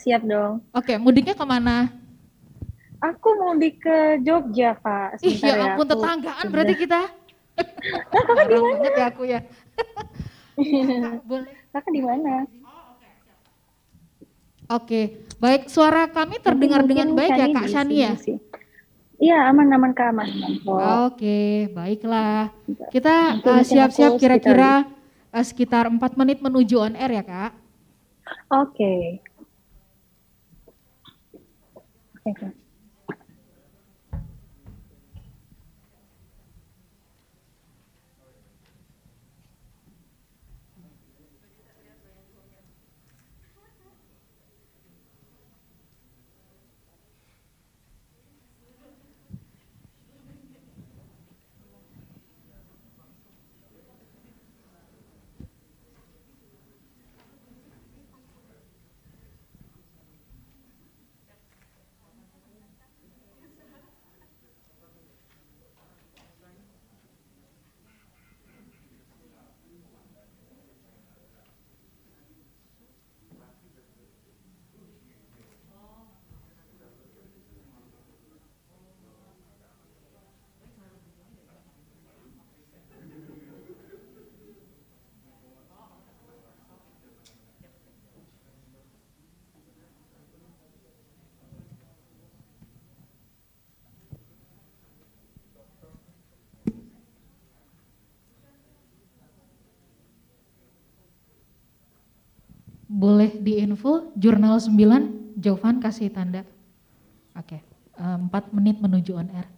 siap dong. Oke, mudiknya kemana? Aku mudik ke Jogja, Kak. Ih, ya, ya ampun, ya, tetanggaan Jogja. berarti kita. Nah, kakak di mana? ya aku ya. Boleh. Kakak di mana? Oke, baik. Suara kami terdengar mungkin, dengan baik baik ya, Kak Shani ya? Iya, aman-aman Kak, aman. Oh. Oke, baiklah. Kita eh, siap-siap kira-kira eh, sekitar 4 menit menuju on air ya, Kak? Oke. Thank you. boleh diinfo jurnal 9 Jovan kasih tanda. Oke, okay. Eh, 4 menit menuju on air.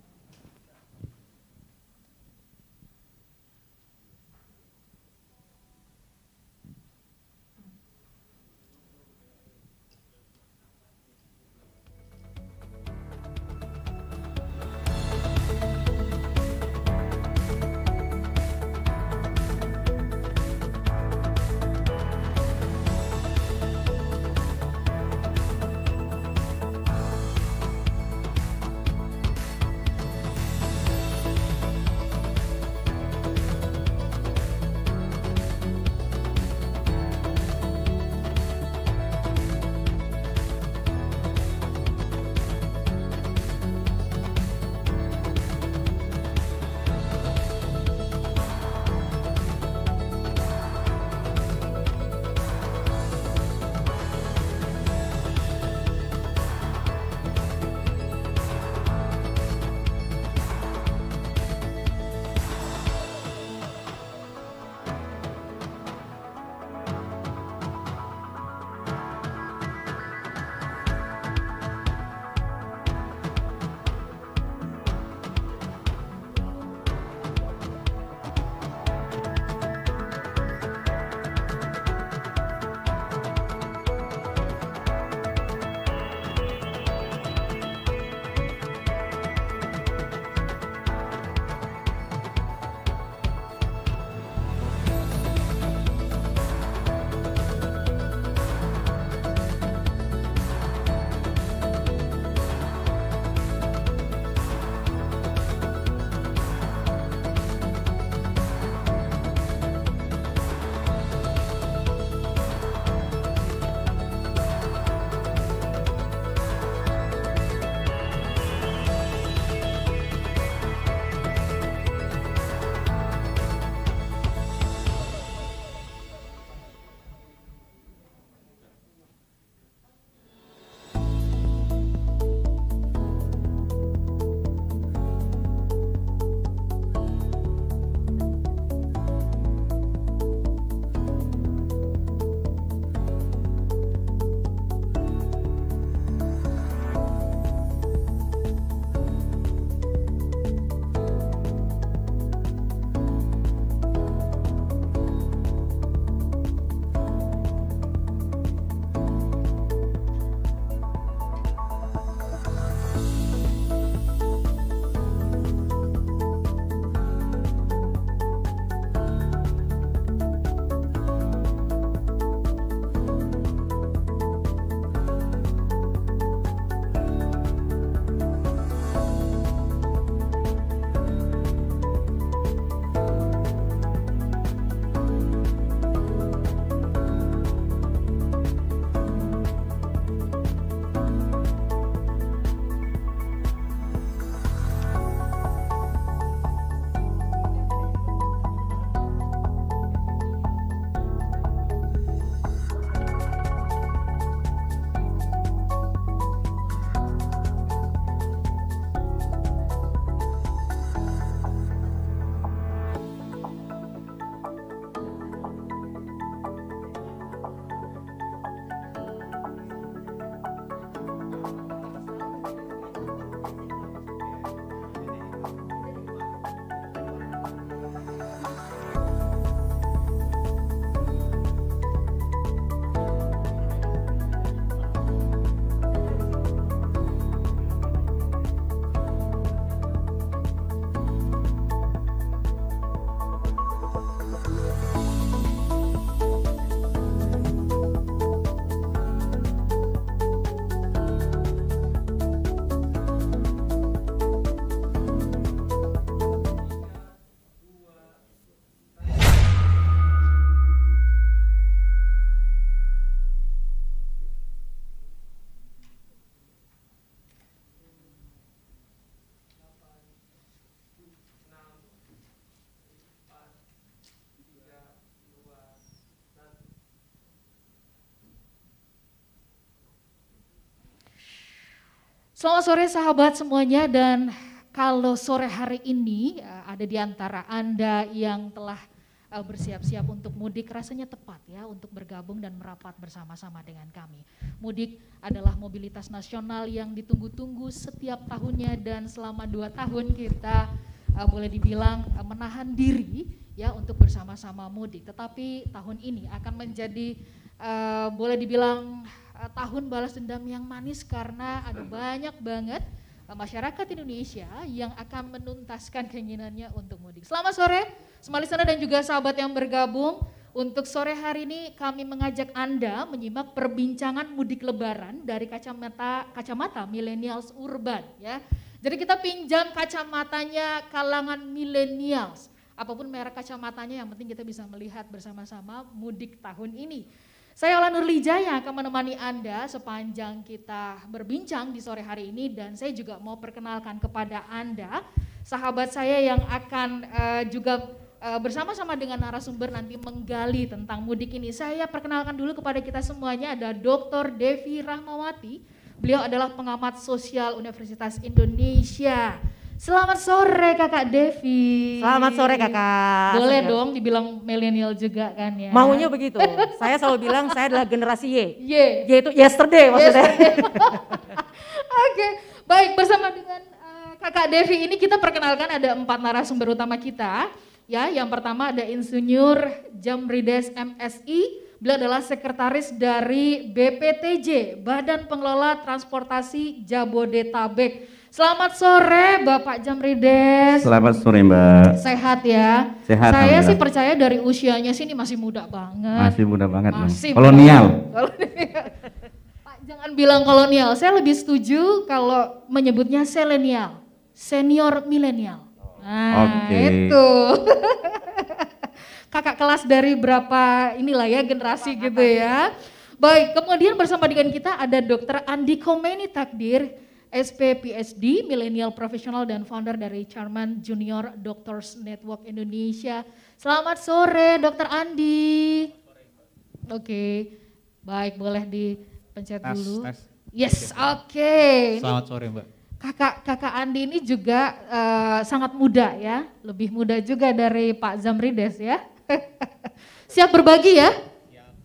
Selamat sore sahabat semuanya dan kalau sore hari ini eh, ada di antara Anda yang telah eh, bersiap-siap untuk mudik rasanya tepat ya untuk bergabung dan merapat bersama-sama dengan kami. Mudik adalah mobilitas nasional yang ditunggu-tunggu setiap tahunnya dan selama dua tahun kita eh, boleh dibilang menahan diri ya untuk bersama-sama mudik. Tetapi tahun ini akan menjadi boleh dibilang uh, tahun balas dendam yang manis karena ada banyak banget uh, masyarakat Indonesia yang akan menuntaskan keinginannya untuk mudik. Selamat sore, Semalisana dan juga sahabat yang bergabung. Untuk sore hari ini kami mengajak Anda menyimak perbincangan mudik lebaran dari kacamata kacamata millennials urban ya. Jadi kita pinjam kacamatanya kalangan millennials. Apapun merek kacamatanya yang penting kita bisa melihat bersama-sama mudik tahun ini. Saya Ola yang akan menemani Anda sepanjang kita berbincang di sore hari ini dan saya juga mau perkenalkan kepada Anda sahabat saya yang akan uh, juga uh, bersama-sama dengan narasumber nanti menggali tentang mudik ini. Saya perkenalkan dulu kepada kita semuanya ada Dr. Devi Rahmawati. Beliau adalah pengamat sosial Universitas Indonesia. Selamat sore Kakak Devi. Selamat sore Kakak. Boleh Sampai. dong dibilang milenial juga kan ya. Maunya begitu. saya selalu bilang saya adalah generasi Y. Y. Y itu yesterday maksudnya. Oke, okay. baik bersama dengan uh, Kakak Devi ini kita perkenalkan ada empat narasumber utama kita. Ya, yang pertama ada Insinyur Jamrides MSI. Beliau adalah sekretaris dari BPTJ, Badan Pengelola Transportasi Jabodetabek. Selamat sore Bapak Jamrides. Selamat sore Mbak. Sehat ya. Sehat. Saya sih percaya dari usianya sih ini masih muda banget. Masih muda banget. Masih kolonial. Pak jangan bilang kolonial. Saya lebih setuju kalau menyebutnya selenial, senior milenial. Nah, okay. itu. Kakak kelas dari berapa inilah ya generasi Bapak gitu ya. Baik, kemudian bersama dengan kita ada Dokter Andi Komeni Takdir SPPSD, PSD, Millennial Professional dan founder dari Charman Junior Doctors Network Indonesia. Selamat sore Dokter Andi. Oke, okay. baik boleh dipencet tes, dulu. Tes. Yes, oke. Okay. Selamat sore Mbak. Kakak kakak Andi ini juga uh, sangat muda ya, lebih muda juga dari Pak Zamrides ya. siap berbagi ya?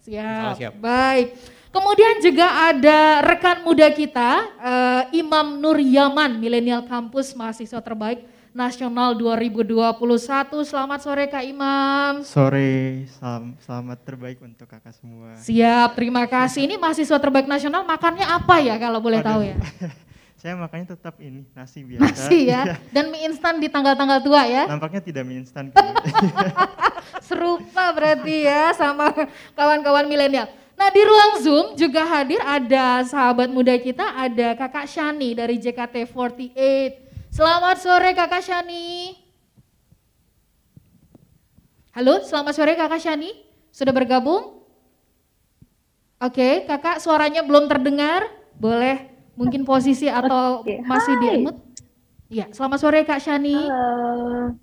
Siap. Siap. siap. Baik. Kemudian juga ada rekan muda kita, uh, Imam Nur Yaman, milenial kampus mahasiswa terbaik nasional 2021. Selamat sore Kak Imam. Sore, salam, selamat terbaik untuk kakak semua. Siap, terima kasih. Ini mahasiswa terbaik nasional makannya apa ya kalau boleh Aduh. tahu ya? saya makannya tetap ini nasi biasa. Nasi ya, iya. dan mie instan di tanggal-tanggal tua ya. Nampaknya tidak mie instan. Serupa berarti ya sama kawan-kawan milenial. Nah di ruang Zoom juga hadir ada sahabat muda kita, ada kakak Shani dari JKT48. Selamat sore kakak Shani. Halo, selamat sore kakak Shani. Sudah bergabung? Oke, kakak suaranya belum terdengar. Boleh mungkin posisi atau okay. masih di mute? Iya, selamat sore kak Shani. Halo.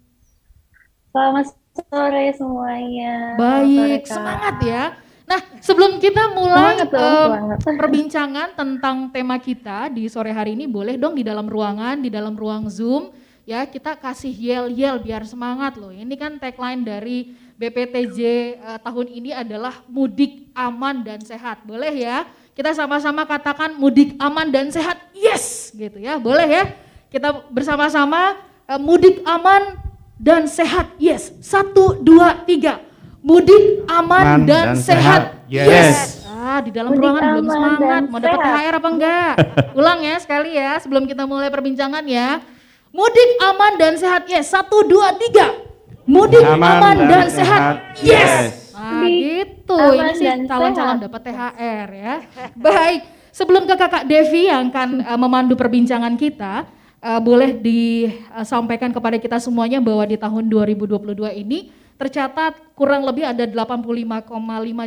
Selamat sore semuanya. Baik, semangat ya Nah, sebelum kita mulai banget, uh, banget. perbincangan tentang tema kita di sore hari ini, boleh dong di dalam ruangan, di dalam ruang Zoom, ya kita kasih yel-yel biar semangat loh. Ini kan tagline dari BPTJ uh, eh, tahun ini adalah mudik aman dan sehat. Boleh ya? Kita sama-sama katakan mudik aman dan sehat. Yes, gitu ya. Boleh ya? Kita bersama-sama uh, mudik aman dan sehat. Yes. Satu, dua, tiga mudik aman, dan, dan sehat. sehat. Yes. yes. Ah, di dalam mudik ruangan belum semangat. Mau dapat THR apa enggak? Ulang ya sekali ya sebelum kita mulai perbincangan ya. Mudik aman dan sehat. Yes. Satu, dua, tiga. Mudik aman, aman dan, dan sehat. sehat. Yes. Ah, gitu. Aman Ini sih calon-calon dapat THR ya. Baik. Sebelum ke Kakak Devi yang akan uh, memandu perbincangan kita, uh, boleh disampaikan kepada kita semuanya bahwa di tahun 2022 ini tercatat kurang lebih ada 85,5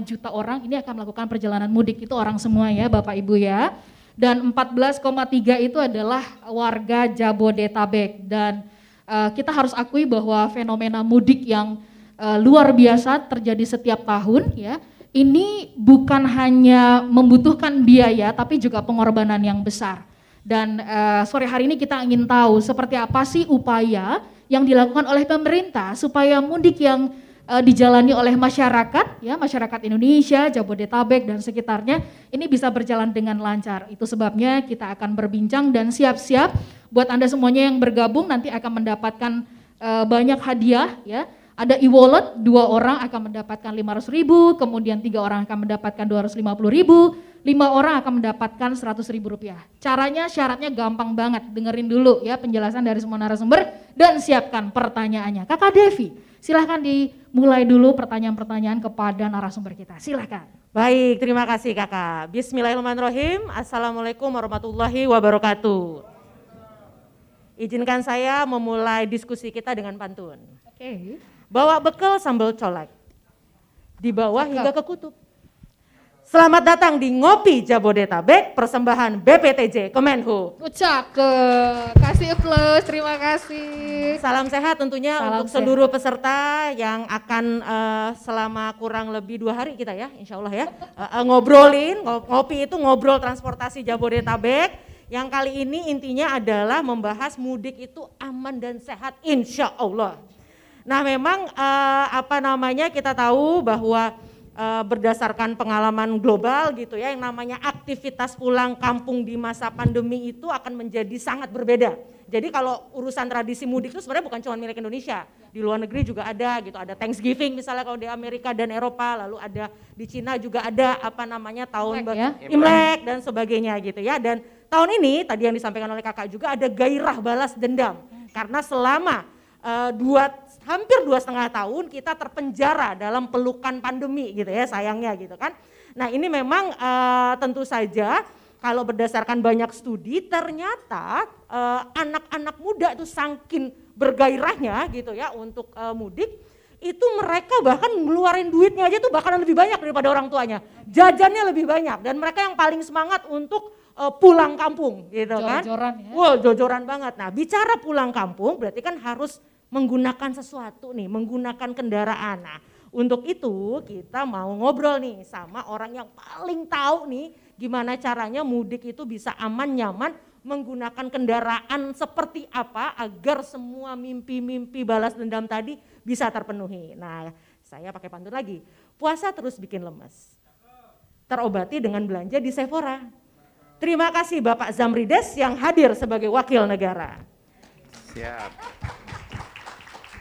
juta orang ini akan melakukan perjalanan mudik itu orang semua ya Bapak Ibu ya. Dan 14,3 itu adalah warga Jabodetabek dan uh, kita harus akui bahwa fenomena mudik yang uh, luar biasa terjadi setiap tahun ya. Ini bukan hanya membutuhkan biaya tapi juga pengorbanan yang besar. Dan uh, sore hari ini kita ingin tahu seperti apa sih upaya yang dilakukan oleh pemerintah supaya mudik yang e, dijalani oleh masyarakat ya masyarakat Indonesia, Jabodetabek dan sekitarnya ini bisa berjalan dengan lancar. Itu sebabnya kita akan berbincang dan siap-siap buat Anda semuanya yang bergabung nanti akan mendapatkan e, banyak hadiah ya ada e-wallet, dua orang akan mendapatkan 500 ribu, kemudian tiga orang akan mendapatkan 250 ribu, lima orang akan mendapatkan 100 ribu rupiah. Caranya syaratnya gampang banget, dengerin dulu ya penjelasan dari semua narasumber dan siapkan pertanyaannya. Kakak Devi, silahkan dimulai dulu pertanyaan-pertanyaan kepada narasumber kita, silahkan. Baik, terima kasih kakak. Bismillahirrahmanirrahim, Assalamualaikum warahmatullahi wabarakatuh. Izinkan saya memulai diskusi kita dengan pantun. Oke. Okay. Bawa bekal sambal colek Di bawah hingga ke kutub. Selamat datang di Ngopi Jabodetabek, persembahan BPTJ Kemenhu. Ucap ke kasih plus, terima kasih. Salam sehat tentunya Salam untuk sehat. seluruh peserta yang akan uh, selama kurang lebih dua hari kita ya, insya Allah ya. Uh, uh, ngobrolin, ngopi itu ngobrol transportasi Jabodetabek. Yang kali ini intinya adalah membahas mudik itu aman dan sehat, insya Allah. Nah, memang uh, apa namanya kita tahu bahwa uh, berdasarkan pengalaman global gitu ya, yang namanya aktivitas pulang kampung di masa pandemi itu akan menjadi sangat berbeda. Jadi kalau urusan tradisi mudik itu sebenarnya bukan cuma milik Indonesia, di luar negeri juga ada gitu, ada Thanksgiving misalnya kalau di Amerika dan Eropa, lalu ada di Cina juga ada apa namanya tahun Imlek, ya? Imlek dan sebagainya gitu ya. Dan tahun ini tadi yang disampaikan oleh kakak juga ada gairah balas dendam karena selama Eh, dua hampir dua setengah tahun kita terpenjara dalam pelukan pandemi gitu ya sayangnya gitu kan. Nah ini memang uh, tentu saja kalau berdasarkan banyak studi ternyata eh, anak-anak uh, muda itu sangkin bergairahnya gitu ya untuk uh, mudik itu mereka bahkan ngeluarin duitnya aja tuh bahkan lebih banyak daripada orang tuanya jajannya lebih banyak dan mereka yang paling semangat untuk uh, pulang kampung gitu jor kan jor ya wow wow, joran banget nah bicara pulang kampung berarti kan harus menggunakan sesuatu nih, menggunakan kendaraan. Nah, untuk itu kita mau ngobrol nih sama orang yang paling tahu nih gimana caranya mudik itu bisa aman nyaman menggunakan kendaraan seperti apa agar semua mimpi-mimpi balas dendam tadi bisa terpenuhi. Nah, saya pakai pantun lagi. Puasa terus bikin lemes. Terobati dengan belanja di Sephora. Terima kasih Bapak Zamrides yang hadir sebagai wakil negara. Siap.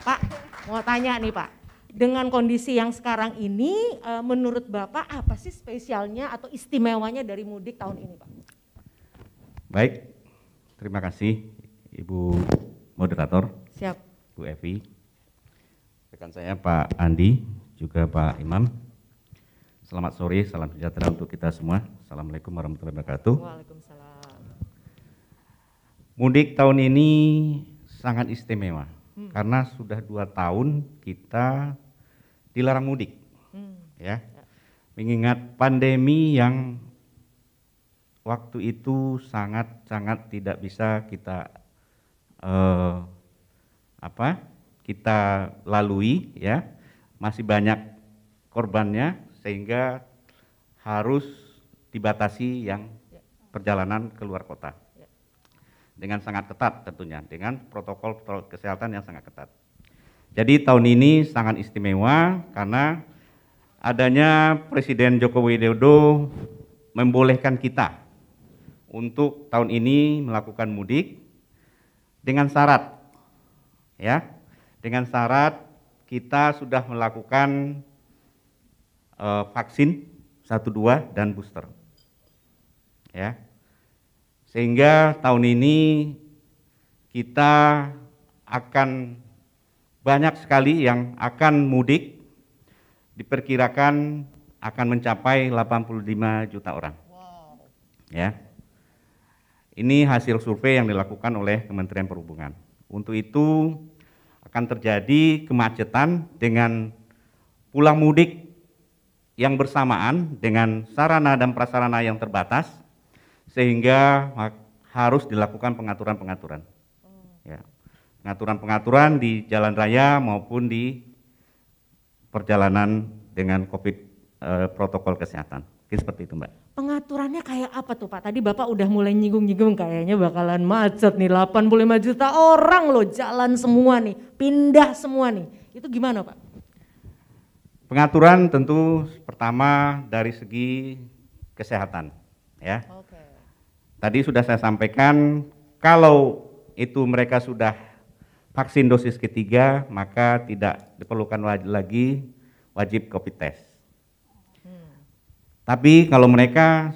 Pak, mau tanya nih Pak, dengan kondisi yang sekarang ini, eh, menurut Bapak apa sih spesialnya atau istimewanya dari mudik tahun ini Pak? Baik, terima kasih Ibu Moderator. Siap. Bu Evi, rekan saya Pak Andi, juga Pak Imam. Selamat sore, salam sejahtera untuk kita semua. Assalamualaikum warahmatullahi wabarakatuh. Waalaikumsalam. Mudik tahun ini sangat istimewa hmm. karena sudah dua tahun kita dilarang mudik, hmm. ya. ya. Mengingat pandemi yang waktu itu sangat-sangat tidak bisa kita uh, apa kita lalui, ya. Masih banyak korbannya sehingga harus dibatasi yang ya. perjalanan keluar kota dengan sangat ketat tentunya dengan protokol, kesehatan yang sangat ketat. Jadi tahun ini sangat istimewa karena adanya Presiden Joko Widodo membolehkan kita untuk tahun ini melakukan mudik dengan syarat ya dengan syarat kita sudah melakukan uh, vaksin satu dua dan booster ya sehingga tahun ini kita akan banyak sekali yang akan mudik diperkirakan akan mencapai 85 juta orang. Ya. Ini hasil survei yang dilakukan oleh Kementerian Perhubungan. Untuk itu akan terjadi kemacetan dengan pulang mudik yang bersamaan dengan sarana dan prasarana yang terbatas sehingga harus dilakukan pengaturan-pengaturan. Hmm. Ya. Pengaturan-pengaturan di jalan raya maupun di perjalanan dengan COVID e, protokol kesehatan. Mungkin seperti itu, Mbak. Pengaturannya kayak apa tuh, Pak? Tadi Bapak udah mulai nyinggung-nyinggung kayaknya bakalan macet nih 85 juta orang loh jalan semua nih, pindah semua nih. Itu gimana, Pak? Pengaturan tentu pertama dari segi kesehatan, ya. Oh Tadi sudah saya sampaikan, kalau itu mereka sudah vaksin dosis ketiga, maka tidak diperlukan lagi wajib COVID test. Hmm. Tapi kalau mereka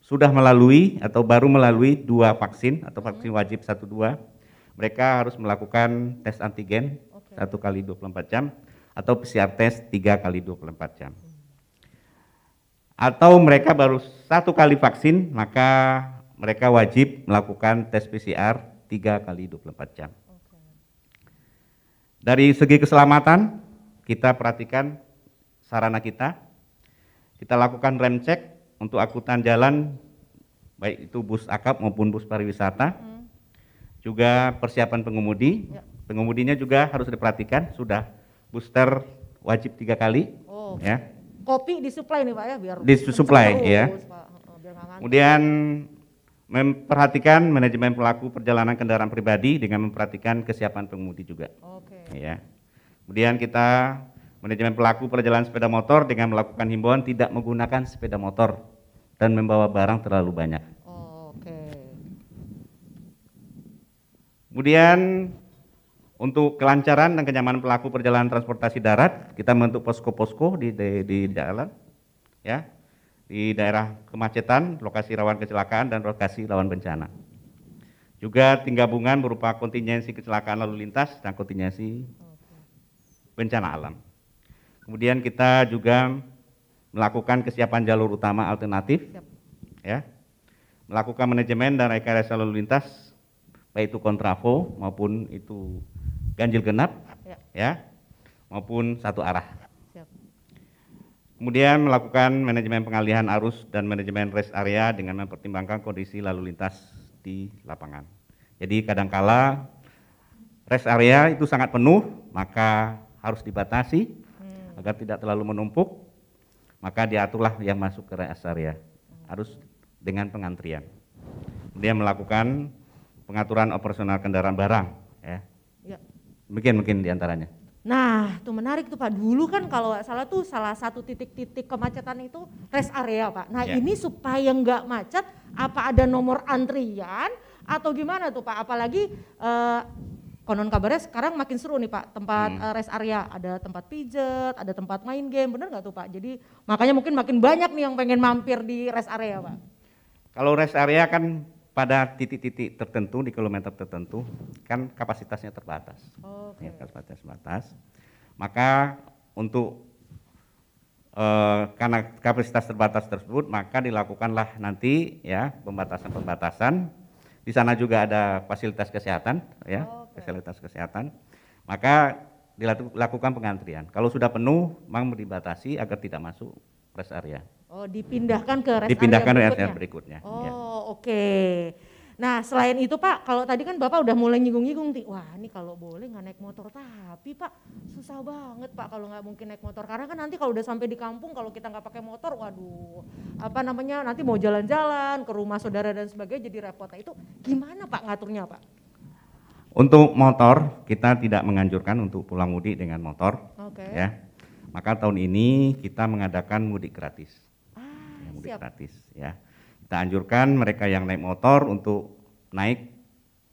sudah melalui atau baru melalui dua vaksin atau hmm. vaksin wajib satu dua, mereka harus melakukan tes antigen satu dua kali 24 jam atau PCR test tiga kali 24 jam atau mereka baru satu kali vaksin maka mereka wajib melakukan tes PCR tiga kali 24 jam. Dari segi keselamatan kita perhatikan sarana kita. Kita lakukan rem cek untuk akutan jalan baik itu bus akap maupun bus pariwisata. Hmm. Juga persiapan pengemudi. Ya. Pengemudinya juga harus diperhatikan sudah booster wajib tiga kali. Oh. Ya Kopi disuplai nih Pak ya biar disuplai ya. Pak. Kemudian memperhatikan manajemen pelaku perjalanan kendaraan pribadi dengan memperhatikan kesiapan pengemudi juga. Oke. Okay. Ya. Kemudian kita manajemen pelaku perjalanan sepeda motor dengan melakukan himbauan tidak menggunakan sepeda motor dan membawa barang terlalu banyak. Oke. Okay. Kemudian untuk kelancaran dan kenyamanan pelaku perjalanan transportasi darat, kita membentuk posko-posko di, di, di jalan, ya, di daerah kemacetan, lokasi rawan kecelakaan, dan lokasi rawan bencana. Juga tim gabungan berupa kontingensi kecelakaan lalu lintas dan kontingensi bencana alam. Kemudian kita juga melakukan kesiapan jalur utama alternatif, ya, melakukan manajemen dan rekayasa lalu lintas, baik itu kontraflow maupun itu ganjil genap ya, ya maupun satu arah. Siap. Kemudian melakukan manajemen pengalihan arus dan manajemen rest area dengan mempertimbangkan kondisi lalu lintas di lapangan. Jadi kadangkala rest area itu sangat penuh, maka harus dibatasi hmm. agar tidak terlalu menumpuk. Maka diaturlah yang masuk ke rest area harus dengan pengantrian. Kemudian melakukan pengaturan operasional kendaraan barang Mungkin mungkin diantaranya. Nah, itu menarik tuh Pak. Dulu kan kalau salah tuh salah satu titik-titik kemacetan itu rest area Pak. Nah yeah. ini supaya nggak macet, apa ada nomor antrian atau gimana tuh Pak? Apalagi eh, konon kabarnya sekarang makin seru nih Pak. Tempat hmm. Eh, rest area ada tempat pijat, ada tempat main game, bener nggak tuh Pak? Jadi makanya mungkin makin banyak nih yang pengen mampir di rest area Pak. Kalau rest area kan pada titik-titik tertentu di kilometer tertentu kan kapasitasnya terbatas. Oh, okay. Ya, kapasitas terbatas. Maka untuk e, karena kapasitas terbatas tersebut maka dilakukanlah nanti ya pembatasan-pembatasan. Di sana juga ada fasilitas kesehatan ya, oh, okay. fasilitas kesehatan. Maka dilakukan pengantrian. Kalau sudah penuh memang dibatasi agar tidak masuk rest area. Oh, dipindahkan ke rest dipindahkan area berikutnya. Area berikutnya. Iya. Oh, ya. oke. Okay. Nah, selain itu Pak, kalau tadi kan Bapak udah mulai nyinggung-nyinggung, wah ini kalau boleh nggak naik motor, tapi Pak susah banget Pak kalau nggak mungkin naik motor, karena kan nanti kalau udah sampai di kampung kalau kita nggak pakai motor, waduh, apa namanya nanti mau jalan-jalan ke rumah saudara dan sebagainya jadi repot. Nah, itu gimana Pak ngaturnya Pak? Untuk motor kita tidak menganjurkan untuk pulang mudik dengan motor, okay. ya. Maka tahun ini kita mengadakan mudik gratis ya, mudik Siap. gratis ya. Kita anjurkan mereka yang naik motor untuk naik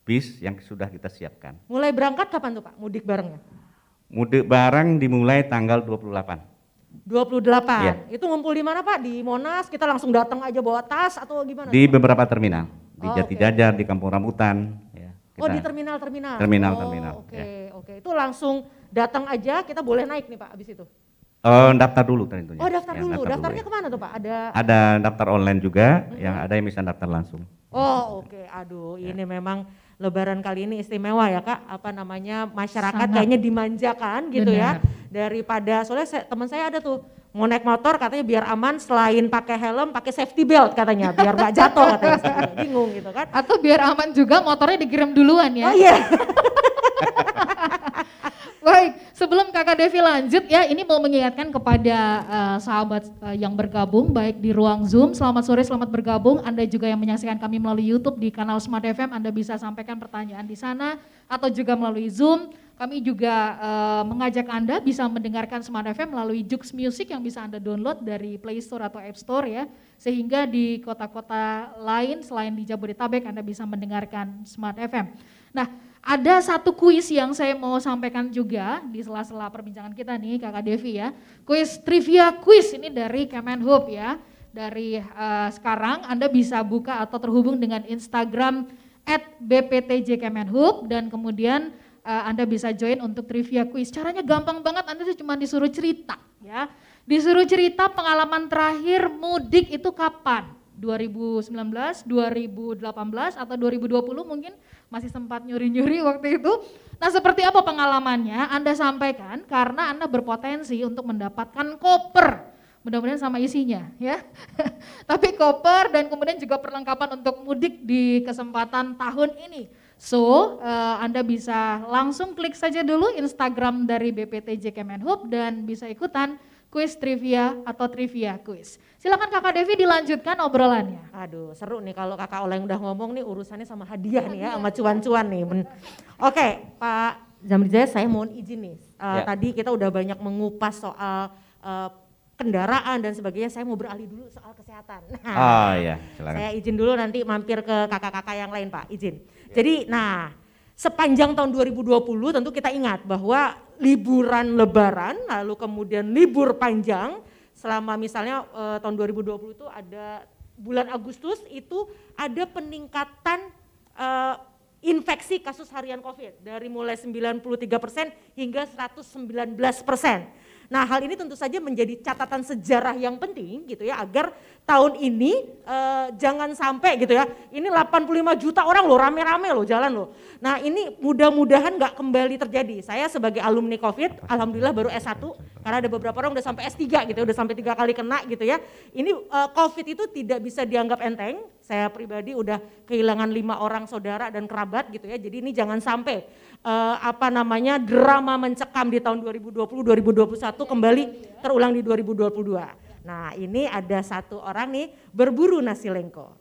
bis yang sudah kita siapkan. Mulai berangkat kapan tuh Pak mudik barengnya? Mudik bareng dimulai tanggal 28. 28. Ya. Itu ngumpul di mana Pak? Di Monas kita langsung datang aja bawa tas atau gimana? Di beberapa terminal, di oh, Jati okay. Jajar, di Kampung Rambutan. Ya, kita, oh di terminal-terminal? Terminal-terminal. Oh, oke, ya. oke. Itu langsung datang aja kita boleh naik nih Pak abis itu? Uh, daftar dulu tentunya. Oh daftar ya, dulu, daftar daftarnya dulu, ya. kemana tuh Pak? Ada ada daftar online juga, hmm. yang ada yang bisa daftar langsung. Oh oke, okay. aduh ya. ini memang Lebaran kali ini istimewa ya kak, apa namanya masyarakat Sangat. kayaknya dimanjakan gitu ya. Benar. ya daripada soalnya saya, teman saya ada tuh mau naik motor katanya biar aman selain pakai helm pakai safety belt katanya biar nggak jatuh katanya bingung gitu kan atau biar aman juga motornya dikirim duluan ya oh iya baik sebelum Kakak Devi lanjut ya, ini mau mengingatkan kepada uh, sahabat uh, yang bergabung baik di ruang Zoom, selamat sore, selamat bergabung. Anda juga yang menyaksikan kami melalui YouTube di kanal Smart FM, Anda bisa sampaikan pertanyaan di sana atau juga melalui Zoom. Kami juga uh, mengajak Anda bisa mendengarkan Smart FM melalui Jux Music yang bisa Anda download dari Play Store atau App Store ya. Sehingga di kota-kota lain selain di Jabodetabek Anda bisa mendengarkan Smart FM. Nah, ada satu kuis yang saya mau sampaikan juga di sela-sela perbincangan kita nih Kakak Devi ya. Kuis trivia kuis ini dari Kemenhub ya. Dari uh, sekarang Anda bisa buka atau terhubung dengan Instagram @bptjkemenhub dan kemudian uh, Anda bisa join untuk trivia kuis. Caranya gampang banget, Anda cuma disuruh cerita ya. Disuruh cerita pengalaman terakhir mudik itu kapan? 2019, 2018 atau 2020 mungkin masih sempat nyuri-nyuri waktu itu. Nah, seperti apa pengalamannya? Anda sampaikan karena Anda berpotensi untuk mendapatkan koper. Mudah-mudahan sama isinya, ya. Tapi koper dan kemudian juga perlengkapan untuk mudik di kesempatan tahun ini. So, uh, Anda bisa langsung klik saja dulu Instagram dari BPTJ Kemenhub dan bisa ikutan kuis trivia atau trivia kuis. Silakan Kakak Devi dilanjutkan obrolannya. Aduh, seru nih kalau Kakak Oleng udah ngomong nih urusannya sama hadiah nih ya, sama cuan-cuan nih. Oke, okay, Pak Zamrijaya saya mohon izin nih. Uh, ya. Tadi kita udah banyak mengupas soal uh, kendaraan dan sebagainya, saya mau beralih dulu soal kesehatan. Nah, oh iya, silakan. Saya izin dulu nanti mampir ke kakak-kakak yang lain Pak, izin. Ya. Jadi, nah sepanjang tahun 2020 tentu kita ingat bahwa liburan lebaran lalu kemudian libur panjang selama misalnya e, tahun 2020 itu ada bulan Agustus itu ada peningkatan e, infeksi kasus harian COVID dari mulai 93 persen hingga 119 persen. Nah, hal ini tentu saja menjadi catatan sejarah yang penting gitu ya agar tahun ini eh, jangan sampai gitu ya. Ini 85 juta orang loh rame-rame loh jalan loh. Nah, ini mudah-mudahan nggak kembali terjadi. Saya sebagai alumni Covid, alhamdulillah baru S1 karena ada beberapa orang udah sampai S3 gitu, ya udah sampai tiga kali kena gitu ya. Ini eh, Covid itu tidak bisa dianggap enteng. Saya pribadi udah kehilangan lima orang saudara dan kerabat gitu ya. Jadi ini jangan sampai uh, apa namanya drama mencekam di tahun 2020-2021 kembali terulang di 2022. Nah ini ada satu orang nih berburu nasi lengko,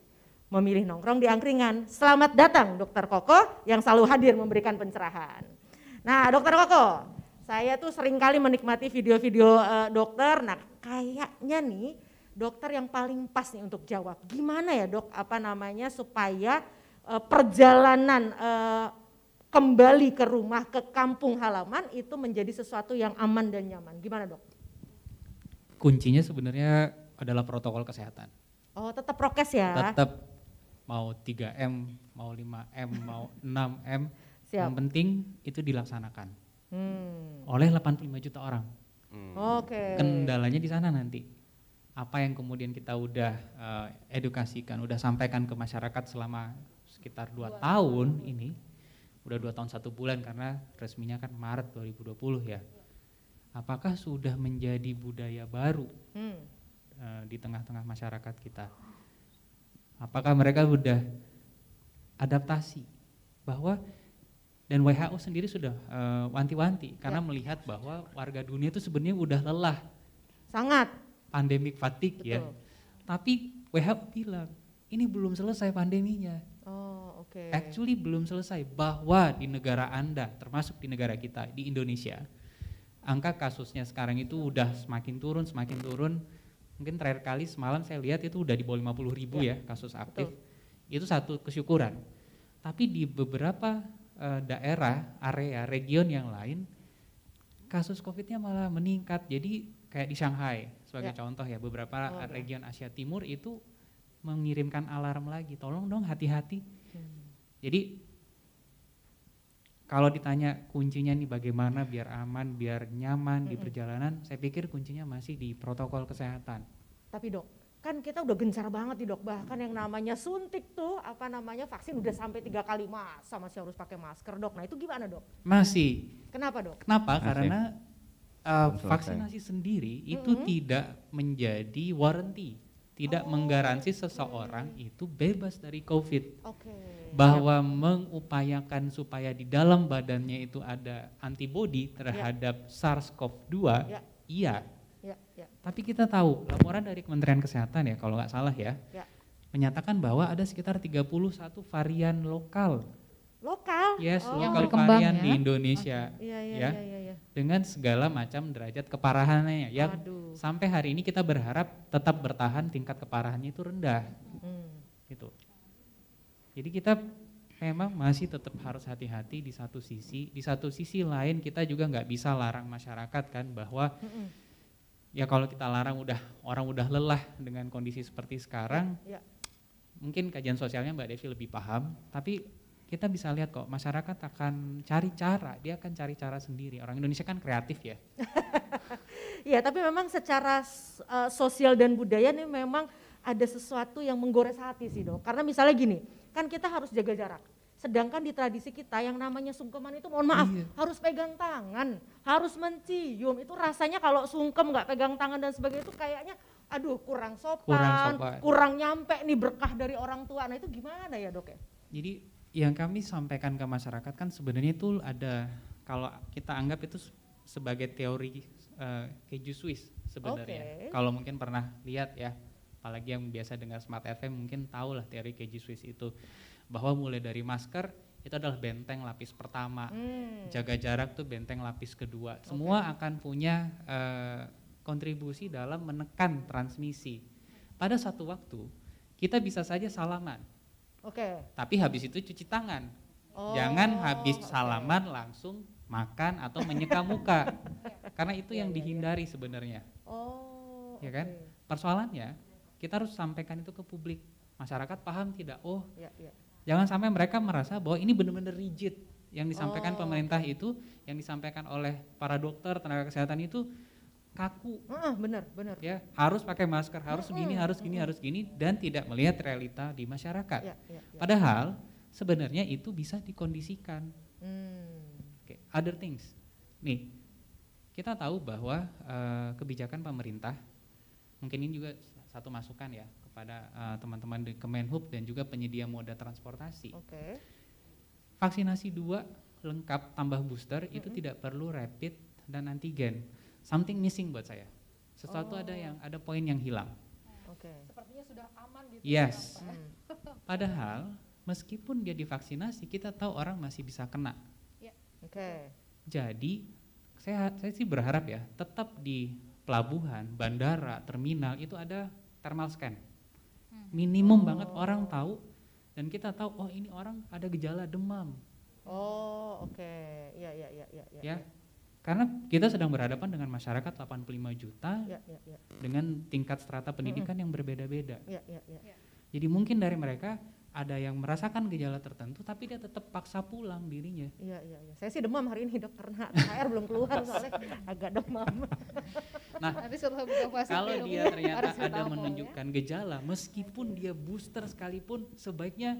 memilih nongkrong di angkringan. Selamat datang dokter Koko yang selalu hadir memberikan pencerahan. Nah dokter Koko, saya tuh sering kali menikmati video-video uh, dokter, nah kayaknya nih dokter yang paling pas nih untuk jawab. Gimana ya dok, apa namanya supaya uh, perjalanan uh, kembali ke rumah, ke kampung halaman itu menjadi sesuatu yang aman dan nyaman. Gimana dok? Kuncinya sebenarnya adalah protokol kesehatan. Oh tetap prokes ya? Tetap mau 3M, mau 5M, mau 6M. Siap. Yang penting itu dilaksanakan hmm. oleh 85 juta orang. Hmm. Oke. Okay. Kendalanya di sana nanti. Apa yang kemudian kita udah uh, edukasikan, udah sampaikan ke masyarakat selama sekitar 2 tahun ini udah dua tahun satu bulan karena resminya kan Maret 2020 ya. Apakah sudah menjadi budaya baru hmm. uh, di tengah-tengah masyarakat kita? Apakah mereka sudah adaptasi bahwa dan WHO sendiri sudah uh, wanti-wanti karena ya. melihat bahwa warga dunia itu sebenarnya udah lelah. Sangat. pandemik fatigue ya. Tapi WHO bilang ini belum selesai pandeminya okay. actually belum selesai bahwa di negara Anda, termasuk di negara kita di Indonesia, angka kasusnya sekarang itu udah semakin turun, semakin turun. Mungkin terakhir kali semalam saya lihat itu udah di bawah 50 ribu ya, ya kasus aktif. Betul. Itu satu kesyukuran. Tapi di beberapa uh, daerah, area, region yang lain, kasus COVID-nya malah meningkat. Jadi kayak di Shanghai sebagai ya. contoh ya, beberapa oh, ya. region Asia Timur itu mengirimkan alarm lagi, tolong dong hati-hati jadi kalau ditanya kuncinya nih bagaimana biar aman, biar nyaman di perjalanan, saya pikir kuncinya masih di protokol kesehatan. Tapi dok, kan kita udah gencar banget di dok, bahkan yang namanya suntik tuh, apa namanya vaksin udah sampai tiga kali masa masih harus pakai masker dok. Nah itu gimana dok? Masih. Kenapa dok? Kenapa? Masih. Karena uh, vaksinasi sendiri itu mm -hmm. tidak menjadi warranty tidak menggaransi seseorang itu bebas dari COVID. Okay. Bahwa mengupayakan supaya di dalam badannya itu ada antibodi terhadap ya. SARS-CoV-2, yep. Ya. iya. Yep. Ya, Tapi kita tahu laporan dari Kementerian Kesehatan ya, kalau nggak salah ya, yep. menyatakan bahwa ada sekitar 31 varian lokal Lokal. Yes, oh. lokal varian ya? di Indonesia. Okay. Iya, iya, ya, ya, ya. ya, ya Dengan segala macam derajat keparahannya yang Aduh. sampai hari ini kita berharap tetap bertahan tingkat keparahannya itu rendah. Hmm. Gitu. Jadi kita memang masih tetap harus hati-hati di satu sisi, di satu sisi lain kita juga nggak bisa larang masyarakat kan bahwa hmm. ya kalau kita larang udah orang udah lelah dengan kondisi seperti sekarang. Ya. Mungkin kajian sosialnya Mbak Devi lebih paham, tapi kita bisa lihat kok masyarakat akan cari cara, dia akan cari cara sendiri. Orang Indonesia kan kreatif ya. Iya, tapi memang secara uh, sosial dan budaya ini memang ada sesuatu yang menggores hati sih dok. Karena misalnya gini, kan kita harus jaga jarak. Sedangkan di tradisi kita yang namanya sungkeman itu mohon maaf iya. harus pegang tangan, harus mencium. Itu rasanya kalau sungkem nggak pegang tangan dan sebagainya itu kayaknya aduh kurang sopan, kurang sopan, kurang nyampe nih berkah dari orang tua. Nah itu gimana ya dok ya? Jadi yang kami sampaikan ke masyarakat kan sebenarnya itu ada kalau kita anggap itu sebagai teori uh, keju Swiss sebenarnya. Okay. Kalau mungkin pernah lihat ya, apalagi yang biasa dengar Smart FM mungkin tahu lah teori keju Swiss itu bahwa mulai dari masker itu adalah benteng lapis pertama, hmm. jaga jarak tuh benteng lapis kedua. Okay. Semua akan punya uh, kontribusi dalam menekan transmisi. Pada satu waktu kita bisa saja salaman Oke. Okay. Tapi habis itu cuci tangan. Oh. Jangan habis salaman langsung makan atau menyeka muka. Karena itu iya, yang iya, iya. dihindari sebenarnya. Oh. Ya kan? Okay. Persoalannya kita harus sampaikan itu ke publik. Masyarakat paham tidak? Oh. Jangan sampai mereka merasa bahwa ini benar-benar rigid. Yang disampaikan oh, pemerintah itu, yang disampaikan oleh para dokter, tenaga kesehatan itu kaku. Uh, benar, benar. Ya, harus pakai masker, harus uh, gini, harus gini, harus gini dan tidak melihat realita di masyarakat. Yeah, yeah, yeah. Padahal sebenarnya itu bisa dikondisikan. Hmm. Okay, other things. Nih, kita tahu bahwa uh, kebijakan pemerintah mungkin ini juga satu masukan ya kepada teman eh, teman-teman di Kemenhub dan juga penyedia moda transportasi. Oke. Okay. Vaksinasi dua lengkap tambah booster mm -hmm. itu tidak perlu rapid dan antigen something missing buat saya. Sesuatu oh. ada yang ada poin yang hilang. Oke. Okay. Sepertinya sudah aman gitu. Ya, yes. Ya? hmm. Padahal meskipun dia divaksinasi, kita tahu orang masih bisa kena. Yeah. Oke. Okay. Jadi saya saya sih berharap ya tetap di pelabuhan, bandara, terminal itu ada thermal scan. Hmm. Minimum oh. banget orang tahu dan kita tahu oh ini orang ada gejala demam. Oh, oke. Okay. Iya, iya, iya, Ya. ya, ya, ya. ya, ya. Karena kita sedang berhadapan dengan masyarakat 85 juta ya, ya, ya. dengan tingkat strata pendidikan mm -hmm. yang berbeda-beda. Ya, ya, ya, ya. Jadi mungkin dari mereka ada yang merasakan gejala tertentu tapi dia tetap paksa pulang dirinya. Iya iya iya. Saya sih demam hari ini dok karena air belum keluar soalnya agak demam. nah, kalau dia ternyata ada ya. menunjukkan ya. gejala meskipun dia booster sekalipun sebaiknya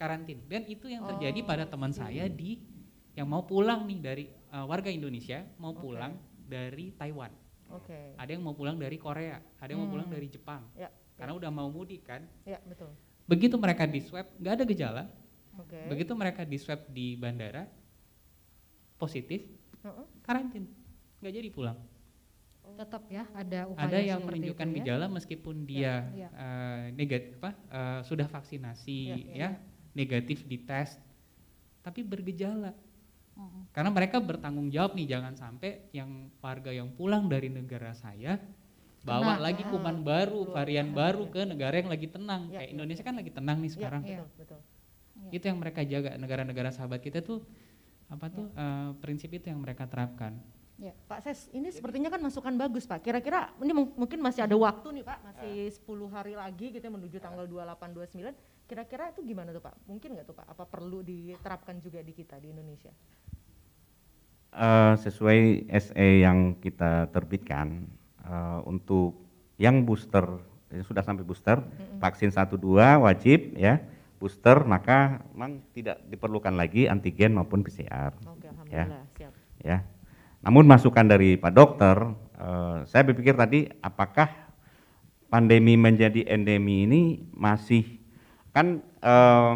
karantin. Dan itu yang terjadi oh, pada teman iya. saya di yang mau pulang nih dari uh, warga Indonesia mau okay. pulang dari Taiwan. Oke. Okay. Ada yang mau pulang dari Korea, ada yang hmm. mau pulang hmm. dari Jepang. Ya, ya. Karena ya. udah mau mudik kan? Ya, betul. Begitu mereka di swab nggak ada gejala. Okay. Begitu mereka di swab di bandara positif, uh-uh. karantin. nggak jadi pulang. Oh. Tetap ya ada Ada yang menunjukkan ya? gejala meskipun ya, dia ya, ya. Uh, eh, negatif apa uh, sudah vaksinasi ya, ya, ya, ya negatif di tes tapi bergejala karena mereka bertanggung jawab nih, jangan sampai yang warga yang pulang dari negara saya bawa tenang. lagi ah, kuman ah, baru, betul, varian ya, baru ke negara yang lagi tenang. Ya, Kayak ya, Indonesia ya. kan lagi tenang nih ya, sekarang. Ya, betul, betul. Itu yang mereka jaga negara-negara sahabat kita tuh apa tuh uh, prinsip itu yang mereka terapkan. Ya, Pak Ses, ini sepertinya kan masukan bagus Pak. Kira-kira ini mungkin masih ada waktu nih Pak, masih 10 ya. hari lagi gitu menuju tanggal 28 29 Kira-kira itu gimana tuh Pak? Mungkin nggak tuh Pak? Apa perlu diterapkan juga di kita di Indonesia? Uh, sesuai SE yang kita terbitkan uh, untuk yang booster yang sudah sampai booster mm -hmm. vaksin satu dua wajib ya booster maka memang tidak diperlukan lagi antigen maupun PCR. okay, ya. alhamdulillah, ya. siap. Ya. Namun masukan dari Pak Dokter, uh, saya berpikir tadi apakah pandemi menjadi endemi ini masih kan eh,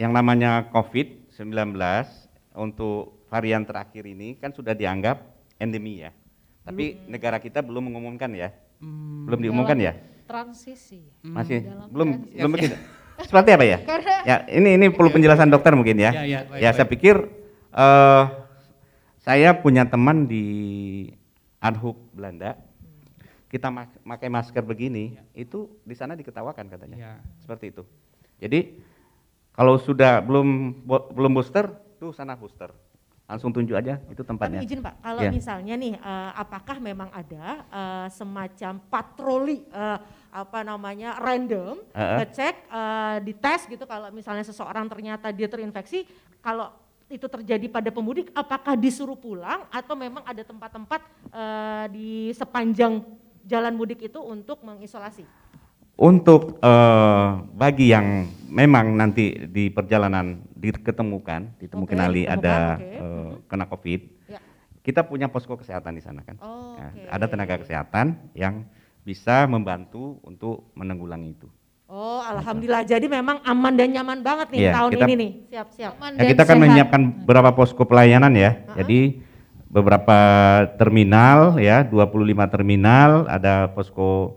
yang namanya COVID-19 untuk varian terakhir ini kan sudah dianggap endemi ya. Tapi hmm. negara kita belum mengumumkan ya. Hmm, belum diumumkan ya? Transisi. Hmm. Masih dalam belum transisi. belum begitu. Seperti apa ya? ya, ini ini perlu iya. penjelasan dokter mungkin ya. Ya, ya, baik, ya saya pikir eh uh, saya punya teman di Adhoek Belanda kita pakai mak masker begini, ya. itu di sana diketawakan katanya. Ya. Seperti itu. Jadi kalau sudah belum belum booster, tuh sana booster. Langsung tunjuk aja itu tempatnya. Tapi izin Pak, kalau ya. misalnya nih uh, apakah memang ada uh, semacam patroli uh, apa namanya random uh -uh. uh, dites gitu kalau misalnya seseorang ternyata dia terinfeksi kalau itu terjadi pada pemudik apakah disuruh pulang atau memang ada tempat-tempat uh, di sepanjang jalan mudik itu untuk mengisolasi? Untuk uh, bagi yang memang nanti di perjalanan diketemukan, ditemukan okay, Ali ditemukan, ada okay. uh, eh, mm-hmm. kena COVID, ya. kita punya posko kesehatan di sana kan. Oh, nah, Ada tenaga kesehatan yang bisa membantu untuk menanggulangi itu. Oh, alhamdulillah. Jadi memang aman dan nyaman banget nih ya, tahun kita, ini nih. Siap, siap. ya, kita akan menyiapkan beberapa posko pelayanan ya. Uh -huh. Jadi beberapa terminal ya, 25 terminal, ada posko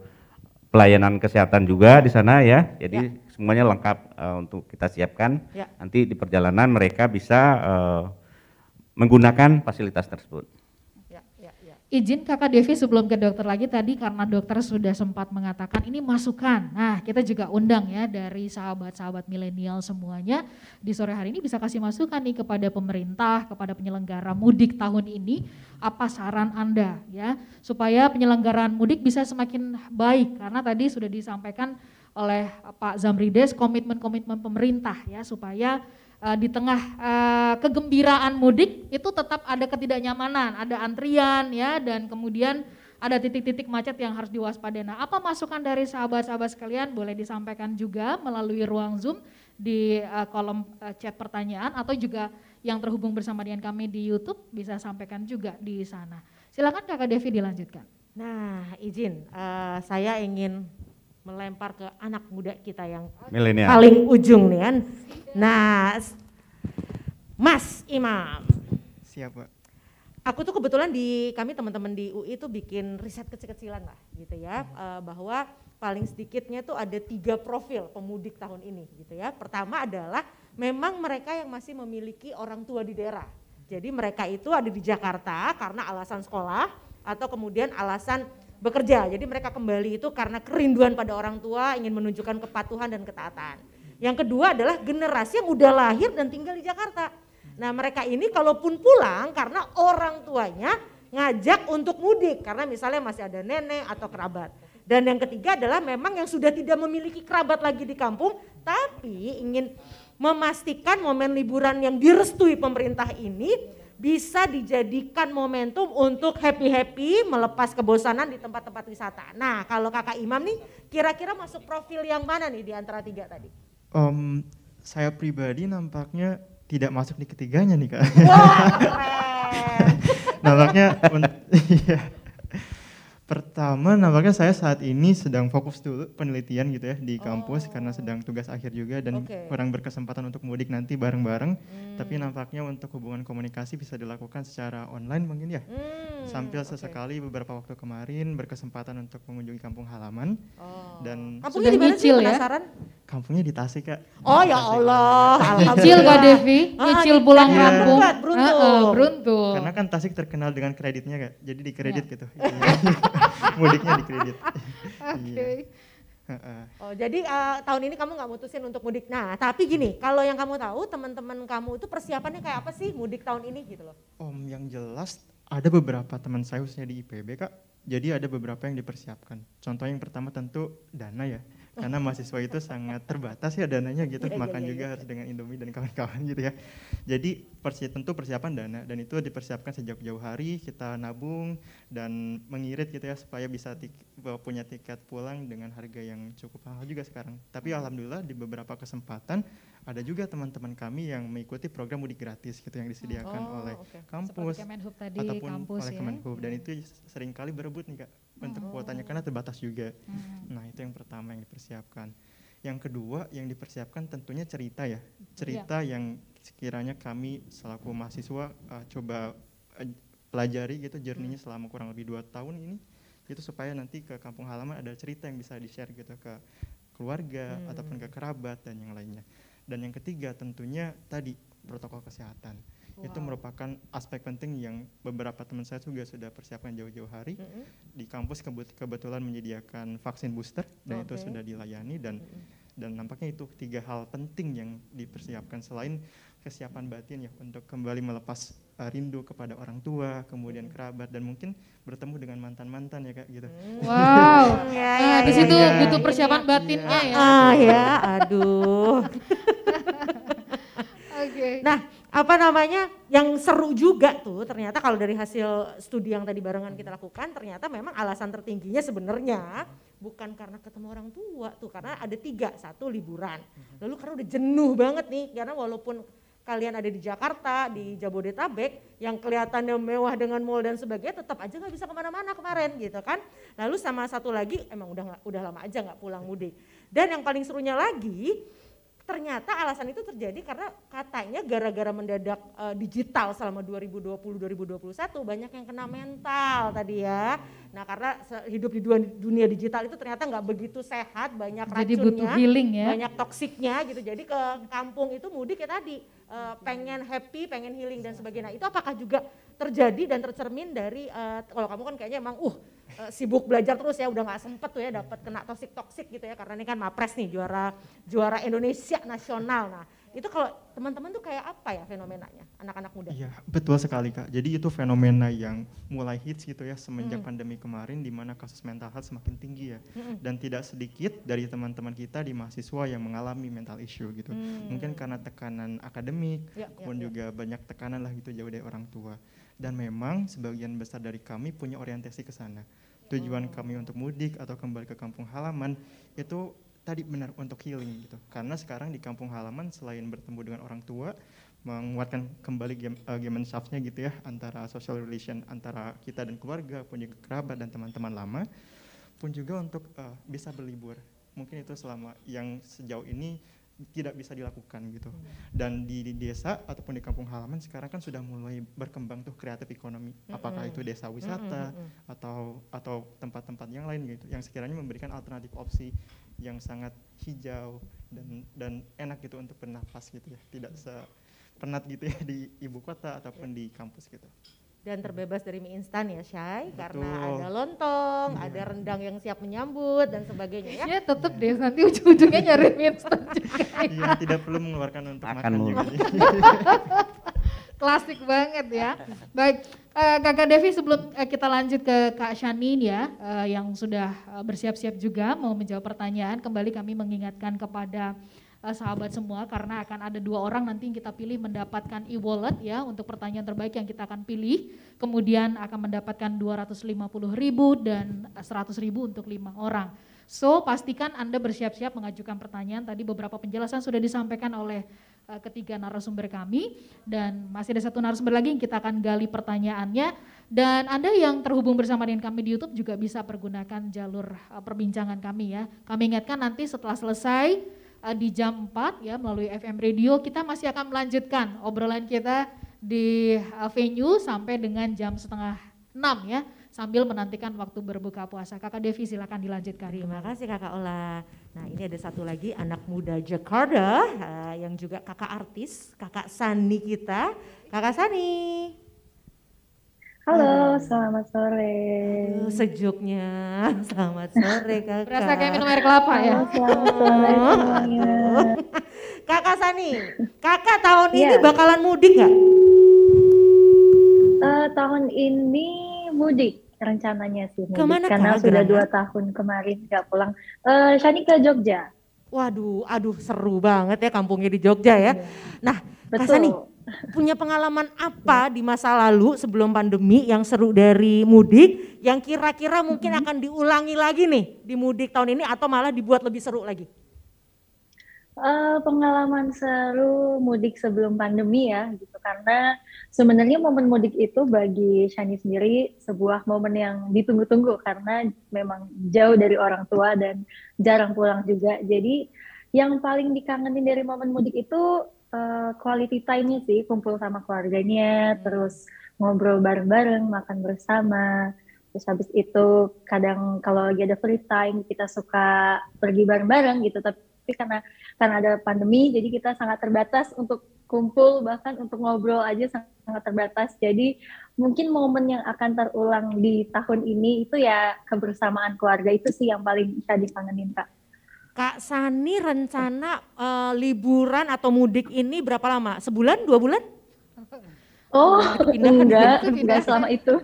pelayanan kesehatan juga di sana ya. Jadi ya. semuanya lengkap uh, untuk kita siapkan. Ya. Nanti di perjalanan mereka bisa uh, menggunakan fasilitas tersebut izin kakak Devi sebelum ke dokter lagi tadi karena dokter sudah sempat mengatakan ini masukan. Nah kita juga undang ya dari sahabat-sahabat milenial semuanya di sore hari ini bisa kasih masukan nih kepada pemerintah, kepada penyelenggara mudik tahun ini apa saran Anda ya supaya penyelenggaraan mudik bisa semakin baik karena tadi sudah disampaikan oleh Pak Zamrides komitmen-komitmen pemerintah ya supaya uh, di tengah uh, kegembiraan mudik itu tetap ada ketidaknyamanan, ada antrian ya dan kemudian ada titik-titik macet yang harus diwaspadai. Nah, apa masukan dari sahabat-sahabat sekalian boleh disampaikan juga melalui ruang Zoom di uh, kolom uh, chat pertanyaan atau juga yang terhubung bersama dengan kami di YouTube bisa sampaikan juga di sana. Silakan Kakak Devi dilanjutkan. Nah, izin uh, saya ingin melempar ke anak muda kita yang Millennial. paling ujung nih kan. Nah, Mas Imam. Siapa? Aku tuh kebetulan di kami teman-teman di UI itu bikin riset kecil-kecilan lah gitu ya, hmm. Eh, bahwa paling sedikitnya tuh ada tiga profil pemudik tahun ini gitu ya. Pertama adalah memang mereka yang masih memiliki orang tua di daerah. Jadi mereka itu ada di Jakarta karena alasan sekolah atau kemudian alasan bekerja. Jadi mereka kembali itu karena kerinduan pada orang tua, ingin menunjukkan kepatuhan dan ketaatan. Yang kedua adalah generasi yang udah lahir dan tinggal di Jakarta. Nah mereka ini kalaupun pulang karena orang tuanya ngajak untuk mudik karena misalnya masih ada nenek atau kerabat. Dan yang ketiga adalah memang yang sudah tidak memiliki kerabat lagi di kampung tapi ingin memastikan momen liburan yang direstui pemerintah ini bisa dijadikan momentum untuk happy-happy, melepas kebosanan di tempat-tempat wisata. Nah, kalau kakak Imam nih, kira-kira masuk profil yang mana nih di antara tiga tadi? Um, saya pribadi nampaknya tidak masuk di ketiganya nih kak. Wah, nampaknya, iya. Pertama, nampaknya saya saat ini sedang fokus dulu penelitian gitu ya di kampus oh. karena sedang tugas akhir juga dan okay. kurang berkesempatan untuk mudik nanti bareng-bareng. Hmm. Tapi hmm. nampaknya untuk hubungan komunikasi bisa dilakukan secara online mungkin ya. Hmm, Sambil okay. sesekali beberapa waktu kemarin berkesempatan untuk mengunjungi kampung halaman oh. dan kampungnya di mana sih ya? Kampungnya di Tasik kak. Oh ya Allah, kecil kak Devi, kecil ah, ah, pulang ya. kampung. Iya. Beruntung, uh, uh, beruntung. Karena kan Tasik terkenal dengan kreditnya kak, jadi dikredit ya. gitu. Iya. Mudiknya dikredit. Oke. Okay. Oh, jadi uh, tahun ini kamu nggak mutusin untuk mudik. Nah, tapi gini, kalau yang kamu tahu teman-teman kamu itu persiapannya kayak apa sih mudik tahun ini gitu loh? Om, yang jelas ada beberapa teman saya khususnya di IPB, Kak. Jadi ada beberapa yang dipersiapkan. Contoh yang pertama tentu dana ya karena mahasiswa itu sangat terbatas ya dananya gitu yeah, iya, makan yeah, iya, juga yeah. harus dengan Indomie dan kawan-kawan gitu ya jadi persi tentu persiapan dana dan itu dipersiapkan sejak jauh hari kita nabung dan mengirit gitu ya supaya bisa tik punya tiket pulang dengan harga yang cukup mahal juga sekarang tapi hmm. alhamdulillah di beberapa kesempatan ada juga teman-teman kami yang mengikuti program mudik gratis gitu yang disediakan oh, oleh okay. kampus tadi, ataupun kampus, oleh ya? Kemenhub dan hmm. itu seringkali berebut nih kak untuk oh. kuotanya karena terbatas juga. Hmm. Nah itu yang pertama yang dipersiapkan. Yang kedua yang dipersiapkan tentunya cerita ya, cerita yeah. yang sekiranya kami selaku mahasiswa uh, coba uh, pelajari gitu jerninya hmm. selama kurang lebih dua tahun ini itu supaya nanti ke kampung halaman ada cerita yang bisa di-share gitu ke keluarga hmm. ataupun ke hmm. kerabat dan yang lainnya. Dan yang ketiga tentunya tadi protokol kesehatan. Wow. Itu merupakan aspek penting yang beberapa teman saya juga sudah persiapkan jauh-jauh hari. Mm -hmm. Di kampus kebut kebetulan menyediakan vaksin booster dan okay. itu sudah dilayani dan mm -hmm. dan nampaknya itu tiga hal penting yang dipersiapkan selain kesiapan batin ya untuk kembali melepas uh, rindu kepada orang tua, kemudian kerabat dan mungkin bertemu dengan mantan-mantan ya Kak gitu. Wow. ya, ya, nah, iya, di iya. situ ya. butuh persiapan ya, batinnya ya. ya. Ah ya, aduh. Oke. Okay. Nah, apa namanya yang seru juga tuh ternyata kalau dari hasil studi yang tadi barengan kita lakukan ternyata memang alasan tertingginya sebenarnya bukan karena ketemu orang tua tuh karena ada tiga satu liburan hmm. lalu karena udah jenuh banget nih karena walaupun kalian ada di Jakarta di Jabodetabek yang kelihatannya mewah dengan mall dan sebagainya tetap aja nggak bisa kemana-mana kemarin gitu kan lalu sama satu lagi emang udah udah lama aja nggak pulang mudik dan yang paling serunya lagi ternyata alasan itu terjadi karena katanya gara-gara mendadak uh, digital selama 2020-2021 banyak yang kena mental tadi ya. Nah karena hidup di dunia digital itu ternyata nggak begitu sehat, banyak Jadi racunnya, butuh healing ya. banyak toksiknya gitu. Jadi ke kampung itu mudik ya tadi uh, pengen happy, pengen healing dan sebagainya. Nah, itu apakah juga terjadi dan tercermin dari uh, kalau kamu kan kayaknya emang uh uh, sibuk belajar terus ya udah nggak sempet tuh ya dapat kena toksik toksik gitu ya karena ini kan mapres nih juara juara Indonesia nasional nah itu kalau teman-teman tuh kayak apa ya fenomenanya anak-anak muda? Iya betul sekali kak. Jadi itu fenomena yang mulai hits gitu ya semenjak hmm. pandemi kemarin di mana kasus mental health semakin tinggi ya hmm. dan tidak sedikit dari teman-teman kita di mahasiswa yang mengalami mental issue gitu. Hmm. Mungkin karena tekanan akademik, ya, ya kemudian ya, ya. juga banyak tekanan lah gitu jauh dari orang tua. Dan memang sebagian besar dari kami punya orientasi ke sana tujuan kami untuk mudik atau kembali ke kampung halaman itu tadi benar untuk healing gitu. Karena sekarang di kampung halaman selain bertemu dengan orang tua, menguatkan kembali eh, game uh, game shaftnya gitu ya antara social relation antara kita dan keluarga pun juga kerabat dan teman-teman lama pun juga untuk uh, bisa berlibur mungkin itu selama yang sejauh ini tidak bisa dilakukan gitu. Dan di, di desa ataupun di kampung halaman sekarang kan sudah mulai berkembang tuh kreatif ekonomi. Apakah itu desa wisata atau atau tempat-tempat yang lain gitu yang sekiranya memberikan alternatif opsi yang sangat hijau dan dan enak gitu untuk bernapas gitu ya. Tidak se penat gitu ya di ibu kota ataupun di kampus gitu dan terbebas dari mie instan ya Shay Betul. karena ada lontong, iya. ada rendang yang siap menyambut dan sebagainya ya. Ya tetap ya. deh nanti ujung-ujungnya iya. nyari mie instan juga. Iya, tidak perlu mengeluarkan untuk Akan makan juga. Klasik banget ya. Baik, uh, Kakak Devi sebelum uh, kita lanjut ke Kak Shanin ya uh, yang sudah uh, bersiap-siap juga mau menjawab pertanyaan, kembali kami mengingatkan kepada Eh, sahabat semua karena akan ada dua orang nanti yang kita pilih mendapatkan e-wallet ya untuk pertanyaan terbaik yang kita akan pilih. Kemudian akan mendapatkan 250 ribu dan 100 ribu untuk lima orang. So pastikan Anda bersiap-siap mengajukan pertanyaan. Tadi beberapa penjelasan sudah disampaikan oleh uh, ketiga narasumber kami dan masih ada satu narasumber lagi yang kita akan gali pertanyaannya. Dan Anda yang terhubung bersama dengan kami di YouTube juga bisa pergunakan jalur eh, perbincangan kami ya. Kami ingatkan nanti setelah selesai Eh, di jam 4 ya melalui FM Radio. Kita masih akan melanjutkan obrolan kita di venue sampai dengan jam setengah 6 ya sambil menantikan waktu berbuka puasa. Kakak Devi silakan dilanjutkan. Terima kasih Kakak Ola. Nah ini ada satu lagi anak muda Jakarta uh, yang juga kakak artis, kakak Sani kita. Kakak Sani. Halo, selamat sore. sejuknya. Selamat sore kakak. Berasa kayak minum air kelapa ya. Oh, selamat sore kakak Sani, kakak tahun ya. ini iya. bakalan mudik nggak? Uh, tahun ini mudik rencananya sih mudik. karena sudah dua tahun kemarin nggak pulang. Uh, eh, Shani ke Jogja. Waduh, aduh seru banget ya kampungnya di Jogja ya. Iya. Nah, rasa nih punya pengalaman apa di masa lalu sebelum pandemi yang seru dari mudik yang kira-kira mungkin mm-hmm. akan diulangi lagi nih di mudik tahun ini atau malah dibuat lebih seru lagi? Uh, pengalaman seru mudik sebelum pandemi ya gitu karena sebenarnya momen mudik itu bagi Shani sendiri sebuah momen yang ditunggu-tunggu karena memang jauh dari orang tua dan jarang pulang juga jadi yang paling dikangenin dari momen mudik itu uh, quality time-nya sih kumpul sama keluarganya hmm. terus ngobrol bareng-bareng makan bersama terus habis itu kadang kalau lagi ada free time kita suka pergi bareng-bareng gitu tapi tapi karena karena ada pandemi jadi kita sangat terbatas untuk kumpul bahkan untuk ngobrol aja sangat terbatas jadi mungkin momen yang akan terulang di tahun ini itu ya kebersamaan keluarga itu sih yang paling bisa dikangenin kak Kak Sani rencana uh, liburan atau mudik ini berapa lama? Sebulan, dua bulan? Oh, pindahan, enggak, pindahan. enggak selama itu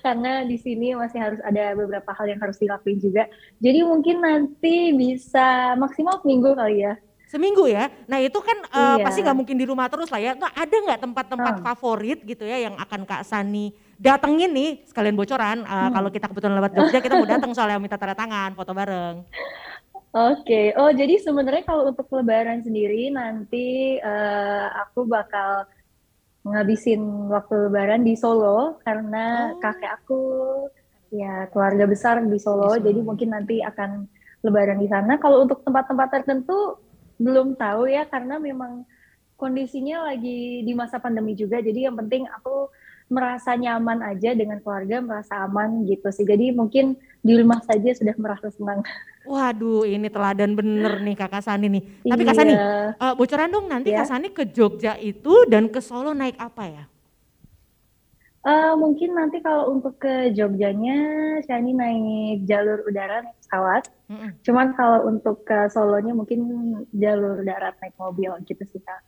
karena di sini masih harus ada beberapa hal yang harus dilakuin juga. Jadi mungkin nanti bisa maksimal seminggu kali ya. Seminggu ya. Nah itu kan eh, iya. uh, pasti nggak mungkin di rumah terus lah ya. Nah, ada nggak tempat-tempat oh. favorit gitu ya yang akan Kak Sani datengin nih sekalian bocoran. Uh, hmm. Kalau kita kebetulan lewat Jogja kita mau datang soalnya minta tanda tangan, foto bareng. Oke, okay. oh jadi sebenarnya kalau untuk Lebaran sendiri nanti uh, aku bakal menghabisin waktu lebaran di Solo karena oh. kakek aku ya keluarga besar di Solo, di Solo. jadi mungkin nanti akan lebaran di sana. Kalau untuk tempat-tempat tertentu belum tahu ya karena memang kondisinya lagi di masa pandemi juga. Jadi yang penting aku merasa nyaman aja dengan keluarga, merasa aman gitu sih. Jadi mungkin di rumah saja sudah merasa senang. Waduh, ini teladan bener nih Kakak Sani nih. Tapi iya. Kak Sani, uh, bocoran dong nanti ya. Kak Sani ke Jogja itu dan ke Solo naik apa ya? Uh, mungkin nanti kalau untuk ke Jogjanya, Shani naik jalur udara naik pesawat. Mm -hmm. Cuman kalau untuk ke Solonya mungkin jalur darat naik mobil gitu sih kak.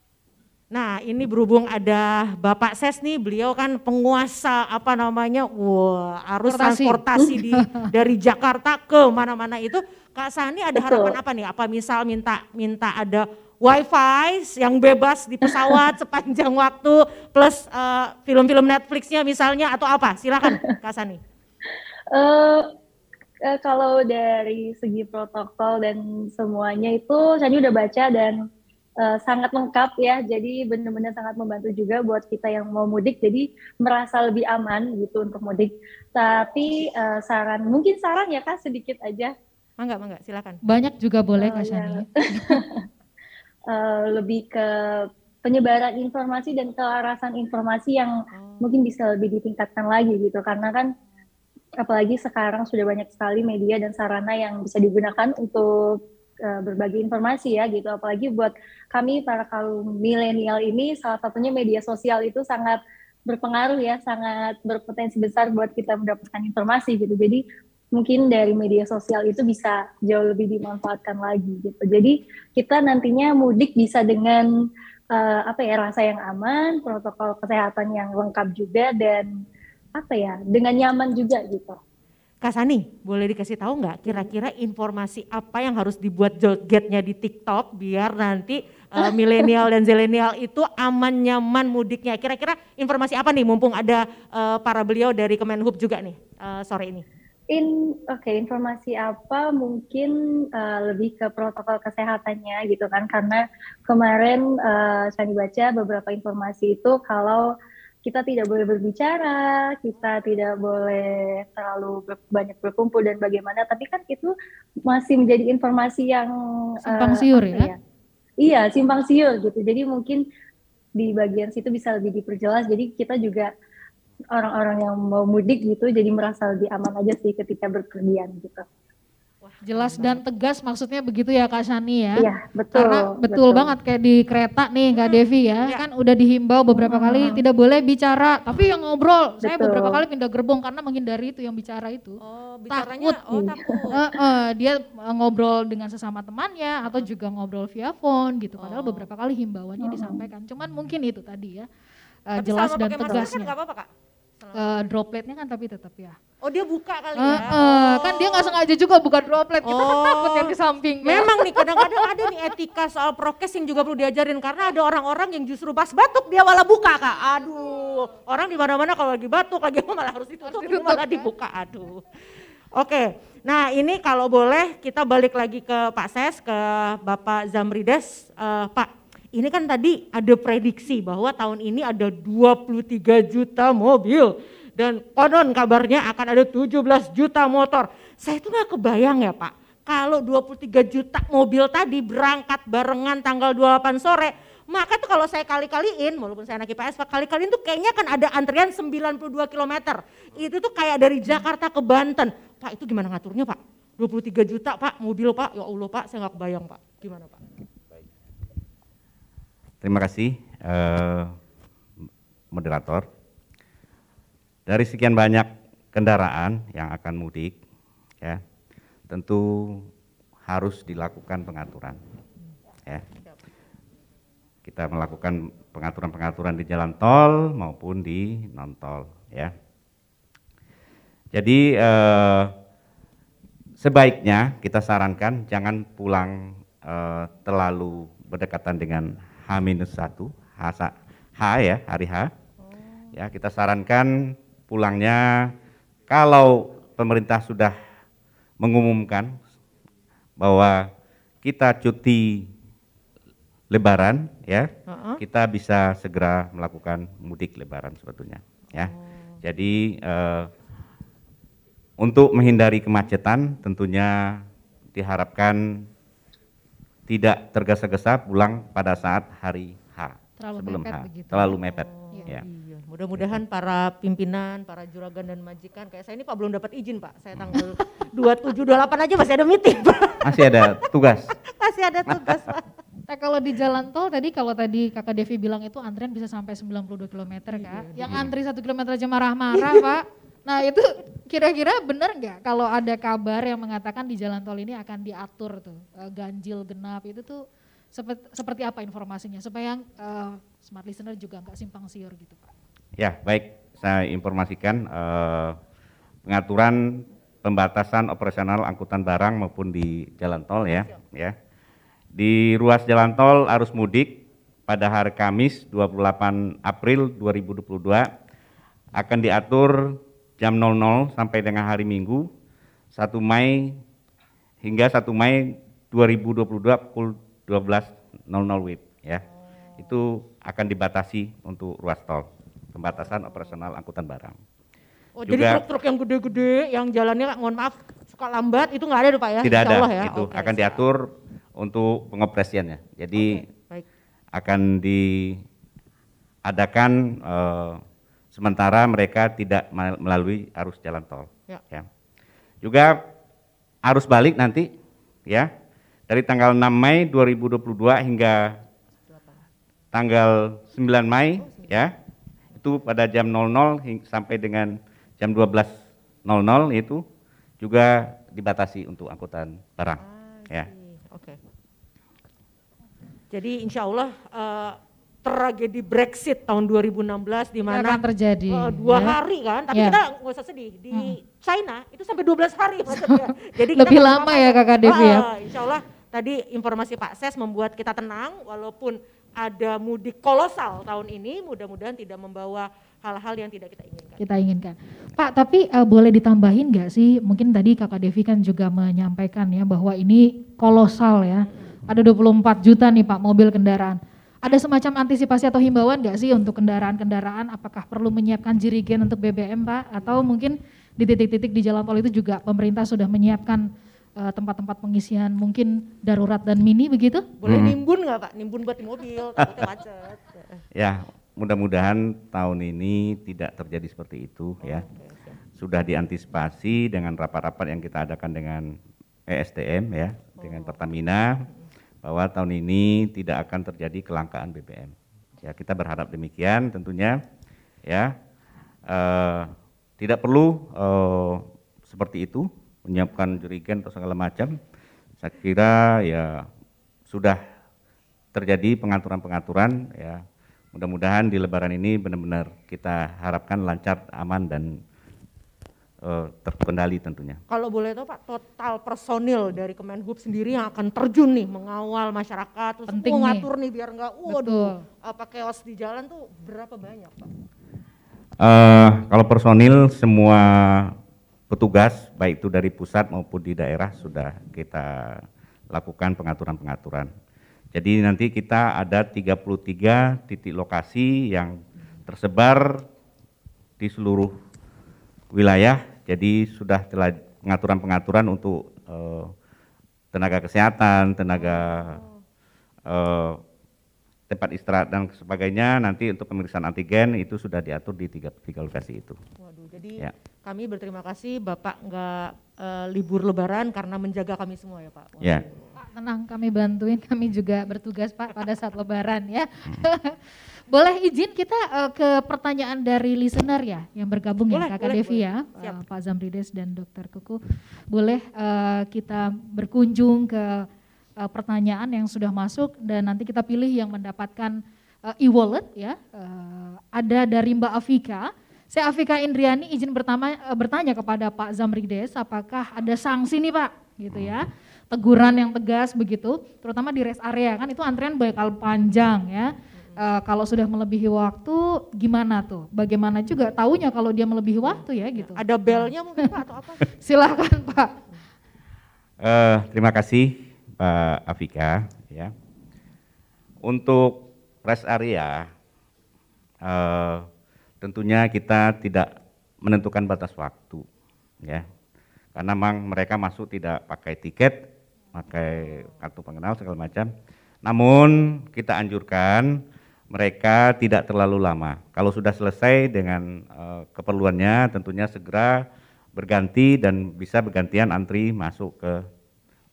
Nah ini berhubung ada Bapak Ses nih, beliau kan penguasa apa namanya, wah arus transportasi, transportasi di, dari Jakarta ke mana-mana itu. Kak Sani ada Betul. harapan apa nih? Apa misal minta minta ada wifi yang bebas di pesawat sepanjang waktu plus uh, film-film Netflixnya misalnya atau apa silakan Kak Sani uh, uh, kalau dari segi protokol dan semuanya itu Sani udah baca dan uh, sangat lengkap ya. Jadi benar-benar sangat membantu juga buat kita yang mau mudik. Jadi merasa lebih aman gitu untuk mudik. Tapi uh, saran, mungkin saran ya kak sedikit aja. Mangga, mangga, silakan. Banyak juga boleh uh, kak Ya. uh, lebih ke penyebaran informasi dan kearasan informasi yang hmm. mungkin bisa lebih ditingkatkan lagi gitu. Karena kan apalagi sekarang sudah banyak sekali media dan sarana yang bisa digunakan untuk Eh, berbagi informasi ya gitu apalagi buat kami para kaum milenial ini salah satunya media sosial itu sangat berpengaruh ya sangat berpotensi besar buat kita mendapatkan informasi gitu jadi mungkin dari media sosial itu bisa jauh lebih dimanfaatkan lagi gitu jadi kita nantinya mudik bisa dengan uh, apa ya rasa yang aman, protokol kesehatan yang lengkap juga dan apa ya dengan nyaman juga gitu. Kasani, boleh dikasih tahu nggak kira-kira informasi apa yang harus dibuat jogetnya di TikTok biar nanti uh, milenial dan zelenial itu aman nyaman mudiknya. Kira-kira informasi apa nih mumpung ada uh, para beliau dari Kemenhub juga nih uh, sore ini? In oke okay, informasi apa mungkin uh, lebih ke protokol kesehatannya gitu kan karena kemarin uh, saya dibaca beberapa informasi itu kalau kita tidak boleh berbicara, kita tidak boleh terlalu banyak berkumpul dan bagaimana, tapi kan itu masih menjadi informasi yang simpang eh, siur uh, ya? ya. Iya, simpang siur gitu. Jadi mungkin di bagian situ bisa lebih diperjelas. Jadi kita juga orang-orang yang mau mudik gitu jadi merasa lebih aman aja sih ketika berpergian gitu. Jelas dan tegas maksudnya begitu ya Kak Shani ya. Iya, betul. Karena betul, betul banget kayak di kereta nih Kak hmm. Devi ya. ya. Kan udah dihimbau beberapa hmm. kali tidak boleh bicara, tapi yang ngobrol. Betul. Saya beberapa kali pindah gerbong karena menghindari itu yang bicara itu. Oh, takut. oh takut. e -e, dia ngobrol dengan sesama temannya atau hmm. juga ngobrol via phone gitu. Padahal oh. beberapa kali himbauannya oh. disampaikan. Cuman mungkin itu tadi ya. E, tapi jelas dan tegasnya. Kan apa-apa, Kak? uh, dropletnya kan tapi tetap ya. Oh dia buka kali ya? Uh, oh. Kan dia nggak sengaja juga buka droplet, kita kan oh. kan takut yang ke samping. Memang nih kadang-kadang ada nih etika soal prokes yang juga perlu diajarin karena ada orang-orang yang justru pas batuk dia malah buka kak. Aduh orang di mana-mana kalau lagi batuk lagi malah harus ditutup, ditutup malah kan? dibuka. Aduh. Oke, okay. nah ini kalau boleh kita balik lagi ke Pak Ses, ke Bapak Zamrides. Uh, Pak, ini kan tadi ada prediksi bahwa tahun ini ada 23 juta mobil dan konon kabarnya akan ada 17 juta motor. Saya itu nggak kebayang ya Pak, kalau 23 juta mobil tadi berangkat barengan tanggal 28 sore, maka tuh kalau saya kali-kaliin, walaupun saya anak IPS, pak kali-kaliin tuh kayaknya kan ada antrian 92 km. Itu tuh kayak dari Jakarta ke Banten. Pak itu gimana ngaturnya Pak? 23 juta Pak, mobil Pak, ya Allah Pak, saya nggak kebayang Pak. Gimana Pak? Terima kasih eh, moderator. Dari sekian banyak kendaraan yang akan mudik, ya tentu harus dilakukan pengaturan. Ya. Kita melakukan pengaturan-pengaturan di jalan tol maupun di non tol. Ya. Jadi eh, sebaiknya kita sarankan jangan pulang eh, terlalu berdekatan dengan H-1, H, H ya, hari H. Oh. Ya, kita sarankan pulangnya kalau pemerintah sudah mengumumkan bahwa kita cuti lebaran ya, uh -uh. kita bisa segera melakukan mudik lebaran sebetulnya ya. Oh. Jadi uh, untuk menghindari kemacetan tentunya diharapkan tidak tergesa-gesa pulang pada saat hari H terlalu sebelum mepet H begitu. terlalu mepet oh, ya. Iya. iya. Mudah-mudahan gitu. para pimpinan, para juragan dan majikan kayak saya ini Pak belum dapat izin Pak. Saya tanggal dua 27 delapan aja masih ada meeting Pak. Masih ada tugas. masih ada tugas Pak. Nah kalau di jalan tol tadi kalau tadi kakak Devi bilang itu antrian bisa sampai 92 km kak. Iya, iya. Yang iya. antri 1 km aja marah-marah Pak. Nah itu kira-kira benar nggak kalau ada kabar yang mengatakan di jalan tol ini akan diatur tuh eh, ganjil genap itu tuh seperti, seperti apa informasinya supaya uh, smart listener juga nggak simpang siur gitu Pak. Ya baik saya informasikan uh, pengaturan pembatasan operasional angkutan barang maupun di jalan tol ya Siap. ya di ruas jalan tol arus mudik pada hari Kamis 28 April 2022 akan diatur jam 00 sampai dengan hari Minggu 1 Mei hingga 1 Mei 2022 pukul 12.00 WIB ya. Itu akan dibatasi untuk ruas tol, pembatasan operasional angkutan barang. Oh, Juga, jadi truk-truk yang gede-gede yang jalannya mohon maaf suka lambat itu nggak ada Pak ya? Tidak ada. ya? Itu okay, akan siap. diatur untuk pengoperasiannya. Jadi okay, akan diadakan uh, eh, sementara mereka tidak melalui arus jalan tol. Ya. ya. Juga arus balik nanti ya dari tanggal 6 Mei 2022 hingga tanggal 9 Mei oh, ya itu pada jam 00 sampai dengan jam 12.00 itu juga dibatasi untuk angkutan barang. Ah, ya. Iya. Oke. Okay. Jadi insya Allah uh, tragedi Brexit tahun 2016 di mana akan terjadi uh, dua ya. hari kan tapi ya. kita nggak usah sedih di hmm. China itu sampai 12 hari maksudnya jadi kita lebih lama ya kakak Devi uh, Insya Allah tadi informasi Pak Ses membuat kita tenang walaupun ada mudik kolosal tahun ini mudah-mudahan tidak membawa hal-hal yang tidak kita inginkan. Kita inginkan. Pak, tapi uh, boleh ditambahin nggak sih? Mungkin tadi Kakak Devi kan juga menyampaikan ya bahwa ini kolosal ya. Hmm. Ada 24 juta nih Pak mobil kendaraan ada semacam antisipasi atau himbauan nggak sih untuk kendaraan-kendaraan? Apakah perlu menyiapkan jirigen untuk BBM, Pak? Atau mungkin di titik-titik di jalan tol itu juga pemerintah sudah menyiapkan eh, tempat-tempat uh, pengisian mungkin darurat dan mini begitu? Boleh hmm. nimbun nggak, Pak? Nimbun buat mobil, takutnya macet. ya, mudah-mudahan tahun ini tidak terjadi seperti itu oh, ya. Okay, okay. Sudah diantisipasi dengan rapat-rapat yang kita adakan dengan ESTM ya, oh. dengan Pertamina bahwa tahun ini tidak akan terjadi kelangkaan BBM. Ya, kita berharap demikian tentunya ya. Eh, tidak perlu eh, seperti itu menyiapkan jurigen atau segala macam. Saya kira ya sudah terjadi pengaturan-pengaturan ya. Mudah-mudahan di lebaran ini benar-benar kita harapkan lancar, aman dan uh, terkendali tentunya. Kalau boleh tahu Pak, total personil dari Kemenhub sendiri yang akan terjun nih mengawal masyarakat, terus Penting mengatur nih. nih biar nggak, waduh, apa keos di jalan tuh berapa banyak Pak? Uh, kalau personil semua petugas baik itu dari pusat maupun di daerah sudah kita lakukan pengaturan-pengaturan. Jadi nanti kita ada 33 titik lokasi yang tersebar di seluruh wilayah jadi sudah telah pengaturan-pengaturan untuk uh, tenaga kesehatan, tenaga uh, tempat istirahat dan sebagainya nanti untuk pemeriksaan antigen itu sudah diatur di tiga, tiga lokasi itu. Waduh, jadi ya. kami berterima kasih Bapak nggak uh, libur lebaran karena menjaga kami semua ya Pak. Iya. Ya. Pak tenang kami bantuin, kami juga bertugas Pak pada saat lebaran ya. Hmm. Boleh izin kita uh, ke pertanyaan dari listener ya yang bergabung ya, boleh, ya Kakak Devi ya, Uh, Pak Zamrides dan Dokter Kuku. Boleh uh, kita berkunjung ke uh, pertanyaan yang sudah masuk dan nanti kita pilih yang mendapatkan uh, e-wallet ya. Uh, ada dari Mbak Afika. Saya Afika Indriani izin bertama, uh, bertanya kepada Pak Zamrides apakah ada sanksi nih Pak gitu ya teguran yang tegas begitu, terutama di rest area kan itu antrian bakal panjang ya uh, kalau sudah melebihi waktu gimana tuh? Bagaimana juga taunya kalau dia melebihi waktu ya gitu. Ada belnya mungkin Pak atau apa? Silahkan Pak. Uh, terima kasih Pak Afika ya. Untuk rest area uh, tentunya kita tidak menentukan batas waktu ya. Karena memang mereka masuk tidak pakai tiket, pakai kartu pengenal segala macam. Namun kita anjurkan mereka tidak terlalu lama. Kalau sudah selesai dengan uh, keperluannya tentunya segera berganti dan bisa bergantian antri masuk ke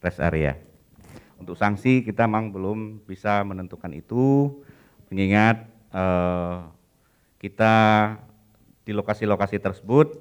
rest area. Untuk sanksi kita memang belum bisa menentukan itu mengingat uh, kita di lokasi-lokasi tersebut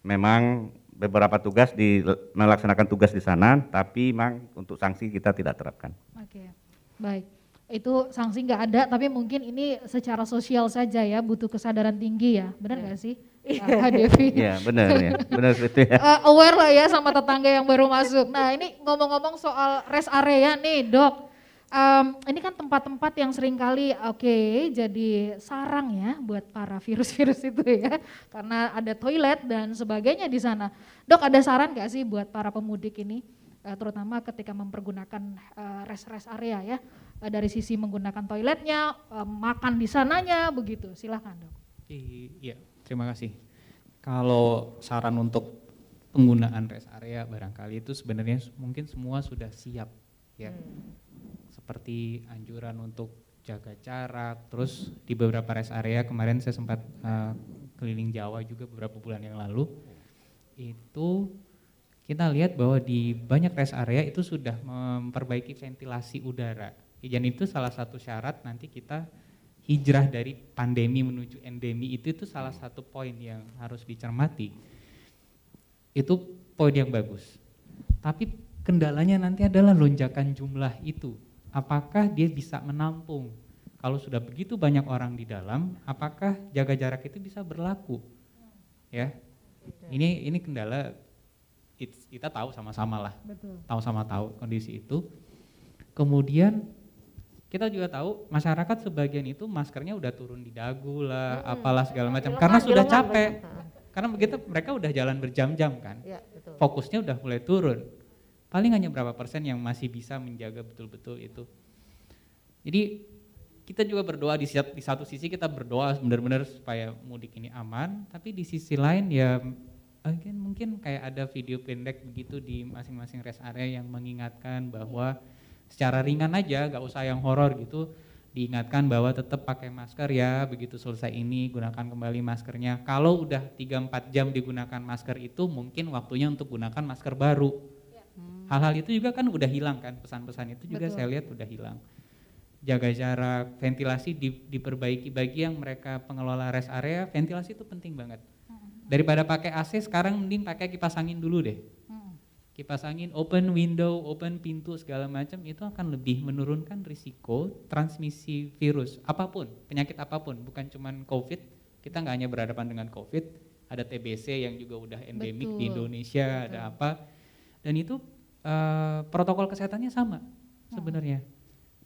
memang beberapa tugas di melaksanakan tugas di sana tapi memang untuk sanksi kita tidak terapkan. Oke. Baik itu sanksi nggak ada tapi mungkin ini secara sosial saja ya butuh kesadaran tinggi ya benar iya. nggak yeah. sih iya. Kak Devi ya benar ya benar itu ya uh, aware lah ya sama tetangga yang baru masuk nah ini ngomong-ngomong soal rest area nih dok um, ini kan tempat-tempat yang sering kali oke okay, jadi sarang ya buat para virus-virus itu ya karena ada toilet dan sebagainya di sana dok ada saran nggak sih buat para pemudik ini eh, terutama ketika mempergunakan eh, rest rest area ya Eh, dari sisi menggunakan toiletnya, eh, makan di sananya, begitu. Silahkan dok. Iya, terima kasih. Kalau saran untuk penggunaan rest area barangkali itu sebenarnya mungkin semua sudah siap ya. Hmm. Seperti anjuran untuk jaga jarak, terus di beberapa rest area kemarin saya sempat uh, keliling Jawa juga beberapa bulan yang lalu. Itu kita lihat bahwa di banyak rest area itu sudah memperbaiki ventilasi udara Ijan itu salah satu syarat nanti kita hijrah dari pandemi menuju endemi itu itu salah satu poin yang harus dicermati. Itu poin yang bagus. Tapi kendalanya nanti adalah lonjakan jumlah itu. Apakah dia bisa menampung? Kalau sudah begitu banyak orang di dalam, apakah jaga jarak itu bisa berlaku? Ya. Ini ini kendala kita tahu sama-sama lah. Tahu sama tahu kondisi itu. Kemudian kita juga tahu masyarakat sebagian itu maskernya udah turun di dagu lah, hmm. apalah segala iya. macam karena sudah capek. Karena begitu mereka udah jalan berjam-jam kan. Ya, betul. Fokusnya udah mulai turun. Paling hanya berapa persen yang masih bisa menjaga betul-betul itu. Jadi kita juga berdoa di, di satu sisi kita berdoa benar-benar supaya mudik ini aman, tapi di sisi lain ya mungkin mungkin kayak ada video pendek begitu di masing-masing rest area yang mengingatkan bahwa secara ringan aja, gak usah yang horor gitu. Diingatkan bahwa tetap pakai masker ya, begitu selesai ini gunakan kembali maskernya. Kalau udah 3-4 jam digunakan masker itu mungkin waktunya untuk gunakan masker baru. Ya. Hal-hal itu juga kan udah hilang kan, pesan-pesan itu juga Betul. saya lihat udah hilang. Jaga jarak, ventilasi di, diperbaiki bagi yang mereka pengelola rest area, ventilasi itu penting banget. Daripada pakai AC sekarang mending pakai kipas angin dulu deh kipas angin, open window, open pintu segala macam itu akan lebih menurunkan risiko transmisi virus apapun, penyakit apapun, bukan cuman COVID. Kita nggak hanya berhadapan dengan COVID, ada TBC yang juga udah endemik di Indonesia, Betul. ada apa. Dan itu uh, protokol kesehatannya sama sebenarnya.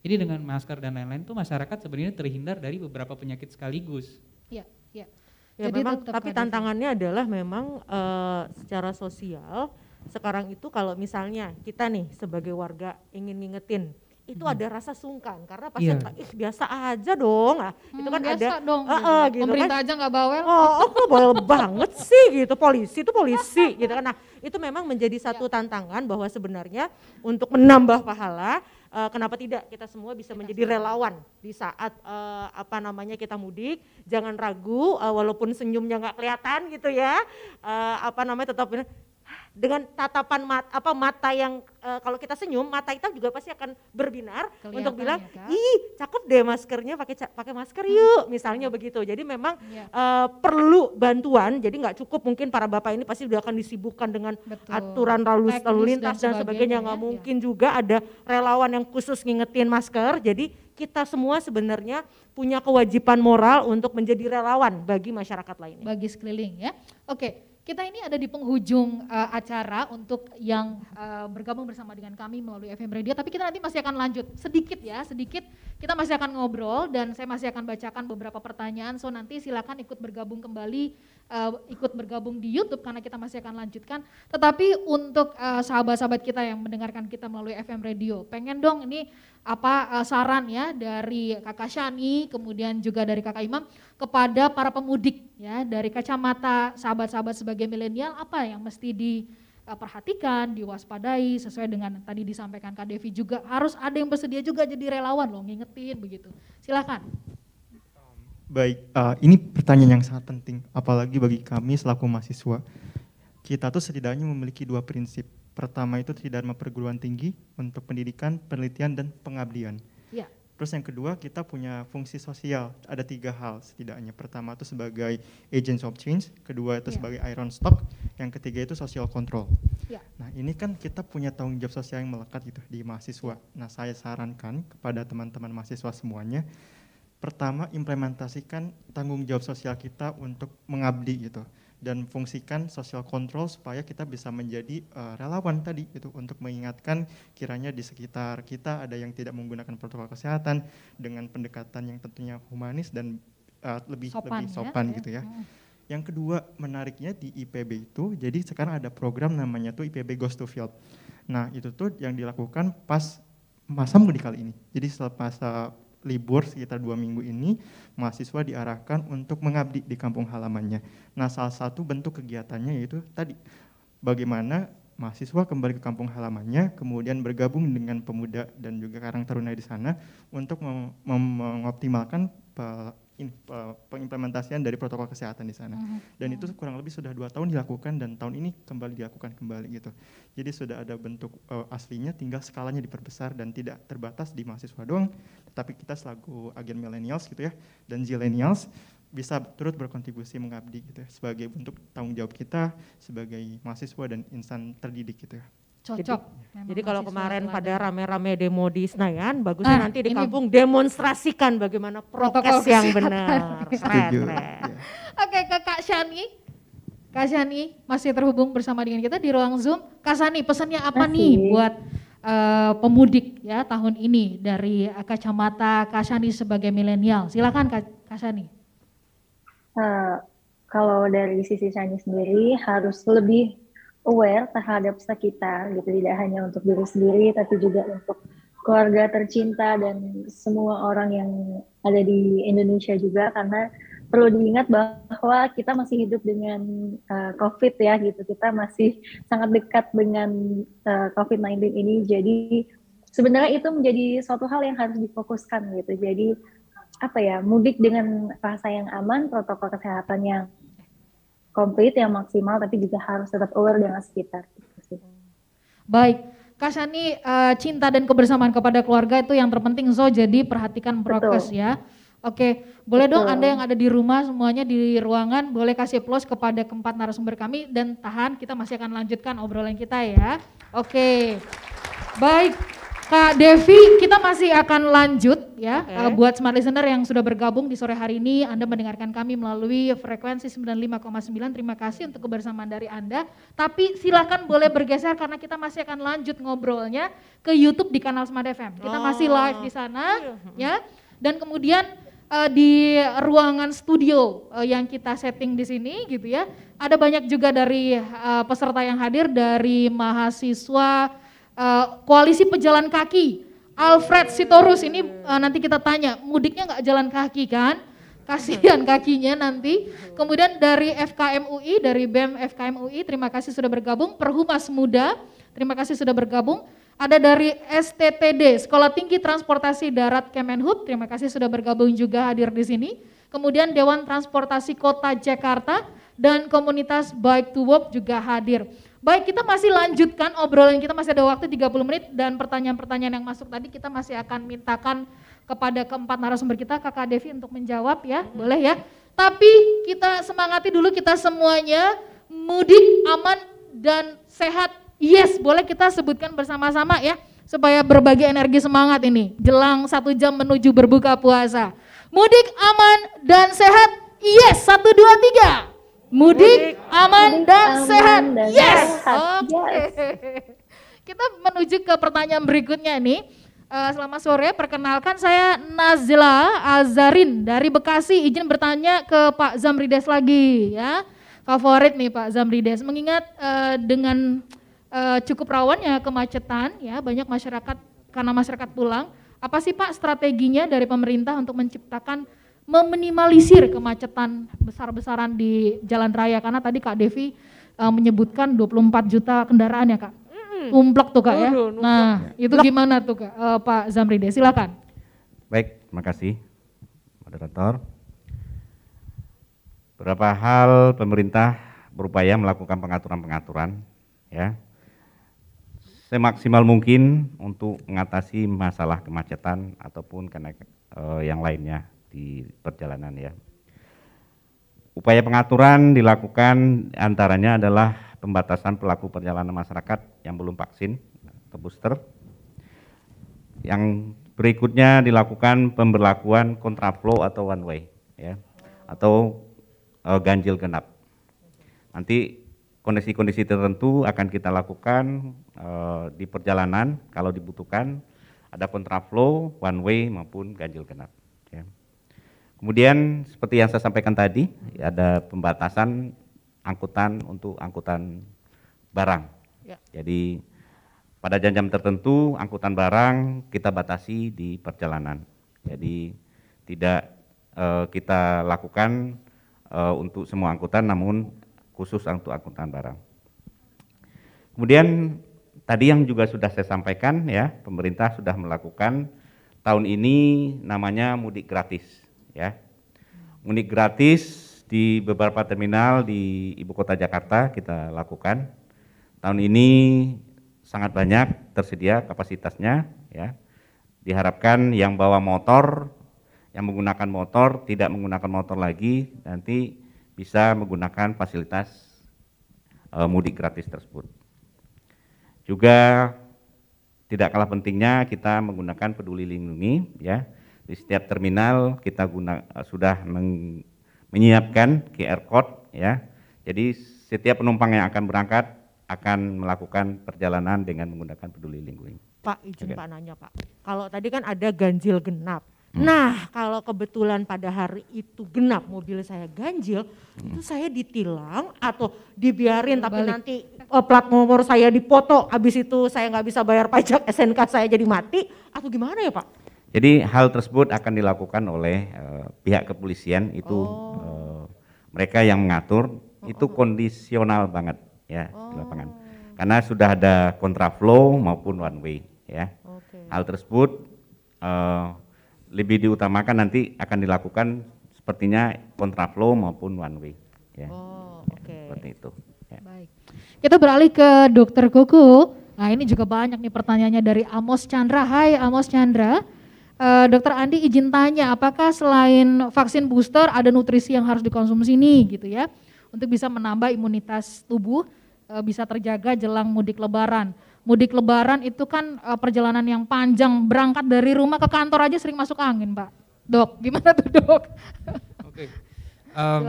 Jadi dengan masker dan lain-lain tuh masyarakat sebenarnya terhindar dari beberapa penyakit sekaligus. ya ya, Ya, Jadi memang, tapi tantangannya itu. adalah memang uh, secara sosial sekarang itu kalau misalnya kita nih sebagai warga ingin ngingetin itu hmm. ada rasa sungkan karena pasti iya. yeah. ih biasa aja dong ah hmm, itu mm, kan biasa ada dong, uh, uh, gitu kan. pemerintah kan. aja nggak bawel oh, oh bawel banget sih gitu polisi itu polisi gitu kan nah itu memang menjadi satu yeah. tantangan bahwa sebenarnya untuk menambah pahala uh, kenapa tidak kita semua bisa kita menjadi semua. relawan di saat uh, apa namanya kita mudik jangan ragu uh, walaupun senyumnya nggak kelihatan gitu ya uh, apa namanya tetap dengan tatapan mat, apa mata yang uh, kalau kita senyum mata kita juga pasti akan berbinar Kelihatan untuk bilang ya, ih cakep deh maskernya pakai pakai masker yuk hmm. misalnya hmm. begitu jadi memang ya. uh, perlu bantuan jadi nggak cukup mungkin para bapak ini pasti sudah akan disibukkan dengan Betul. aturan lalu lintas dan, sebagainya nggak ya, mungkin juga ada relawan yang khusus ngingetin masker jadi kita semua sebenarnya punya kewajiban moral untuk menjadi relawan bagi masyarakat lainnya bagi sekeliling ya oke kita ini ada di penghujung uh, acara untuk yang uh, bergabung bersama dengan kami melalui FM Radio, tapi kita nanti masih akan lanjut sedikit ya, sedikit kita masih akan ngobrol dan saya masih akan bacakan beberapa pertanyaan. So nanti silakan ikut bergabung kembali uh, ikut bergabung di YouTube karena kita masih akan lanjutkan. Tetapi untuk sahabat eh, sahabat-sahabat kita yang mendengarkan kita melalui FM radio, pengen dong ini apa uh, saran ya dari Kakak Shani, kemudian juga dari Kakak Imam kepada para pemudik ya dari kacamata sahabat-sahabat sebagai milenial apa yang mesti di perhatikan, diwaspadai sesuai dengan tadi disampaikan Kak Devi juga harus ada yang bersedia juga jadi relawan loh ngingetin begitu. Silakan. Baik, uh, ini pertanyaan yang sangat penting, apalagi bagi kami selaku mahasiswa. Kita tuh setidaknya memiliki dua prinsip. Pertama itu tridharma perguruan tinggi untuk pendidikan, penelitian, dan pengabdian. Ya. Terus yang kedua kita punya fungsi sosial. Ada tiga hal setidaknya. Pertama itu sebagai agents of change, kedua itu ya. sebagai iron stock, yang ketiga itu social control. Ya. Nah ini kan kita punya tanggung jawab sosial yang melekat gitu di mahasiswa. Nah saya sarankan kepada teman-teman mahasiswa semuanya pertama implementasikan tanggung jawab sosial kita untuk mengabdi gitu dan fungsikan sosial kontrol supaya kita bisa menjadi uh, relawan tadi itu untuk mengingatkan kiranya di sekitar kita ada yang tidak menggunakan protokol kesehatan dengan pendekatan yang tentunya humanis dan uh, lebih sopan, lebih sopan ya? gitu ya. ya. Yang kedua menariknya di IPB itu jadi sekarang ada program namanya tuh IPB Ghost to Field. Nah, itu tuh yang dilakukan pas masa mudik kali ini. Jadi setelah eh, masa libur sekitar dua minggu ini, mahasiswa diarahkan untuk mengabdi di kampung halamannya. Nah, salah satu bentuk kegiatannya yaitu tadi, bagaimana mahasiswa kembali ke kampung halamannya, kemudian bergabung dengan pemuda dan juga karang taruna di sana untuk mengoptimalkan In, pengimplementasian dari protokol kesehatan di sana. Mhm. Dan itu kurang lebih sudah dua tahun dilakukan dan tahun ini kembali dilakukan kembali gitu. Jadi sudah ada bentuk uh, aslinya, tinggal skalanya diperbesar dan tidak terbatas di mahasiswa doang, tapi kita selaku agen millennials gitu ya dan zillennials bisa turut berkontribusi mengabdi gitu ya sebagai bentuk tanggung jawab kita sebagai mahasiswa dan insan terdidik gitu ya cocok. Jadi, jadi kalau kemarin pada rame-rame demo di Senayan, bagusnya ah, nanti di kampung demonstrasikan bagaimana protokol yang benar. Iya. Oke, ke Kak Shani. Kak Shani masih terhubung bersama dengan kita di ruang Zoom. Kak Shani, pesannya apa masih. nih buat uh, pemudik ya tahun ini dari eh, kacamata Kasani sebagai milenial. Silakan Kasani. Uh, eh, kalau dari sisi Sani sendiri harus lebih aware terhadap sekitar gitu tidak hanya untuk diri sendiri tapi juga untuk keluarga tercinta dan semua orang yang ada di Indonesia juga karena perlu diingat bahwa kita masih hidup dengan uh, COVID ya gitu. Kita masih sangat dekat dengan uh, eh, COVID-19 ini. Jadi sebenarnya itu menjadi suatu hal yang harus difokuskan gitu. Jadi apa ya mudik dengan rasa yang aman, protokol kesehatan yang komplit, yang maksimal, tapi juga harus tetap aware dengan sekitar. Baik, Kak Shani, uh, cinta dan kebersamaan kepada keluarga itu yang terpenting So jadi perhatikan prokes Betul. ya. Oke, boleh dong Anda yang ada di rumah semuanya di ruangan boleh kasih plus kepada keempat narasumber kami dan tahan kita masih akan lanjutkan obrolan kita ya. Oke. Baik, Kak Devi, kita masih akan lanjut ya. Okay. Eh, buat smart listener yang sudah bergabung di sore hari ini, Anda mendengarkan kami melalui frekuensi 95,9. Terima kasih untuk kebersamaan dari Anda. Tapi silahkan boleh bergeser karena kita masih akan lanjut ngobrolnya ke YouTube di kanal Smart FM. Kita oh. masih live di sana iya. ya. Dan kemudian uh, di ruangan studio uh, yang kita setting di sini gitu ya. Ada banyak juga dari uh, peserta yang hadir dari mahasiswa uh, koalisi pejalan kaki. Alfred Sitorus ini uh, nanti kita tanya, mudiknya nggak jalan kaki kan? Kasihan hmm. kakinya nanti. Kemudian dari FKM UI, dari BEM FKM UI, terima kasih sudah bergabung. Perhumas Muda, terima kasih sudah bergabung ada dari STTD, Sekolah Tinggi Transportasi Darat Kemenhub. Terima kasih sudah bergabung juga hadir di sini. Kemudian Dewan Transportasi Kota Jakarta dan komunitas Bike to Work juga hadir. Baik, kita masih lanjutkan obrolan kita masih ada waktu 30 menit dan pertanyaan-pertanyaan yang masuk tadi kita masih akan mintakan kepada keempat narasumber kita Kakak Devi untuk menjawab ya, iya. boleh ya. Tapi kita semangati dulu kita semuanya mudik aman dan sehat Yes, boleh kita sebutkan bersama-sama ya, supaya berbagi energi semangat ini. Jelang satu jam menuju berbuka puasa. Mudik aman dan sehat. Yes, satu dua tiga. Mudik, aman, dan sehat. yes. Oke. Okay. Kita menuju ke pertanyaan berikutnya ini Uh, eh, selamat sore, perkenalkan saya Nazila Azarin dari Bekasi. Izin bertanya ke Pak Zamrides lagi ya. Favorit nih Pak Zamrides. Mengingat uh, dengan uh, cukup rawan ya kemacetan ya banyak masyarakat karena masyarakat pulang. Apa sih Pak strateginya dari pemerintah untuk menciptakan meminimalisir kemacetan besar-besaran di jalan raya karena tadi Kak Devi uh, menyebutkan 24 juta kendaraan ya Kak. umplak tuh Kak ya. nah, itu gimana tuh Kak? Uh, Pak Zamride silakan. Baik, terima kasih moderator. Beberapa hal pemerintah berupaya melakukan pengaturan-pengaturan ya semaksimal mungkin untuk mengatasi masalah kemacetan ataupun kenaikan eh, yang lainnya di perjalanan ya. Upaya pengaturan dilakukan antaranya adalah pembatasan pelaku perjalanan masyarakat yang belum vaksin atau booster. Yang berikutnya dilakukan pemberlakuan kontraflow atau one way ya atau eh, ganjil genap. Nanti kondisi-kondisi tertentu akan kita lakukan uh, di perjalanan kalau dibutuhkan ada kontraflow, one way maupun ganjil genap. Okay. Ya. Kemudian seperti yang saya sampaikan tadi ada pembatasan angkutan untuk angkutan barang. Ya. Jadi pada jam-jam tertentu angkutan barang kita batasi di perjalanan. Jadi tidak uh, kita lakukan uh, untuk semua angkutan, namun khusus untuk angkutan barang. Kemudian tadi yang juga sudah saya sampaikan ya, pemerintah sudah melakukan tahun ini namanya mudik gratis ya. Mudik gratis di beberapa terminal di ibu kota Jakarta kita lakukan. Tahun ini sangat banyak tersedia kapasitasnya ya. Diharapkan yang bawa motor, yang menggunakan motor tidak menggunakan motor lagi nanti bisa menggunakan fasilitas uh, mudik gratis tersebut. Juga tidak kalah pentingnya kita menggunakan peduli lindungi ya. Di setiap terminal kita guna e, sudah meng, menyiapkan QR code ya. Jadi setiap penumpang yang akan berangkat akan melakukan perjalanan dengan menggunakan peduli lindungi. Pak, izin okay. Pak nanya Pak. Kalau tadi kan ada ganjil genap. Hmm. Nah, kalau kebetulan pada hari itu genap mobil saya ganjil, hmm. itu saya ditilang atau dibiarin Balik. tapi nanti uh, plat nomor saya dipoto, habis itu saya nggak bisa bayar pajak SNK saya jadi mati atau gimana ya Pak? Jadi hal tersebut akan dilakukan oleh uh, pihak kepolisian itu oh. uh, mereka yang mengatur itu oh. kondisional banget ya oh. di lapangan karena sudah ada kontraflow maupun one way ya. Okay. Hal tersebut uh, lebih diutamakan nanti akan dilakukan sepertinya kontraflow maupun one way. Ya. Oh, ya, oke. Okay. seperti itu. Ya. Baik. Kita beralih ke Dokter Kuku. Nah ini juga banyak nih pertanyaannya dari Amos Chandra. Hai Amos Chandra. Uh, dokter Andi izin tanya, apakah selain vaksin booster ada nutrisi yang harus dikonsumsi nih gitu ya untuk bisa menambah imunitas tubuh eh, bisa terjaga jelang mudik lebaran mudik lebaran itu kan eh, perjalanan yang panjang, berangkat dari rumah ke kantor aja sering masuk angin, Pak. Dok, gimana tuh, Dok? Okay. Um,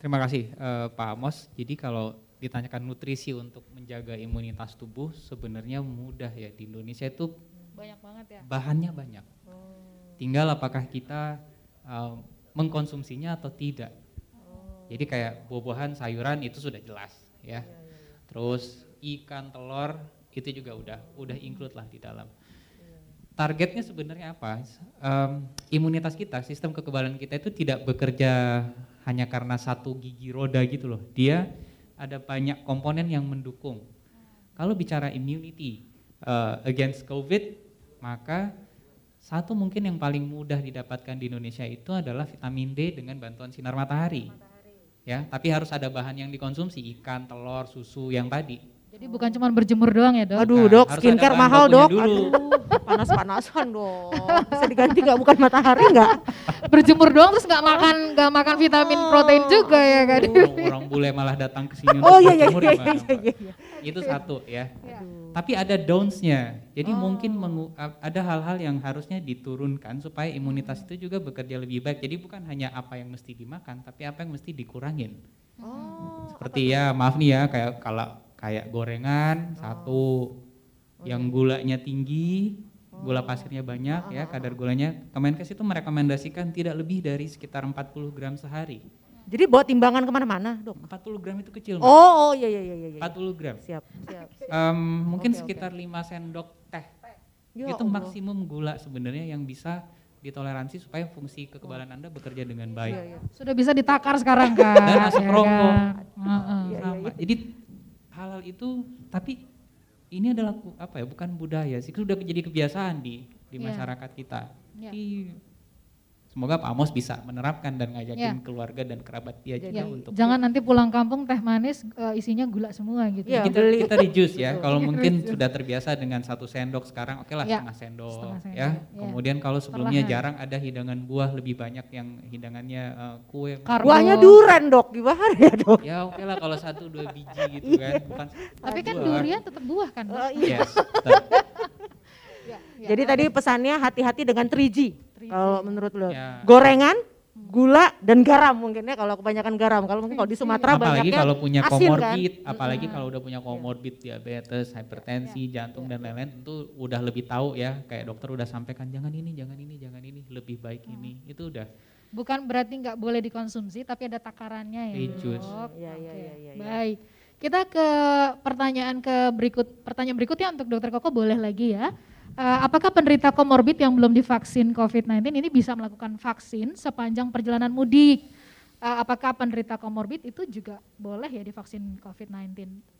Terima kasih, uh, Pak Amos. Jadi kalau ditanyakan nutrisi untuk menjaga imunitas tubuh, sebenarnya mudah ya di Indonesia itu banyak banget ya. Bahannya banyak. Oh. Tinggal apakah kita um, mengkonsumsinya atau tidak. Oh. Jadi kayak buah-buahan, sayuran itu sudah jelas ya. ya, ya. Terus ikan, telur itu juga udah udah include lah di dalam. Targetnya sebenarnya apa? Um, imunitas kita, sistem kekebalan kita itu tidak bekerja hanya karena satu gigi roda gitu loh. Dia ada banyak komponen yang mendukung. Kalau bicara immunity uh, against COVID, maka satu mungkin yang paling mudah didapatkan di Indonesia itu adalah vitamin D dengan bantuan sinar matahari. matahari. Ya, tapi harus ada bahan yang dikonsumsi, ikan, telur, susu yang tadi jadi bukan cuma berjemur doang ya dok? Aduh nah, dok, nah, skincare mahal dok. Aduh, panas-panasan dok. Bisa diganti nggak bukan matahari nggak? berjemur doang terus nggak makan nggak makan vitamin oh. protein juga ya kan? Orang bule malah datang ke sini. Oh iya iya iya, ya, iya, iya iya Itu satu ya. Aduh. Iya. Tapi ada downs-nya. Jadi oh. mungkin ada hal-hal yang harusnya diturunkan supaya imunitas itu juga bekerja lebih baik. Jadi bukan hanya apa yang mesti dimakan, tapi apa yang mesti dikurangin. Oh, Seperti ya, maaf nih ya, kayak kalau kayak gorengan oh. satu oh, yang iya. gulanya tinggi oh. gula pasirnya banyak ya kadar gulanya Kemenkes itu merekomendasikan tidak lebih dari sekitar 40 gram sehari jadi bawa timbangan kemana-mana dong 40 gram itu kecil oh, mbak. oh iya iya iya iya 40 iya. gram siap siap, siap. Um, mungkin okay, sekitar okay. 5 sendok teh ya itu Allah. maksimum gula sebenarnya yang bisa ditoleransi supaya fungsi kekebalan Anda bekerja dengan iya, baik. Ya, ya. Sudah bisa ditakar sekarang kan. Dan masuk ya, rokok. Kan? Uh, ya, iya, ya. Jadi halal itu tapi ini adalah apa ya bukan budaya sih sudah jadi kebiasaan di di yeah. masyarakat kita. Yeah. Iya semoga Pak Amos bisa menerapkan dan ngajakin ya. keluarga dan kerabat dia juga ya. untuk jangan nanti pulang kampung teh manis uh, isinya gula semua gitu Ya. kita kita di jus ya kalau iya, mungkin sudah terbiasa dengan satu sendok sekarang oke okay lah ya. setengah sendok setengah sendok, ya ya. kemudian kalau sebelumnya Perlahan. jarang ada hidangan buah lebih banyak yang hidangannya uh, kue Karbo. buahnya durian dok di ya dok ya oke okay lah kalau satu dua biji gitu iya. kan bukan tapi kan buah. durian tetap buah kan oh, iya. yes, ya, ya. Jadi tadi pesannya hati-hati dengan 3G. Kalau menurut lo, ya. gorengan, gula dan garam mungkin ya kalau kebanyakan garam kalau mungkin kalau di iya, Sumatera apalagi kalau punya komorbid kan? apalagi kalau udah punya komorbid iya. diabetes hipertensi ya, jantung ya. dan lain-lain tentu udah lebih tahu ya kayak dokter udah sampaikan jangan ini jangan ini jangan ini lebih baik hmm. ini iya. itu udah bukan berarti nggak boleh dikonsumsi tapi ada takarannya ya iya iya iya baik kita ke pertanyaan ke berikut pertanyaan berikutnya untuk dokter Koko boleh lagi ya Eh, apakah penderita komorbid yang belum divaksin COVID-19 ini bisa melakukan vaksin sepanjang perjalanan mudik? Eh, apakah penderita komorbid itu juga boleh ya divaksin COVID-19?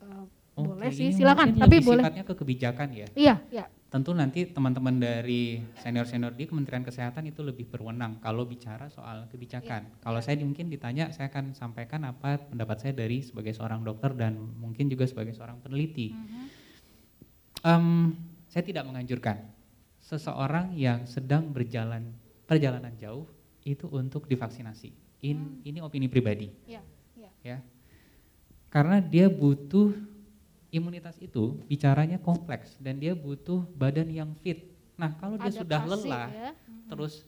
Eh, boleh sih, silakan. Tapi boleh. Sifatnya ke kebijakan ya. Iya, iya. Tentu nanti teman-teman dari senior-senior di Kementerian Kesehatan itu lebih berwenang kalau bicara soal kebijakan. Iya. Kalau saya mungkin ditanya, saya akan sampaikan apa pendapat saya dari sebagai seorang dokter dan mungkin juga sebagai seorang peneliti. Uh -huh. um, saya tidak menganjurkan seseorang yang sedang berjalan perjalanan jauh itu untuk divaksinasi. In, hmm. Ini opini pribadi. Ya, ya. ya, karena dia butuh imunitas itu bicaranya kompleks dan dia butuh badan yang fit. Nah kalau dia Adaptasi, sudah lelah, ya. Hmm. terus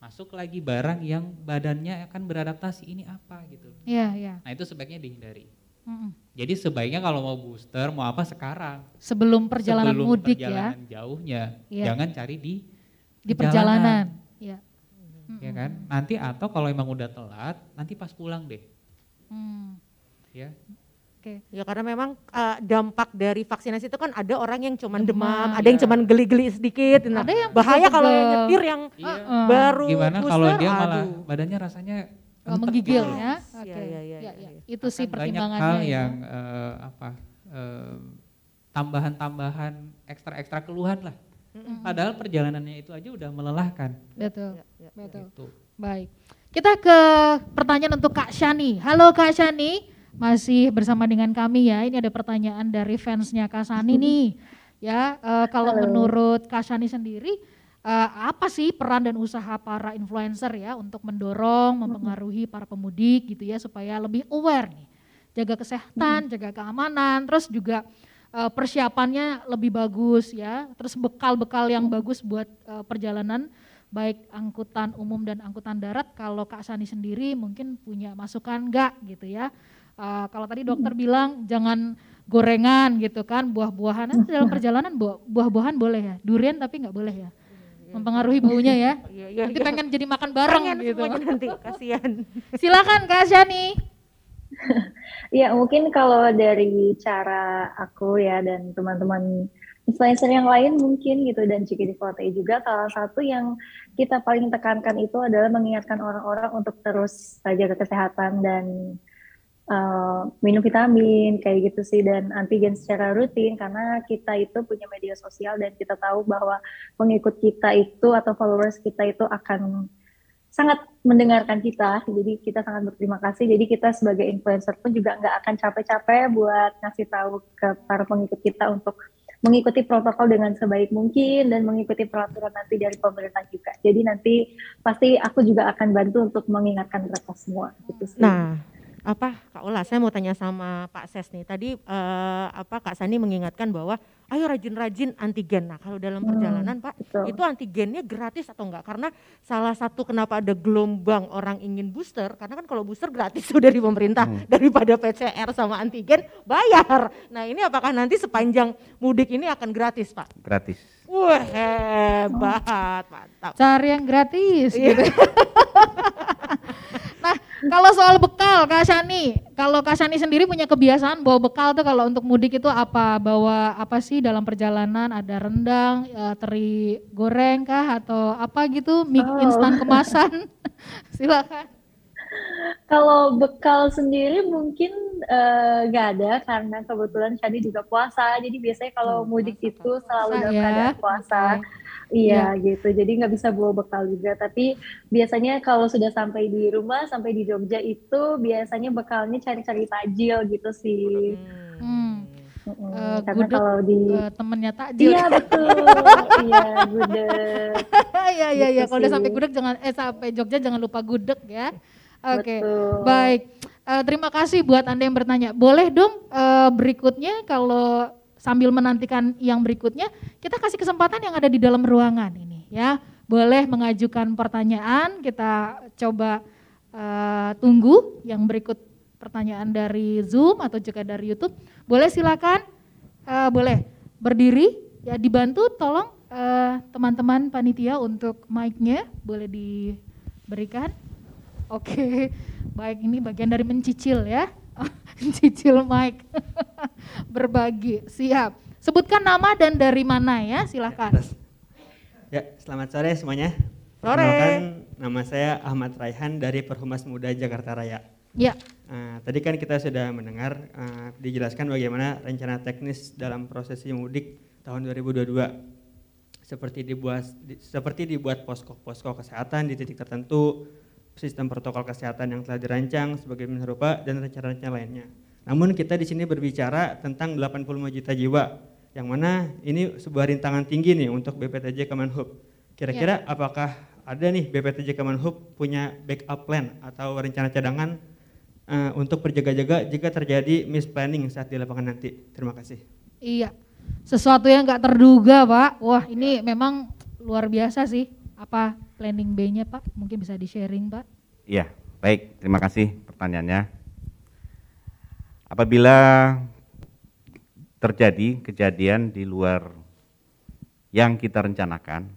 masuk lagi barang yang badannya akan beradaptasi ini apa gitu. Iya, iya. Nah, itu sebaiknya dihindari. Mm jadi sebaiknya kalau mau booster mau apa sekarang. Sebelum perjalanan Sebelum mudik ya. perjalanan ya. jauhnya. Ya. Jangan cari di di perjalanan. Iya. Ya. kan? Nanti atau kalau emang udah telat, nanti pas pulang deh. Hmm. Ya. Oke. Okay. Ya karena memang uh, dampak dari vaksinasi itu kan ada orang yang cuman demam, demam ada ya. yang iya. cuman geli-geli sedikit. Nah, ada yang bahaya kalau yang nyetir yang uh, baru Gimana booster, kalau dia aduh. badannya rasanya Oh, menggigil ya. Iya, Oke. Okay. Ya, ya, ya, ya, iya. iya. Itu sih pertimbangannya. Banyak hal ya. yang uh, apa uh, tambahan-tambahan ekstra-ekstra keluhan lah. Mm-hmm. Padahal perjalanannya itu aja udah melelahkan. Betul. Ya, ya, betul. Gitu. Baik. Kita ke pertanyaan untuk Kak Shani. Halo Kak Shani, masih bersama dengan kami ya. Ini ada pertanyaan dari fansnya Kak Shani nih. Ya, uh, kalau Halo. menurut Kak Shani sendiri uh, apa sih peran dan usaha para influencer ya untuk mendorong, mempengaruhi para pemudik gitu ya supaya lebih aware nih, jaga kesehatan, jaga keamanan, terus juga uh, persiapannya lebih bagus ya, terus bekal-bekal yang mm. bagus buat uh, perjalanan baik angkutan umum dan angkutan darat. Kalau Kak Sani sendiri mungkin punya masukan enggak gitu ya? Uh, kalau tadi dokter bilang jangan gorengan gitu kan buah-buahan dalam perjalanan buah-buahan boleh ya durian tapi nggak boleh ya Iya, mempengaruhi iya. baunya ya. Iya, iya, nanti iya. pengen jadi makan bareng pengen gitu. nanti, kasihan. Silakan Kak Shani. ya mungkin kalau dari cara aku ya dan teman-teman influencer yang lain mungkin gitu dan Ciki di Forte juga salah satu yang kita paling tekankan itu adalah mengingatkan orang-orang untuk terus jaga kesehatan dan Eh, minum vitamin kayak gitu sih dan antigen secara rutin karena kita itu punya media sosial dan kita tahu bahwa pengikut kita itu atau followers kita itu akan sangat mendengarkan kita jadi kita sangat berterima kasih jadi kita sebagai influencer pun juga nggak akan capek-capek buat ngasih tahu ke para pengikut kita untuk mengikuti protokol dengan sebaik mungkin dan mengikuti peraturan nanti dari pemerintah juga jadi nanti pasti aku juga akan bantu untuk mengingatkan mereka semua gitu sih. nah apa Kak Ola, saya mau tanya sama Pak Ses nih. Tadi eh, apa Kak Sani mengingatkan bahwa ayo rajin-rajin antigen. Nah, kalau dalam hmm, perjalanan Pak, itu antigennya gratis atau enggak? Karena salah satu kenapa ada gelombang orang ingin booster, karena kan kalau booster gratis sudah dari pemerintah hmm. daripada PCR sama antigen bayar. Nah, ini apakah nanti sepanjang mudik ini akan gratis, Pak? Gratis. Wah, hebat, mantap. Cari yang gratis iya. gitu. Kalau soal bekal, Kak Shani, kalau Kak Shani sendiri punya kebiasaan bawa bekal tuh kalau untuk mudik itu apa? Bawa apa sih dalam perjalanan? Ada rendang, ya, teri goreng kah atau apa gitu, mie oh. instan kemasan? Silakan. Kalau bekal sendiri mungkin uh, eh, gak ada karena kebetulan Shani juga puasa. Jadi biasanya kalau oh, mudik itu selalu dalam ya. keadaan puasa. Okay Iya ya. gitu. Jadi nggak bisa bawa bekal juga. Tapi biasanya kalau sudah sampai di rumah, sampai di Jogja itu biasanya bekalnya cari-cari tajil gitu sih. Hmm. Mm -hmm. Uh, gudeg, kalau di uh, temennya takjil. Iya betul. iya gudeg. Iya iya iya. Gitu kalau udah sampai gudeg jangan eh sampai Jogja jangan lupa gudeg ya. Oke. Okay. Baik. Uh, terima kasih buat anda yang bertanya. Boleh dong uh, berikutnya kalau sambil menantikan yang berikutnya, kita kasih kesempatan yang ada di dalam ruangan ini ya. Boleh mengajukan pertanyaan, kita coba uh, tunggu yang berikut pertanyaan dari Zoom atau juga dari YouTube. Boleh silakan uh, boleh berdiri ya dibantu tolong eh, teman-teman uh, panitia untuk mic-nya boleh diberikan. Oke. Okay. Baik, ini bagian dari mencicil ya. cicil mic berbagi siap sebutkan nama dan dari mana ya silahkan ya, ya selamat sore semuanya sore nama saya Ahmad Raihan dari Perhumas Muda Jakarta Raya ya uh, tadi kan kita sudah mendengar uh, dijelaskan bagaimana rencana teknis dalam prosesi mudik tahun 2022 seperti dibuat di, seperti dibuat posko-posko kesehatan di titik tertentu sistem protokol kesehatan yang telah dirancang sebagai rupa dan rencana-rencana lainnya. Namun kita di sini berbicara tentang 85 juta jiwa yang mana ini sebuah rintangan tinggi nih untuk BPTJ Kemenhub. Kira-kira ya. apakah ada nih BPTJ Kemenhub punya backup plan atau rencana cadangan uh, untuk berjaga-jaga jika terjadi misplanning saat di lapangan nanti? Terima kasih. Iya, sesuatu yang nggak terduga, Pak. Wah, ini ya. memang luar biasa sih apa planning B-nya Pak? Mungkin bisa di-sharing Pak? Iya, baik. Terima kasih pertanyaannya. Apabila terjadi kejadian di luar yang kita rencanakan,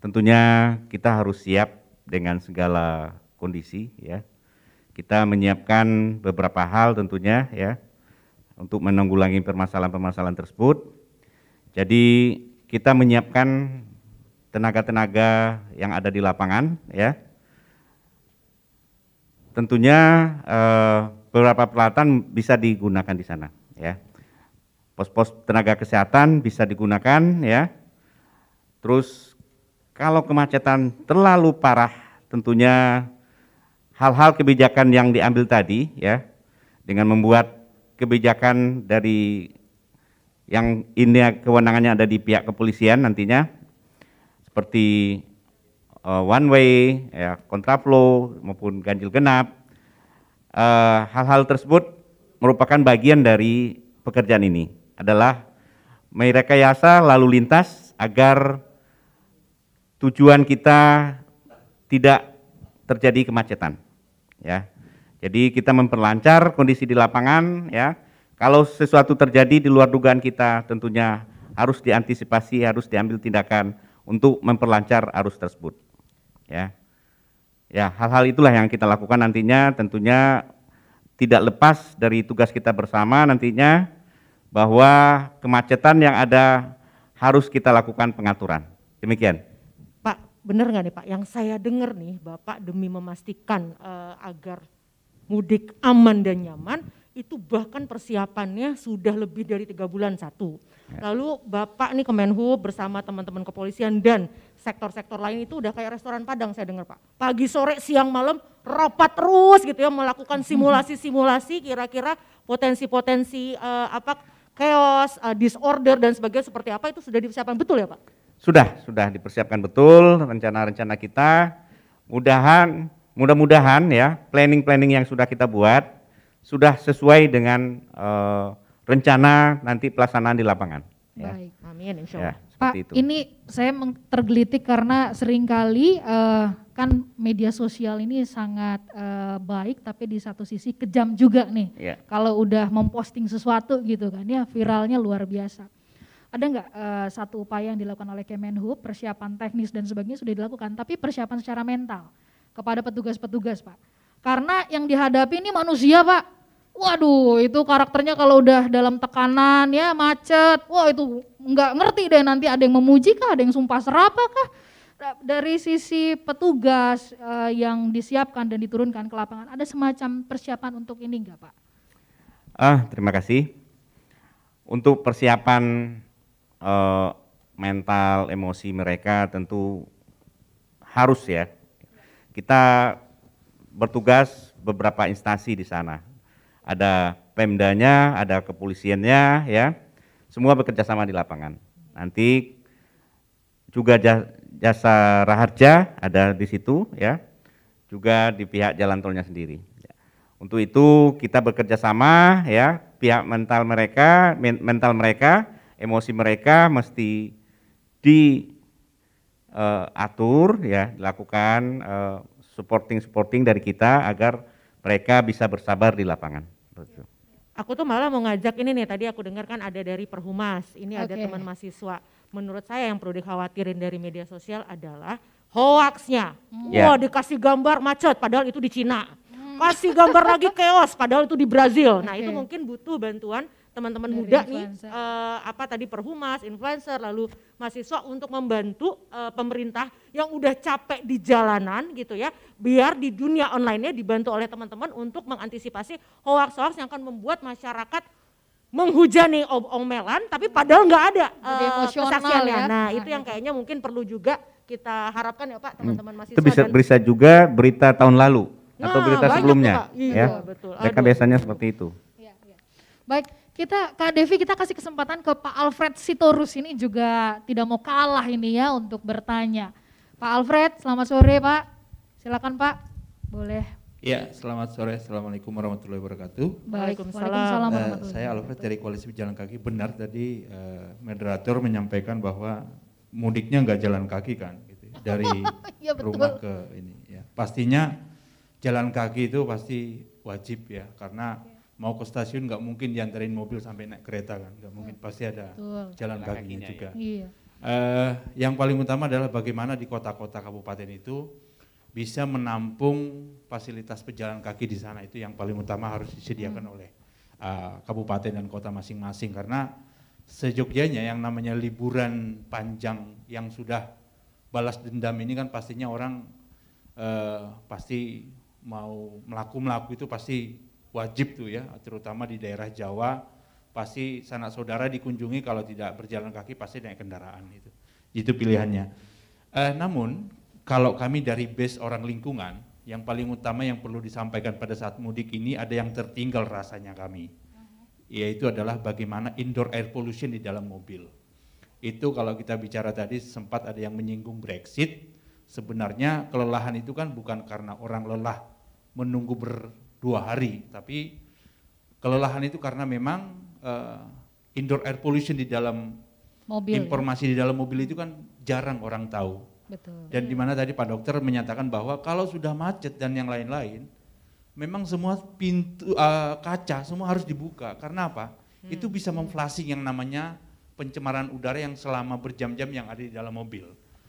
tentunya kita harus siap dengan segala kondisi ya. Kita menyiapkan beberapa hal tentunya ya untuk menanggulangi permasalahan-permasalahan tersebut. Jadi kita menyiapkan tenaga-tenaga yang ada di lapangan ya. Tentunya eh, beberapa peralatan bisa digunakan di sana ya. Pos-pos tenaga kesehatan bisa digunakan ya. Terus kalau kemacetan terlalu parah tentunya hal-hal kebijakan yang diambil tadi ya dengan membuat kebijakan dari yang ini kewenangannya ada di pihak kepolisian nantinya seperti uh, one way, ya, kontraflow maupun ganjil genap. Eh, hal-hal uh, tersebut merupakan bagian dari pekerjaan ini adalah merekayasa lalu lintas agar tujuan kita tidak terjadi kemacetan. Ya. Jadi kita memperlancar kondisi di lapangan ya. Kalau sesuatu terjadi di luar dugaan kita tentunya harus diantisipasi, harus diambil tindakan untuk memperlancar arus tersebut. Ya, ya hal-hal itulah yang kita lakukan nantinya tentunya tidak lepas dari tugas kita bersama nantinya bahwa kemacetan yang ada harus kita lakukan pengaturan. Demikian. Pak, benar nggak nih Pak? Yang saya dengar nih Bapak demi memastikan uh, agar mudik aman dan nyaman itu bahkan persiapannya sudah lebih dari tiga bulan satu. Lalu Bapak nih Kemenhub bersama teman-teman kepolisian dan sektor-sektor lain itu udah kayak restoran Padang saya dengar Pak. Pagi, sore, siang, malam rapat terus gitu ya melakukan simulasi-simulasi kira-kira potensi-potensi uh, apa chaos, uh, disorder dan sebagainya seperti apa itu sudah dipersiapkan betul ya Pak? Sudah, sudah dipersiapkan betul rencana-rencana kita. Mudahan mudah-mudahan ya planning-planning yang sudah kita buat sudah sesuai dengan uh, rencana nanti pelaksanaan di lapangan. Ya. Baik, amin insya ya, Allah. Ya, Pak, itu. ini saya tergelitik karena seringkali uh, kan media sosial ini sangat uh, baik tapi di satu sisi kejam juga nih. Ya. Kalau udah memposting sesuatu gitu kan ya viralnya luar biasa. Ada nggak uh, satu upaya yang dilakukan oleh Kemenhub, persiapan teknis dan sebagainya sudah dilakukan, tapi persiapan secara mental kepada petugas-petugas Pak. Karena yang dihadapi ini manusia Pak, Waduh, itu karakternya kalau udah dalam tekanan ya macet. Wah, itu nggak ngerti deh nanti ada yang memuji kah, ada yang sumpah serapah kah? Nah, dari sisi petugas uh, yang disiapkan dan diturunkan ke lapangan, ada semacam persiapan untuk ini enggak, Pak? Ah, terima kasih. Untuk persiapan uh, mental, emosi mereka tentu harus ya. Kita bertugas beberapa instansi di sana ada Pemdanya, ada kepolisiannya ya. Semua bekerja sama di lapangan. Nanti juga jasa raharja ada di situ ya. Juga di pihak jalan tolnya sendiri. Ya. Untuk itu kita bekerja sama ya, pihak mental mereka, mental mereka, emosi mereka mesti diatur eh, uh, ya, dilakukan uh, eh, supporting supporting dari kita agar mereka bisa bersabar di lapangan. Aku tuh malah mau ngajak ini nih tadi aku dengar kan ada dari Perhumas, ini okay. ada teman mahasiswa. Menurut saya yang perlu dikhawatirin dari media sosial adalah hoaxnya. Yeah. Wah dikasih gambar macet padahal itu di Cina. Kasih gambar lagi keos padahal itu di Brazil. Nah, okay. itu mungkin butuh bantuan teman-teman muda nih uh, apa tadi perhumas, influencer, lalu mahasiswa untuk membantu uh, pemerintah yang udah capek di jalanan gitu ya, biar di dunia online-nya dibantu oleh teman-teman untuk mengantisipasi hoax-hoax yang akan membuat masyarakat menghujani om omelan tapi padahal nggak ada uh, kesaksiannya. Ya. Nah, itu nah, yang gitu. kayaknya mungkin perlu juga kita harapkan ya Pak hmm. teman-teman mahasiswa. Itu bisa dan bisa juga berita tahun lalu nah, atau berita sebelumnya tuh, iya, ya. Betul. Mereka Aduh. biasanya seperti itu. Ya, ya. Baik, kita Kak Devi kita kasih kesempatan ke Pak Alfred Sitorus ini juga tidak mau kalah ini ya untuk bertanya. Pak Alfred, selamat sore Pak. Silakan Pak. Boleh. Ya, selamat sore. Assalamualaikum warahmatullahi wabarakatuh. Waalaikumsalam. Eh, waalaikumsalam uh, saya Alfred dari Koalisi Jalan Kaki. Benar tadi uh, moderator menyampaikan bahwa mudiknya nggak jalan kaki kan, gitu, ya. dari ya, betul. rumah ke ini. Ya. Pastinya jalan kaki itu pasti wajib ya, karena mau ke stasiun nggak mungkin diantarin mobil sampai naik kereta kan, nggak mungkin pasti ada Betul. jalan kakinya juga. Iya. Uh, yang paling utama adalah bagaimana di kota-kota kabupaten itu bisa menampung fasilitas pejalan kaki di sana itu yang paling utama harus disediakan hmm. oleh uh, kabupaten dan kota masing-masing karena sejogjanya yang namanya liburan panjang yang sudah balas dendam ini kan pastinya orang uh, pasti mau melaku melaku itu pasti wajib tuh ya, terutama di daerah Jawa pasti sanak saudara dikunjungi kalau tidak berjalan kaki pasti naik kendaraan itu. Itu pilihannya. Eh, namun kalau kami dari base orang lingkungan, yang paling utama yang perlu disampaikan pada saat mudik ini ada yang tertinggal rasanya kami. Yaitu adalah bagaimana indoor air pollution di dalam mobil. Itu kalau kita bicara tadi sempat ada yang menyinggung Brexit, sebenarnya kelelahan itu kan bukan karena orang lelah menunggu ber dua hari. Tapi kelelahan itu karena memang uh, indoor air pollution di dalam mobil, ya? informasi ya? di dalam mobil itu kan jarang orang tahu. Betul. Dan hmm. dimana tadi Pak Dokter menyatakan bahwa kalau sudah macet dan yang lain-lain, memang semua pintu uh, kaca semua harus dibuka. Karena apa? Hmm. Itu bisa memflasi yang namanya pencemaran udara yang selama berjam-jam yang ada di dalam mobil.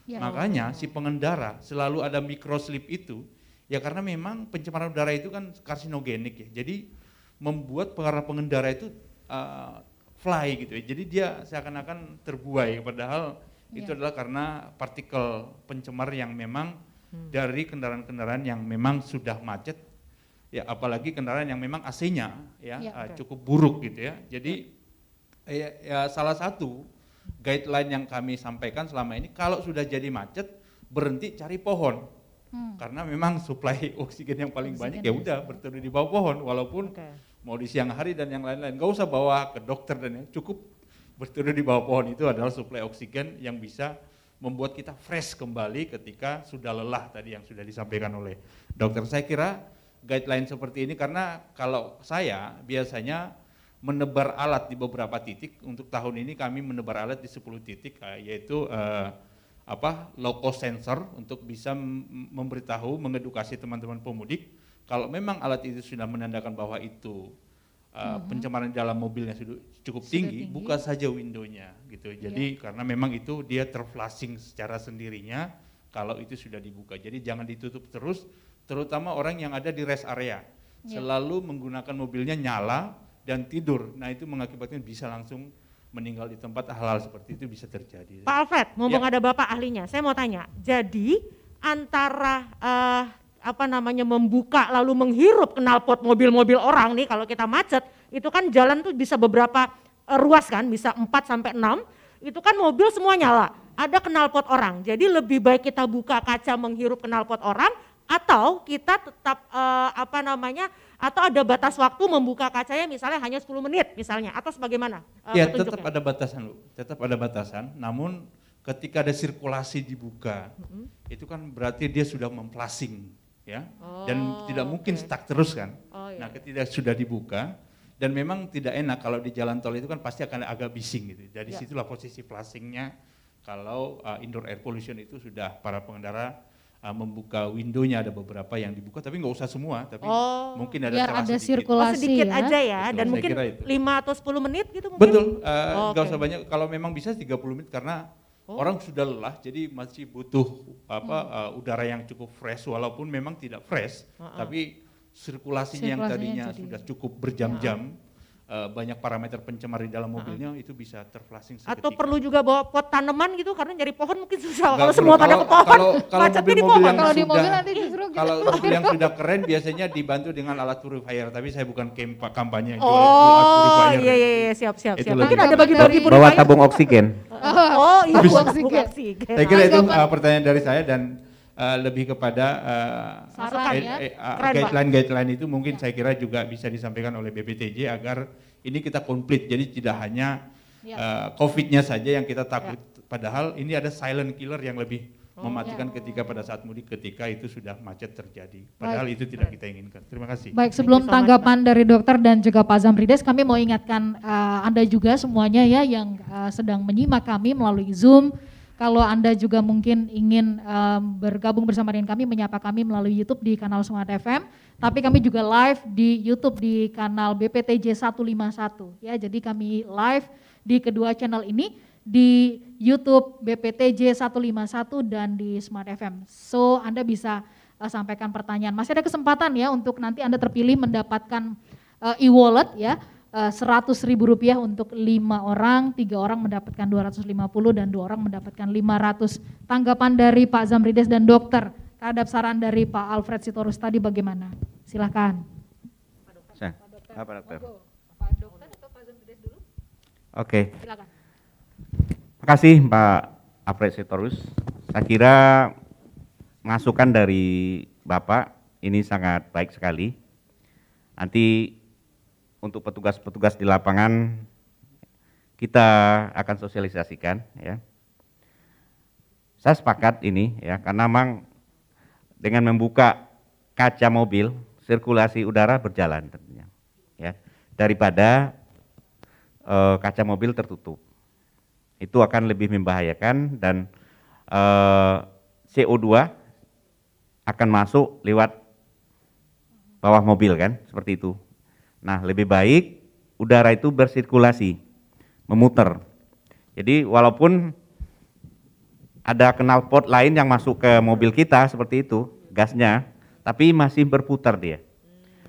Ya, Makanya ya. si pengendara selalu ada microslip itu Ya karena memang pencemaran udara itu kan karsinogenik ya. Jadi membuat para pengendara itu uh, fly gitu ya. Jadi dia seakan-akan terbuai padahal yeah. itu adalah karena partikel pencemar yang memang hmm. dari kendaraan-kendaraan yang memang sudah macet ya apalagi kendaraan yang memang AC-nya ya, ya uh, cukup buruk gitu ya. Jadi ya. Ya, ya salah satu guideline yang kami sampaikan selama ini kalau sudah jadi macet berhenti cari pohon. Hmm. Karena memang supply oksigen yang paling oksigen banyak ya udah ya. berteduh di bawah pohon walaupun okay. mau di siang hari dan yang lain-lain. nggak usah bawa ke dokter dan yang cukup berteduh di bawah pohon itu adalah suplai oksigen yang bisa membuat kita fresh kembali ketika sudah lelah tadi yang sudah disampaikan oleh dokter. Saya kira guideline seperti ini karena kalau saya biasanya menebar alat di beberapa titik untuk tahun ini kami menebar alat di 10 titik eh, yaitu uh, apa low cost sensor untuk bisa memberitahu, mengedukasi teman-teman pemudik kalau memang alat itu sudah menandakan bahwa itu uh, -hmm. pencemaran dalam mobilnya sudah cukup sudah tinggi, tinggi, buka saja windownya gitu. Iya. Jadi karena memang itu dia terflashing secara sendirinya kalau itu sudah dibuka. Jadi jangan ditutup terus, terutama orang yang ada di rest area. Yeah. Selalu menggunakan mobilnya nyala dan tidur. Nah, itu mengakibatkan bisa langsung meninggal di tempat halal seperti itu bisa terjadi. Pak Alfred, mumpung ya. ada Bapak ahlinya, saya mau tanya. Jadi antara uh, apa namanya membuka lalu menghirup knalpot mobil-mobil orang nih kalau kita macet, itu kan jalan tuh bisa beberapa uh, ruas kan, bisa 4 sampai enam, itu kan mobil semua nyala. Ada knalpot orang. Jadi lebih baik kita buka kaca menghirup knalpot orang atau kita tetap eh, apa namanya atau ada batas waktu membuka kacanya misalnya hanya 10 menit misalnya atau sebagaimana? Uh, ya tetap ada batasan tetap ada batasan. Namun ketika ada sirkulasi dibuka mm -hmm. itu kan berarti dia sudah memplasing ya oh, dan tidak mungkin okay. stuck terus kan. Oh, iya. Nah ketika sudah dibuka dan memang tidak enak kalau di jalan tol itu kan pasti akan agak bising gitu. Jadi ya. situlah posisi plasingnya kalau uh, indoor air pollution itu sudah para pengendara uh, membuka windownya ada beberapa yang dibuka tapi nggak usah semua tapi oh, mungkin ada biar ada sirkulasi oh, sedikit ya? aja ya betul, dan mungkin lima atau sepuluh menit gitu mungkin betul uh, nggak uh, oh, okay. usah banyak kalau memang bisa 30 menit karena oh. orang sudah lelah jadi masih butuh apa hmm. uh, udara yang cukup fresh walaupun memang tidak fresh uh -uh. tapi sirkulasinya, sirkulasinya yang tadinya jadi. sudah cukup berjam-jam uh uh, banyak parameter pencemar di dalam mobilnya uh itu bisa terflashing seketika. Atau perlu juga bawa pot tanaman gitu karena nyari pohon mungkin susah kalau perlu. semua pada ke pohon. Kalau kalau mobil, -mobil pohon. yang kalau di mobil nanti justru gitu. Kalau mobil yang sudah keren biasanya dibantu dengan alat purifier tapi saya bukan kampanye itu. oh, iya iya iya siap siap siap. Mungkin ada bagi-bagi purifier. Bawa tabung oksigen. oh, iya tabung oksigen. Saya kira itu eh, pertanyaan dari saya dan uh, lebih kepada uh, eh, guideline-guideline ya? uh, guideline, guideline itu mungkin ya. saya kira juga bisa disampaikan oleh BPTJ agar ini kita komplit. Jadi tidak hanya ya. uh, covid saja yang kita takut. Ya. Padahal ini ada silent killer yang lebih oh. mematikan ya. ketika pada saat mudik ketika itu sudah macet terjadi. Padahal Baik. itu tidak kita inginkan. Terima kasih. Baik, sebelum tanggapan dari dokter dan juga Pak Zamrides, kami mau ingatkan uh, Anda juga semuanya ya yang uh, sedang menyimak kami melalui Zoom kalau Anda juga mungkin ingin um, bergabung bersama dengan kami, menyapa kami melalui YouTube di kanal Smart FM, tapi kami juga live di YouTube di kanal BPTJ 151. Ya, jadi kami live di kedua channel ini di YouTube BPTJ 151 dan di Smart FM. So, Anda bisa uh, sampaikan pertanyaan. Masih ada kesempatan ya untuk nanti Anda terpilih mendapatkan uh, e-wallet ya Eh, seratus ribu rupiah untuk lima orang, tiga orang mendapatkan 250 dan dua orang mendapatkan lima ratus. Tanggapan dari Pak Zamrides dan dokter terhadap saran dari Pak Alfred Sitorus tadi bagaimana? Silahkan. Pak dokter. Pak dokter. Apa dokter? Oke. Terima kasih Pak Alfred Sitorus. Saya kira masukan dari Bapak ini sangat baik sekali. Nanti untuk petugas-petugas di lapangan kita akan sosialisasikan ya. Saya sepakat ini ya karena memang dengan membuka kaca mobil sirkulasi udara berjalan tentunya ya daripada e, kaca mobil tertutup itu akan lebih membahayakan dan e, eh, CO2 akan masuk lewat bawah mobil kan seperti itu Nah, lebih baik udara itu bersirkulasi, memutar. Jadi walaupun ada knalpot lain yang masuk ke mobil kita seperti itu, gasnya, tapi masih berputar dia.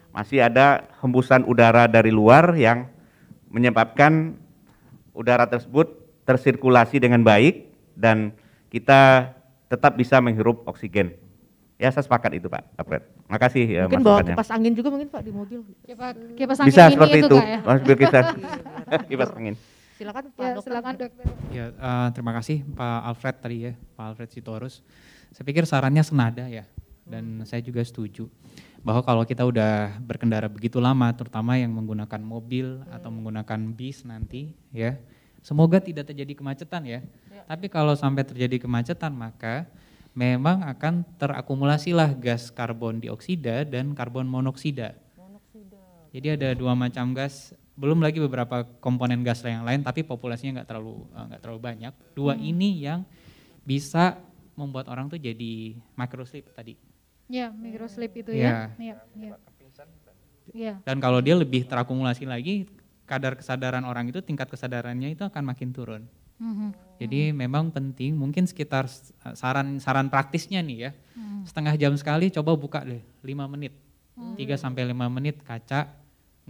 Masih ada hembusan udara dari luar yang menyebabkan udara tersebut tersirkulasi dengan baik dan kita tetap bisa menghirup oksigen. Ya saya sepakat itu Pak Alfred. Makasih ya Mungkin bawa kipas angin juga mungkin Pak di mobil. Ya, kipas, kipas angin Bisa ini seperti itu, ya? Mas kita. kipas angin. Silakan Pak ya, dokter. Silakan dokter. Ya, uh, terima kasih Pak Alfred tadi ya, Pak Alfred Sitorus. Saya pikir sarannya senada ya dan saya juga setuju bahwa kalau kita udah berkendara begitu lama terutama yang menggunakan mobil hmm. atau menggunakan bis nanti ya semoga tidak terjadi kemacetan ya. ya. Tapi kalau sampai terjadi kemacetan maka memang akan terakumulasilah gas karbon dioksida dan karbon monoksida. monoksida. Jadi ada dua macam gas, belum lagi beberapa komponen gas yang lain, tapi populasinya nggak terlalu eh, nggak terlalu banyak. Dua hmm. ini yang bisa membuat orang tuh jadi microsleep tadi. Ya, microsleep itu ya. Ya. ya. ya. ya. Dan kalau dia lebih terakumulasi lagi, kadar kesadaran orang itu tingkat kesadarannya itu akan makin turun. Mm -hmm. Jadi hmm. memang penting, mungkin sekitar saran-saran eh, praktisnya nih ya, hmm. setengah jam sekali coba buka deh, 5 menit, hmm. 3 sampai 5 menit kaca,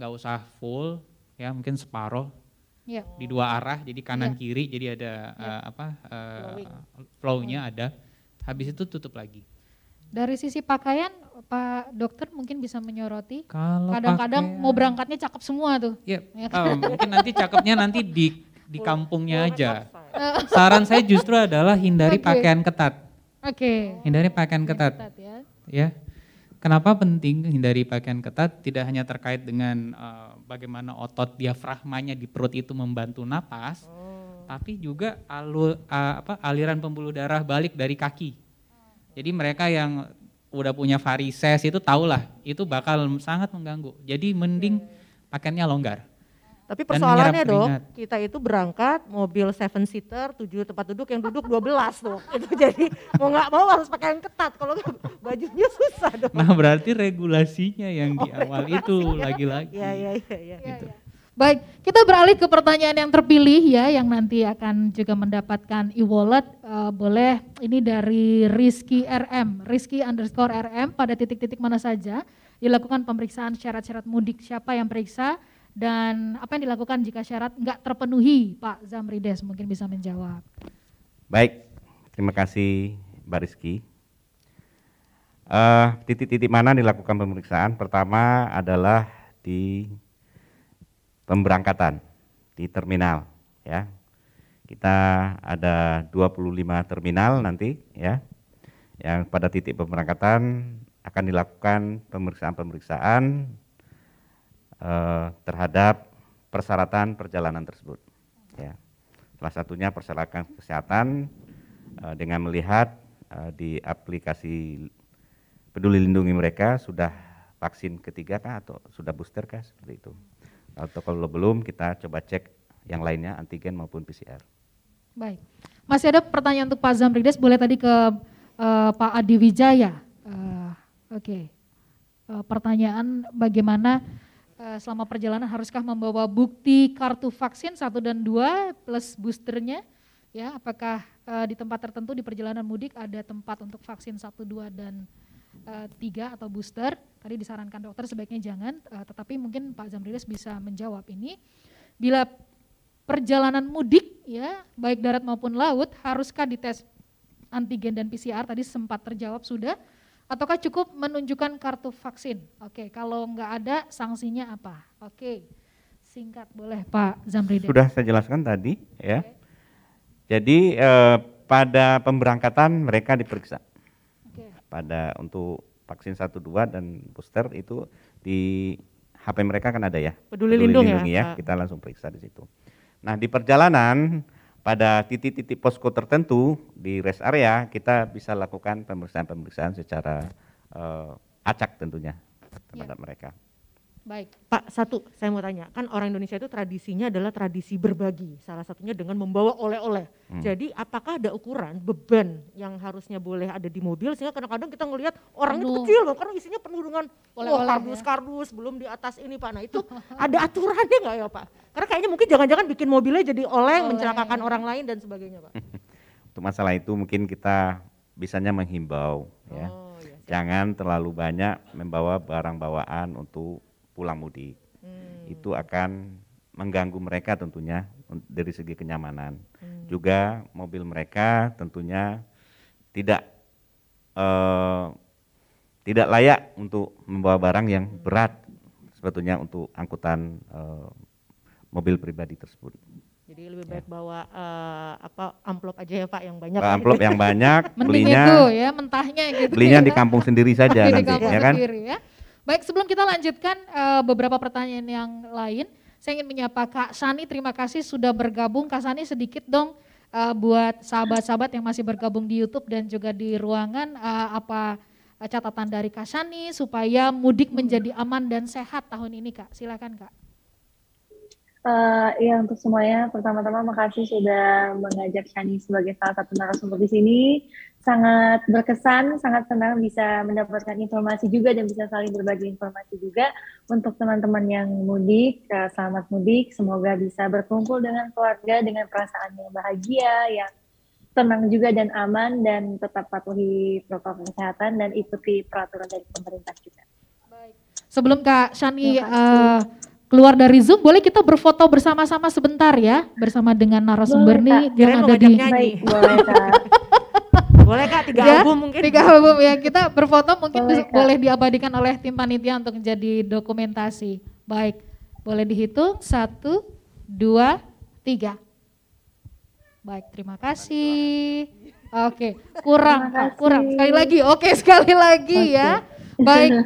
nggak usah full, ya mungkin separuh, yeah. di dua arah, jadi kanan yeah. kiri, jadi ada yeah. Iya. uh, apa uh, flow-nya hmm. ada, habis itu tutup lagi. Dari sisi pakaian, Pak Dokter mungkin bisa menyoroti. Kadang-kadang mau berangkatnya cakep semua tuh. Yeah. Ya iya kan? oh, mungkin nanti cakepnya nanti di di kampungnya aja. Saran saya justru adalah hindari okay. pakaian ketat. Oke. Okay. Hindari pakaian ketat. ketat ya. ya. Kenapa penting hindari pakaian ketat? Tidak hanya terkait dengan uh, bagaimana otot diafragmanya di perut itu membantu napas, oh. tapi juga alur uh, apa aliran pembuluh darah balik dari kaki. Jadi mereka yang udah punya varises itu tahulah itu bakal sangat mengganggu. Jadi mending pakaiannya longgar. Tapi persoalannya dong, kita itu berangkat mobil seven seater, tujuh tempat duduk yang duduk dua belas tuh. Itu jadi mau nggak mau harus pakai yang ketat kalau nggak bajunya susah dong. Nah, berarti regulasinya yang oh, di awal itu ya. lagi-lagi. Iya, iya, iya, iya. Gitu. Iya, iya. Baik, kita beralih ke pertanyaan yang terpilih ya, yang nanti akan juga mendapatkan e-wallet. Uh, boleh, ini dari Rizky RM, Rizky underscore RM, pada titik-titik mana saja dilakukan pemeriksaan syarat-syarat mudik, siapa yang periksa, dan apa yang dilakukan jika syarat nggak terpenuhi Pak Zamrides mungkin bisa menjawab. Baik, terima kasih Mbak Rizky. Uh, titik-titik mana dilakukan pemeriksaan? Pertama adalah di pemberangkatan di terminal ya. Kita ada 25 terminal nanti ya. Yang pada titik pemberangkatan akan dilakukan pemeriksaan-pemeriksaan uh, terhadap persyaratan perjalanan tersebut. Ya. Salah satunya persyaratan kesehatan uh, dengan melihat uh, di aplikasi peduli lindungi mereka sudah vaksin ketiga kah atau sudah booster kah seperti itu. Atau kalau belum kita coba cek yang lainnya antigen maupun PCR. Baik. Masih ada pertanyaan untuk Pak Zamrides, boleh tadi ke uh, Pak Adi Wijaya. Uh, Oke. Okay. Uh, pertanyaan bagaimana Eh, selama perjalanan haruskah membawa bukti kartu vaksin satu dan dua plus boosternya? Ya, apakah uh, di tempat tertentu di perjalanan mudik ada tempat untuk vaksin satu, dua dan uh, tiga atau booster? Tadi disarankan dokter sebaiknya jangan, uh, tetapi mungkin Pak Zamrilis bisa menjawab ini. Bila perjalanan mudik ya, baik darat maupun laut, haruskah dites antigen dan PCR? Tadi sempat terjawab sudah ataukah cukup menunjukkan kartu vaksin? Oke, kalau nggak ada sanksinya apa? Oke, singkat boleh Pak Zamrida. Sudah saya jelaskan tadi ya. Jadi eh, pada pemberangkatan mereka diperiksa. Oke. Pada untuk vaksin 1, 2 dan booster itu di HP mereka kan ada ya. Peduli, Peduli lindung, lindung ya. ya. Kita langsung periksa di situ. Nah di perjalanan pada titik-titik posko tertentu di rest area kita bisa lakukan pemeriksaan-pemeriksaan secara uh, acak tentunya terhadap ya. mereka. Baik, Pak, satu saya mau tanya, kan orang Indonesia itu tradisinya adalah tradisi berbagi, salah satunya dengan membawa oleh-oleh. Hmm. Jadi apakah ada ukuran beban yang harusnya boleh ada di mobil sehingga kadang-kadang kita ngelihat orang itu kecil loh, karena isinya penuh dengan oleh-oleh oh, kardus-kardus, ya? belum di atas ini Pak. Nah itu ada aturannya nggak ya Pak? Karena kayaknya mungkin jangan-jangan bikin mobilnya jadi oleng, oleng, mencelakakan orang lain dan sebagainya, Pak. Untuk masalah itu mungkin kita bisanya menghimbau oh, ya. Iya, jangan terlalu banyak membawa barang bawaan untuk pulang mudik. Hmm. Itu akan mengganggu mereka tentunya dari segi kenyamanan. Hmm. Juga mobil mereka tentunya tidak eh, tidak layak untuk membawa barang yang hmm. berat sebetulnya untuk angkutan eh, mobil pribadi tersebut. Jadi lebih baik ya. bawa uh, apa amplop aja ya Pak yang banyak. amplop yang banyak, belinya itu ya mentahnya gitu. Belinya ya. di kampung sendiri saja nanti kampung ya kan. Sendiri, ya. Baik, sebelum kita lanjutkan uh, beberapa pertanyaan yang lain, saya ingin menyapa Kak Sani. Terima kasih sudah bergabung. Kak Sani sedikit dong uh, buat sahabat-sahabat yang masih bergabung di YouTube dan juga di ruangan uh, apa catatan dari Kak Sani supaya mudik menjadi aman dan sehat tahun ini, Kak. Silakan, Kak. Uh, ya untuk semuanya, pertama-tama makasih sudah mengajak Shani sebagai salah satu narasumber di sini. Sangat berkesan, sangat senang bisa mendapatkan informasi juga dan bisa saling berbagi informasi juga. Untuk teman-teman yang mudik, uh, selamat mudik. Semoga bisa berkumpul dengan keluarga dengan perasaan yang bahagia, yang tenang juga dan aman dan tetap patuhi protokol kesehatan dan ikuti peraturan dari pemerintah juga. Baik. Sebelum Kak Shani Ya, keluar dari Zoom, boleh kita berfoto bersama-sama sebentar ya, bersama dengan narasumber boleh, nih kak. yang Kira ada di. Nyanyi. boleh kak. boleh kak tiga ya, album mungkin. Tiga album ya kita berfoto mungkin boleh, bisa, boleh diabadikan oleh tim panitia untuk menjadi dokumentasi. Baik, boleh dihitung satu, dua, tiga. Baik, terima kasih. Oke, kurang, kurang. Sekali lagi, oke sekali lagi ya. Baik.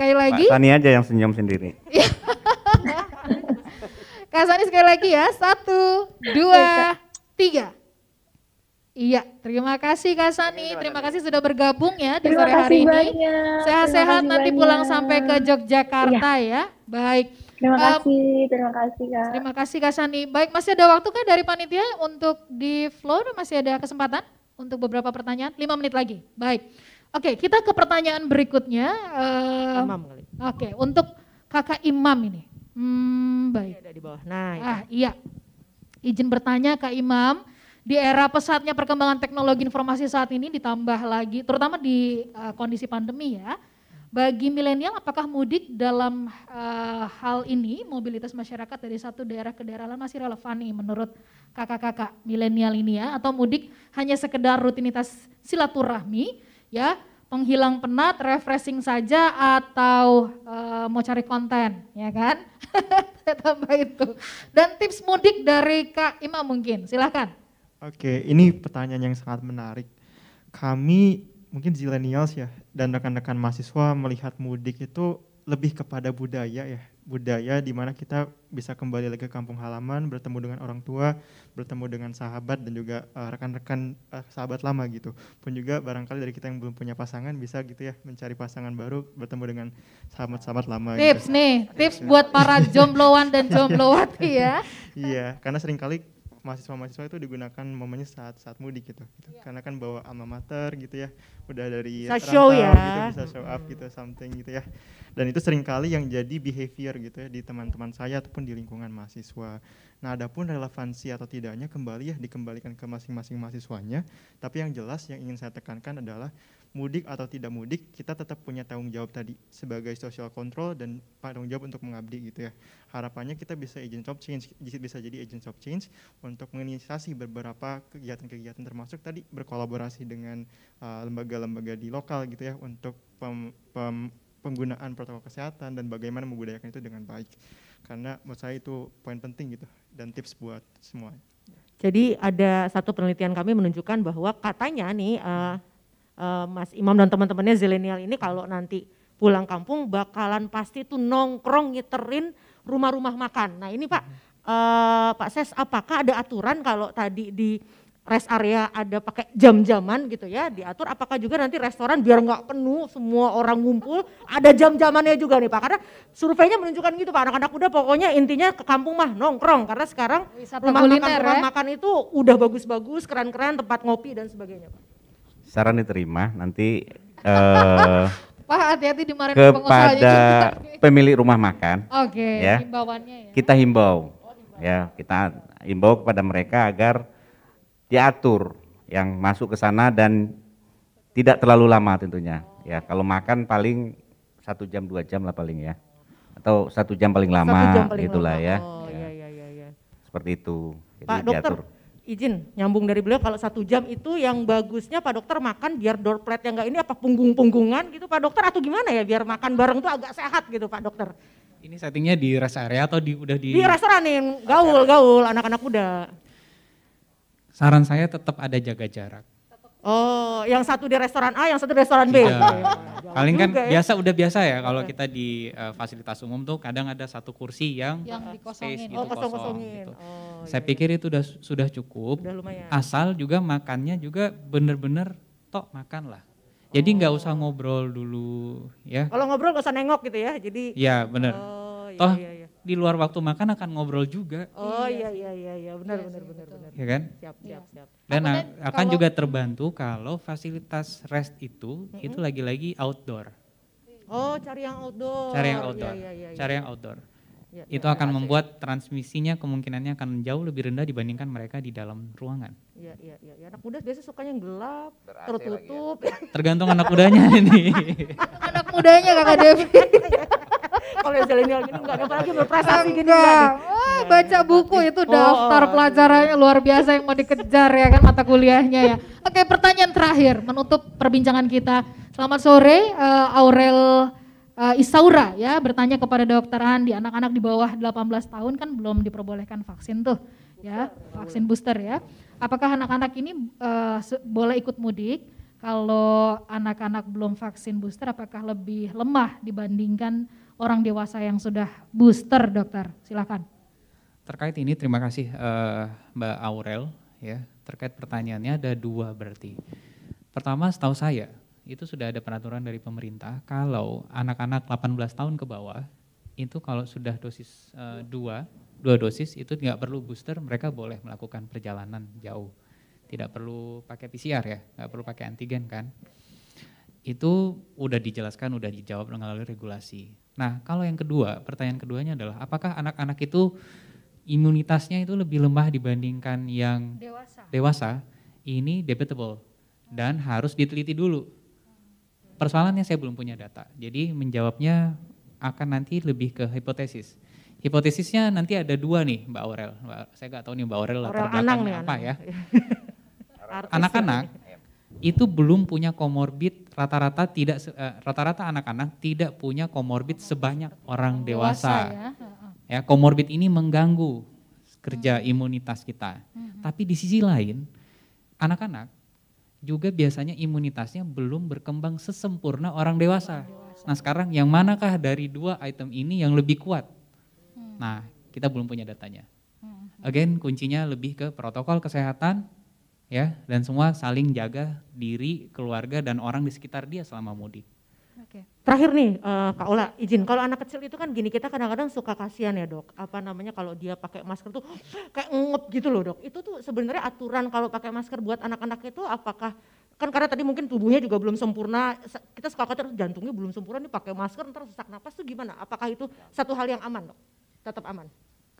Sekali lagi. Pak Sani aja yang senyum sendiri. Iya. Kak Sani sekali lagi ya. Satu, dua, iya, tiga. Iya, terima kasih Kak Sani. Iya, terima kasih sudah bergabung ya di sore hari ini. Sehat-sehat nanti pulang sampai ke Yogyakarta ya. Baik. Terima um, kasih, terima kasih Kak. Terima kasih Kak Sani. Baik, masih ada waktu kan dari panitia untuk di floor masih ada kesempatan untuk beberapa pertanyaan? Lima menit lagi. Baik. Oke, kita ke pertanyaan berikutnya. Eh, oke, untuk kakak Imam ini. Hmm, baik. ada di bawah. Nah, ya. ah, iya. Izin bertanya Kak Imam, di era pesatnya perkembangan teknologi informasi saat ini ditambah lagi terutama di uh, kondisi pandemi ya. Bagi milenial, apakah mudik dalam uh, hal ini mobilitas masyarakat dari satu daerah ke daerah lain masih relevan nih menurut kakak-kakak milenial ini ya? Atau mudik hanya sekedar rutinitas silaturahmi ya penghilang penat, refreshing saja atau e, mau cari konten, ya kan? Saya tambah itu. Dan tips mudik dari Kak Ima mungkin, silahkan. Oke, ini pertanyaan yang sangat menarik. Kami mungkin zilenials ya dan rekan-rekan mahasiswa melihat mudik itu lebih kepada budaya ya budaya di mana kita bisa kembali lagi ke kampung halaman, bertemu dengan orang tua, bertemu dengan sahabat dan juga eh, rekan-rekan uh, uh, sahabat lama gitu. Pun juga barangkali dari kita yang belum punya pasangan bisa gitu ya mencari pasangan baru, bertemu dengan sahabat sahabat lama. Gitu. Tips gitu. nih, tips iya. buat para jombloan dan iya. jomblowati ya. Iya, karena seringkali mahasiswa-mahasiswa itu digunakan momennya saat saat mudik gitu, gitu. Yeah. karena kan bawa alma mater gitu ya udah dari bisa rantau, show ya gitu, bisa show up gitu hmm. something gitu ya dan itu sering kali yang jadi behavior gitu ya di teman-teman saya ataupun di lingkungan mahasiswa nah adapun relevansi atau tidaknya kembali ya dikembalikan ke masing-masing mahasiswanya tapi yang jelas yang ingin saya tekankan adalah mudik atau tidak mudik kita tetap punya tanggung jawab tadi sebagai social control dan tanggung jawab untuk mengabdi gitu ya harapannya kita bisa agent of change bisa jadi agent of change untuk menginisiasi beberapa kegiatan-kegiatan termasuk tadi berkolaborasi dengan lembaga eh, lembaga-lembaga di lokal gitu ya untuk pem, pem, penggunaan protokol kesehatan dan bagaimana membudayakan itu dengan baik karena menurut saya itu poin penting gitu dan tips buat semua. Jadi ada satu penelitian kami menunjukkan bahwa katanya nih uh, uh, Mas Imam dan teman-temannya zilenial ini kalau nanti pulang kampung bakalan pasti tuh nongkrong ngiterin rumah-rumah makan. Nah ini Pak, uh, Pak Ses apakah ada aturan kalau tadi di rest area ada pakai jam-jaman gitu ya diatur apakah juga nanti restoran biar nggak penuh semua orang ngumpul ada jam-jamannya juga nih Pak karena surveinya menunjukkan gitu Pak anak-anak udah pokoknya intinya ke kampung mah nongkrong karena sekarang rumah makan rumah makan itu udah bagus-bagus keren-keren tempat ngopi dan sebagainya Pak saran diterima nanti uh, eh, Pak hati-hati dimarahin kepada pemilik rumah makan. Oke, okay, ya. ya. Kita himbau. Oh, himbau. Ya, kita himbau kepada mereka agar diatur yang masuk ke sana dan tidak terlalu lama tentunya. Oh. Ya, kalau makan paling satu jam dua jam lah paling ya, atau satu jam paling lama, jam paling itulah lama. ya. Oh, ya. Ya, ya, ya, Seperti itu. Jadi Pak diatur. Dokter, izin nyambung dari beliau kalau satu jam itu yang bagusnya Pak Dokter makan biar door plate yang enggak ini apa punggung-punggungan gitu Pak Dokter atau gimana ya biar makan bareng tuh agak sehat gitu Pak Dokter. Ini settingnya di rest area atau di udah di Di restoran nih gaul-gaul anak-anak muda. Saran saya tetap ada jaga jarak. Oh, yang satu di restoran A, yang satu di restoran B. Tidak. Paling kan ya. biasa udah biasa ya kalau kita di uh, fasilitas umum tuh kadang ada satu kursi yang, yang dikosongin. space gitu oh, kosong, kosong gitu. Oh, iya, Saya iya. pikir itu udah sudah cukup. Udah lumayan. Asal juga makannya juga bener-bener tok makan lah. Jadi nggak oh. usah ngobrol dulu ya. Kalau ngobrol gak usah nengok gitu ya. Jadi Ya benar. Oh, iya, toh iya di luar waktu makan akan ngobrol juga. Oh iya iya iya, iya iya benar iya benar benar benar. Iya kan? Siap iya. siap siap. Dan Aku akan kalau, juga terbantu kalau fasilitas rest itu mm -hmm. itu lagi-lagi outdoor. Oh, cari yang outdoor. Cari yang outdoor. Ya, ya, ya, ya. Cari yang outdoor. Ya, itu ya, akan ya, membuat ya. transmisinya kemungkinannya akan jauh lebih rendah dibandingkan mereka di dalam ruangan. Iya, iya, iya. Ya, anak muda biasanya suka yang gelap, tertutup. Ya. Tergantung anak mudanya ini. anak mudanya Kakak Devi. Kalau milenial gini enggak, apalagi berprestasi gini. Enggak. Wah, iya, iya. baca buku itu daftar oh, oh. pelajarannya luar biasa yang mau dikejar ya kan mata kuliahnya ya. Oke, pertanyaan terakhir menutup perbincangan kita. Selamat sore eh, Aurel eh, Isaura ya bertanya kepada dokter Andi, anak-anak di bawah 18 tahun kan belum diperbolehkan vaksin tuh ya, vaksin booster ya. Apakah anak-anak ini eh, boleh ikut mudik? Kalau anak-anak belum vaksin booster apakah lebih lemah dibandingkan orang dewasa yang sudah booster, dokter? Silakan. Terkait ini terima kasih uh, Mbak Aurel ya. Terkait pertanyaannya ada dua berarti. Pertama, setahu saya itu sudah ada peraturan dari pemerintah kalau anak-anak 18 tahun ke bawah itu kalau sudah dosis uh, dua dua dosis itu nggak perlu booster mereka boleh melakukan perjalanan jauh tidak perlu pakai PCR ya nggak perlu pakai antigen kan itu udah dijelaskan udah dijawab melalui regulasi Nah, kalau yang kedua, pertanyaan keduanya adalah apakah anak-anak itu imunitasnya itu lebih lemah dibandingkan yang dewasa? Dewasa ini debatable dan harus diteliti dulu. Persoalannya saya belum punya data. Jadi menjawabnya akan nanti lebih ke hipotesis. Hipotesisnya nanti ada dua nih Mbak Aurel. Mbak, saya nggak tahu nih Mbak Aurel latar belakangnya apa anak. ya. Anak-anak itu belum punya komorbid rata-rata tidak eh, rata-rata anak-anak tidak punya komorbid sebanyak orang dewasa. dewasa ya. ya, ini mengganggu kerja hmm. imunitas kita. Hmm. Tapi di sisi lain, anak-anak juga biasanya imunitasnya belum berkembang sesempurna orang dewasa. Nah, sekarang yang manakah dari dua item ini yang lebih kuat? Hmm. Nah, kita belum punya datanya. Hmm. Again, kuncinya lebih ke protokol kesehatan ya dan semua saling jaga diri, keluarga dan orang di sekitar dia selama mudik. Oke. Terakhir nih uh, Kak Ola, izin. Kalau anak kecil itu kan gini, kita kadang-kadang suka kasihan ya dok. Apa namanya kalau dia pakai masker tuh kayak ngep gitu loh dok. Itu tuh sebenarnya aturan kalau pakai masker buat anak-anak itu apakah kan karena tadi mungkin tubuhnya juga belum sempurna. Kita suka khawatir jantungnya belum sempurna nih pakai masker ntar sesak napas tuh gimana? Apakah itu satu hal yang aman dok? Tetap aman?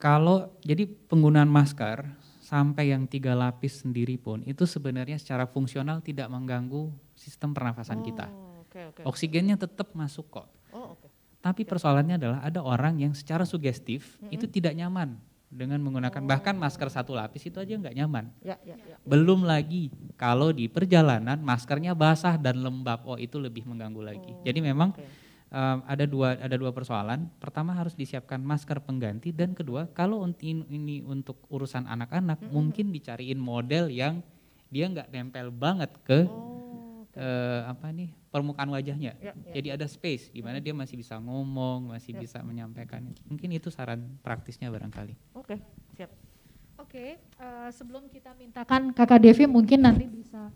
Kalau jadi penggunaan masker sampai yang tiga lapis sendiri pun itu sebenarnya secara fungsional tidak mengganggu sistem pernafasan oh, kita. Okay, okay. Oksigennya tetap masuk kok. Oh, okay. Tapi okay. persoalannya adalah ada orang yang secara sugestif mm -hmm. itu tidak nyaman dengan menggunakan oh. bahkan masker satu lapis itu aja nggak nyaman. Ya, ya, ya. Belum lagi kalau di perjalanan maskernya basah dan lembab, oh itu lebih mengganggu lagi. Oh, Jadi memang okay um, ada dua ada dua persoalan. Pertama harus disiapkan masker pengganti dan kedua kalau ini, ini untuk urusan anak-anak mm -hmm. mungkin dicariin model yang dia nggak nempel banget ke oh, okay. uh, eh, apa nih permukaan wajahnya. Yeah, yeah. Jadi ada space di mana dia masih bisa ngomong, masih yeah. bisa menyampaikan. Mungkin itu saran praktisnya barangkali. Oke, okay. siap. Oke, okay, uh, eh, sebelum kita mintakan Kakak Devi mungkin nanti bisa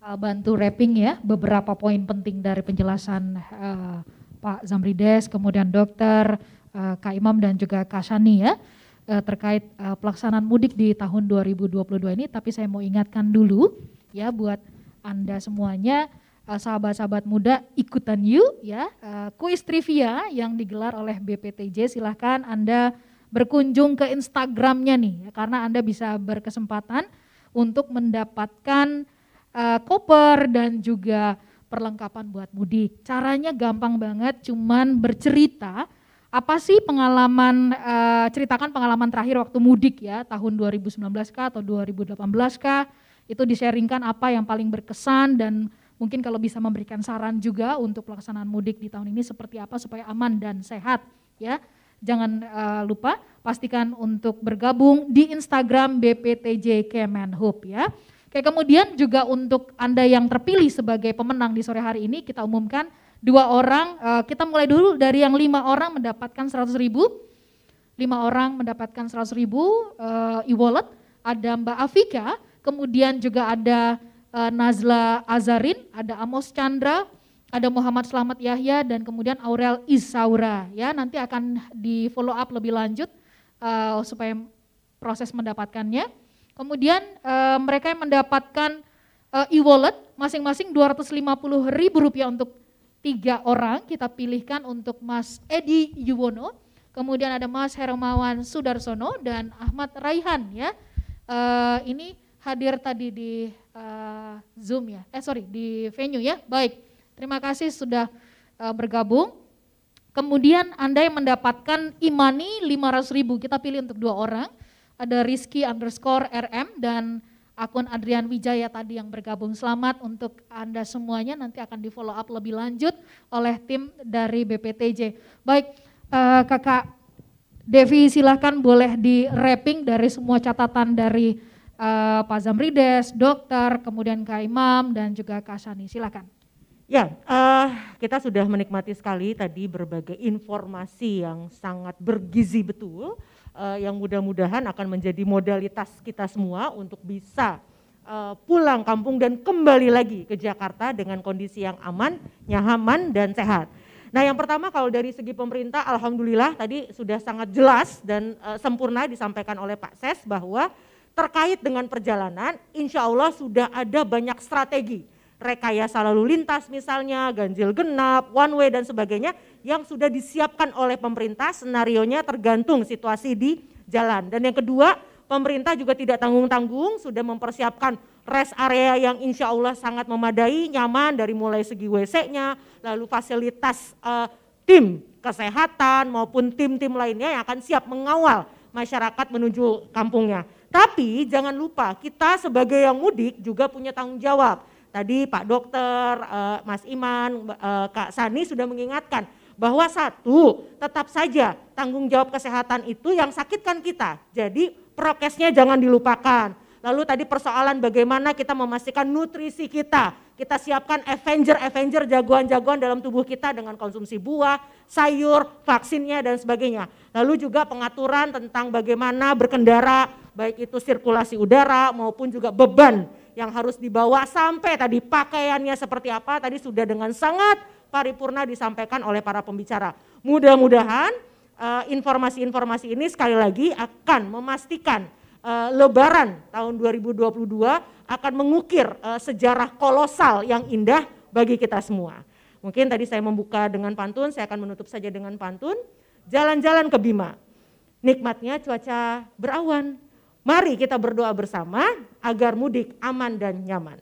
eh, bantu wrapping ya beberapa poin penting dari penjelasan uh, Pak Zamrides, kemudian dokter uh, Kak Imam dan juga Kak Shani ya uh, terkait uh, pelaksanaan mudik di tahun 2022 ini. Tapi saya mau ingatkan dulu ya buat Anda semuanya sahabat-sahabat muda ikutan yuk ya kuis trivia yang digelar oleh BPTJ silahkan Anda berkunjung ke Instagramnya nih ya, karena Anda bisa berkesempatan untuk mendapatkan uh, koper dan juga perlengkapan buat mudik. Caranya gampang banget, cuman bercerita apa sih pengalaman uh, ceritakan pengalaman terakhir waktu mudik ya tahun 2019 kah atau 2018 kah itu disaringkan apa yang paling berkesan dan mungkin kalau bisa memberikan saran juga untuk pelaksanaan mudik di tahun ini seperti apa supaya aman dan sehat ya. Jangan uh, lupa pastikan untuk bergabung di Instagram BPTJ Kemenhub ya. Oke, kemudian juga untuk Anda yang terpilih sebagai pemenang di sore hari ini, kita umumkan dua orang, eh, kita mulai dulu dari yang lima orang mendapatkan 100 ribu, lima orang mendapatkan 100 ribu eh, e-wallet, ada Mbak Afika, kemudian juga ada eh, Nazla Azarin, ada Amos Chandra, ada Muhammad Selamat Yahya, dan kemudian Aurel Isaura. Ya, nanti akan di follow up lebih lanjut supaya proses mendapatkannya. Kemudian e, mereka yang mendapatkan e, eh, wallet masing-masing Rp250.000 untuk tiga orang kita pilihkan untuk Mas Edi Yuwono, kemudian ada Mas Hermawan Sudarsono dan Ahmad Raihan ya. E, ini hadir tadi di e, Zoom ya. Eh sorry, di venue ya. Baik. Terima kasih sudah e, bergabung. Kemudian Anda yang mendapatkan imani e 500.000 kita pilih untuk dua orang ada Rizky underscore RM dan akun Adrian Wijaya tadi yang bergabung. Selamat untuk Anda semuanya, nanti akan di follow up lebih lanjut oleh tim dari BPTJ. Baik, uh, kakak Devi silahkan boleh di wrapping dari semua catatan dari uh, Pak Zamrides, dokter, kemudian Kak Imam dan juga Kak Sani, silahkan. Ya, uh, kita sudah menikmati sekali tadi berbagai informasi yang sangat bergizi betul uh, yang mudah-mudahan akan menjadi modalitas kita semua untuk bisa uh, pulang kampung dan kembali lagi ke Jakarta dengan kondisi yang aman, nyaman dan sehat. Nah, yang pertama kalau dari segi pemerintah alhamdulillah tadi sudah sangat jelas dan uh, sempurna disampaikan oleh Pak Ses bahwa terkait dengan perjalanan insya Allah sudah ada banyak strategi rekayasa lalu lintas misalnya, ganjil genap, one way dan sebagainya yang sudah disiapkan oleh pemerintah, senarionya tergantung situasi di jalan. Dan yang kedua, pemerintah juga tidak tanggung-tanggung sudah mempersiapkan rest area yang insya Allah sangat memadai, nyaman dari mulai segi WC-nya, lalu fasilitas uh, tim kesehatan maupun tim-tim lainnya yang akan siap mengawal masyarakat menuju kampungnya. Tapi jangan lupa kita sebagai yang mudik juga punya tanggung jawab. Tadi Pak Dokter, eh, Mas Iman, uh, Kak Sani sudah mengingatkan bahwa satu, tetap saja tanggung jawab kesehatan itu yang sakitkan kita. Jadi prokesnya jangan dilupakan. Lalu tadi persoalan bagaimana kita memastikan nutrisi kita. Kita siapkan Avenger-Avenger jagoan-jagoan dalam tubuh kita dengan konsumsi buah, sayur, vaksinnya dan sebagainya. Lalu juga pengaturan tentang bagaimana berkendara, baik itu sirkulasi udara maupun juga beban yang harus dibawa sampai tadi pakaiannya seperti apa tadi sudah dengan sangat paripurna disampaikan oleh para pembicara. Mudah-mudahan eh, informasi-informasi ini sekali lagi akan memastikan eh, Lebaran tahun 2022 akan mengukir eh, sejarah kolosal yang indah bagi kita semua. Mungkin tadi saya membuka dengan pantun, saya akan menutup saja dengan pantun. Jalan-jalan ke Bima, nikmatnya cuaca berawan. Mari kita berdoa bersama agar mudik aman dan nyaman.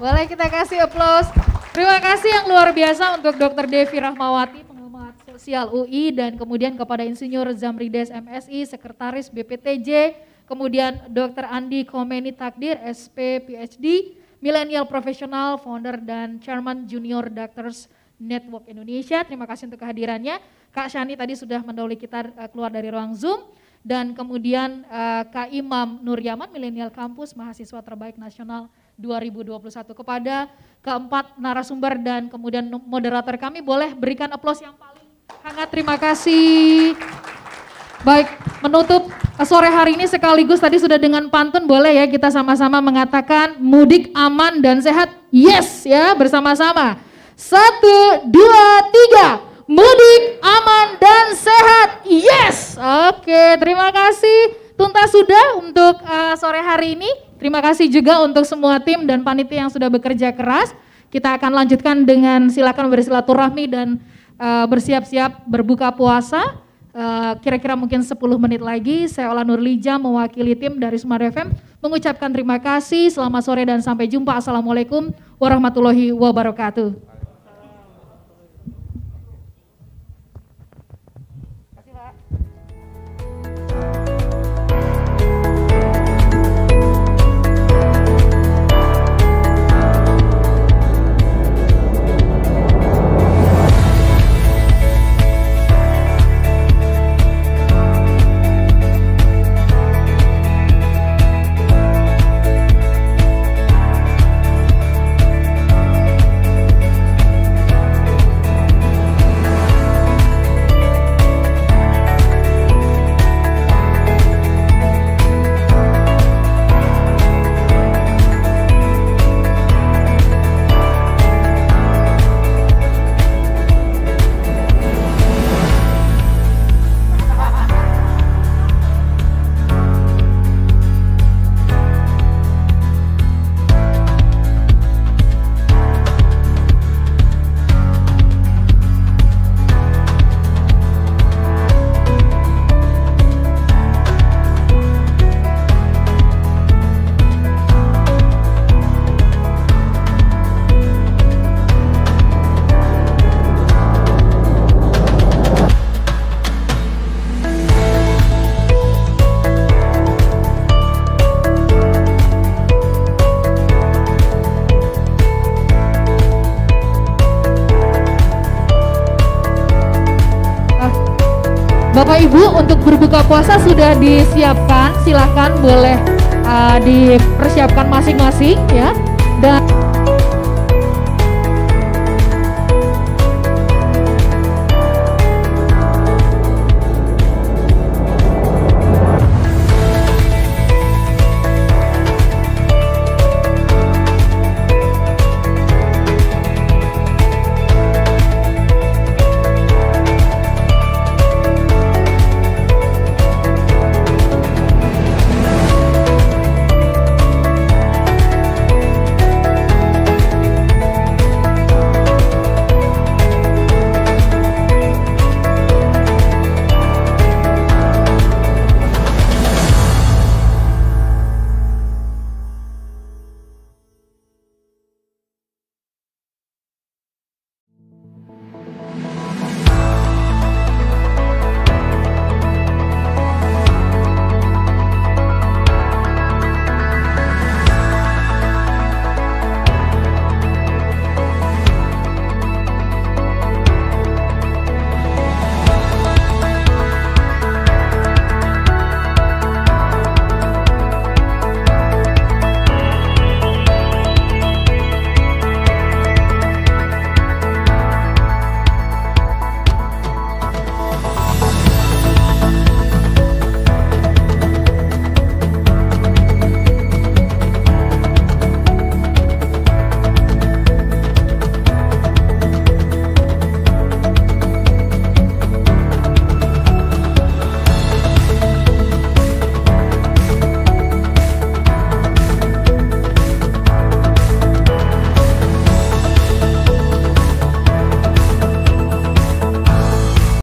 Boleh kita kasih aplaus Terima kasih yang luar biasa untuk Dr. Devi Rahmawati, pengamat sosial UI, dan kemudian kepada Insinyur Zamrides MSI, Sekretaris BPTJ, kemudian Dr. Andi Komeni Takdir, SP, PhD, Millennial Profesional, Founder dan Chairman Junior Doctors Network Indonesia. Terima kasih untuk kehadirannya. Kak Shani tadi sudah mendahului kita eh, keluar dari ruang Zoom dan kemudian eh, Kak Imam Nuryaman, Millennial Kampus Mahasiswa Terbaik Nasional 2021 kepada keempat narasumber dan kemudian moderator kami boleh berikan aplaus yang paling hangat. Terima kasih. Baik, menutup sore hari ini sekaligus tadi sudah dengan pantun boleh ya kita sama-sama mengatakan mudik aman dan sehat. Yes ya bersama-sama. Satu, dua, tiga. Mudik aman dan sehat. Yes. Oke, terima kasih tuntas sudah untuk uh, sore hari ini. Terima kasih juga untuk semua tim dan panitia yang sudah bekerja keras. Kita akan lanjutkan dengan silakan bersilaturahmi dan uh, bersiap-siap berbuka puasa. Uh, kira-kira mungkin 10 menit lagi saya Ola Nurlija mewakili tim dari Sumar FM mengucapkan terima kasih. Selamat sore dan sampai jumpa. Assalamualaikum warahmatullahi wabarakatuh. untuk berbuka puasa sudah disiapkan. Silahkan boleh uh, dipersiapkan masing-masing ya. Dan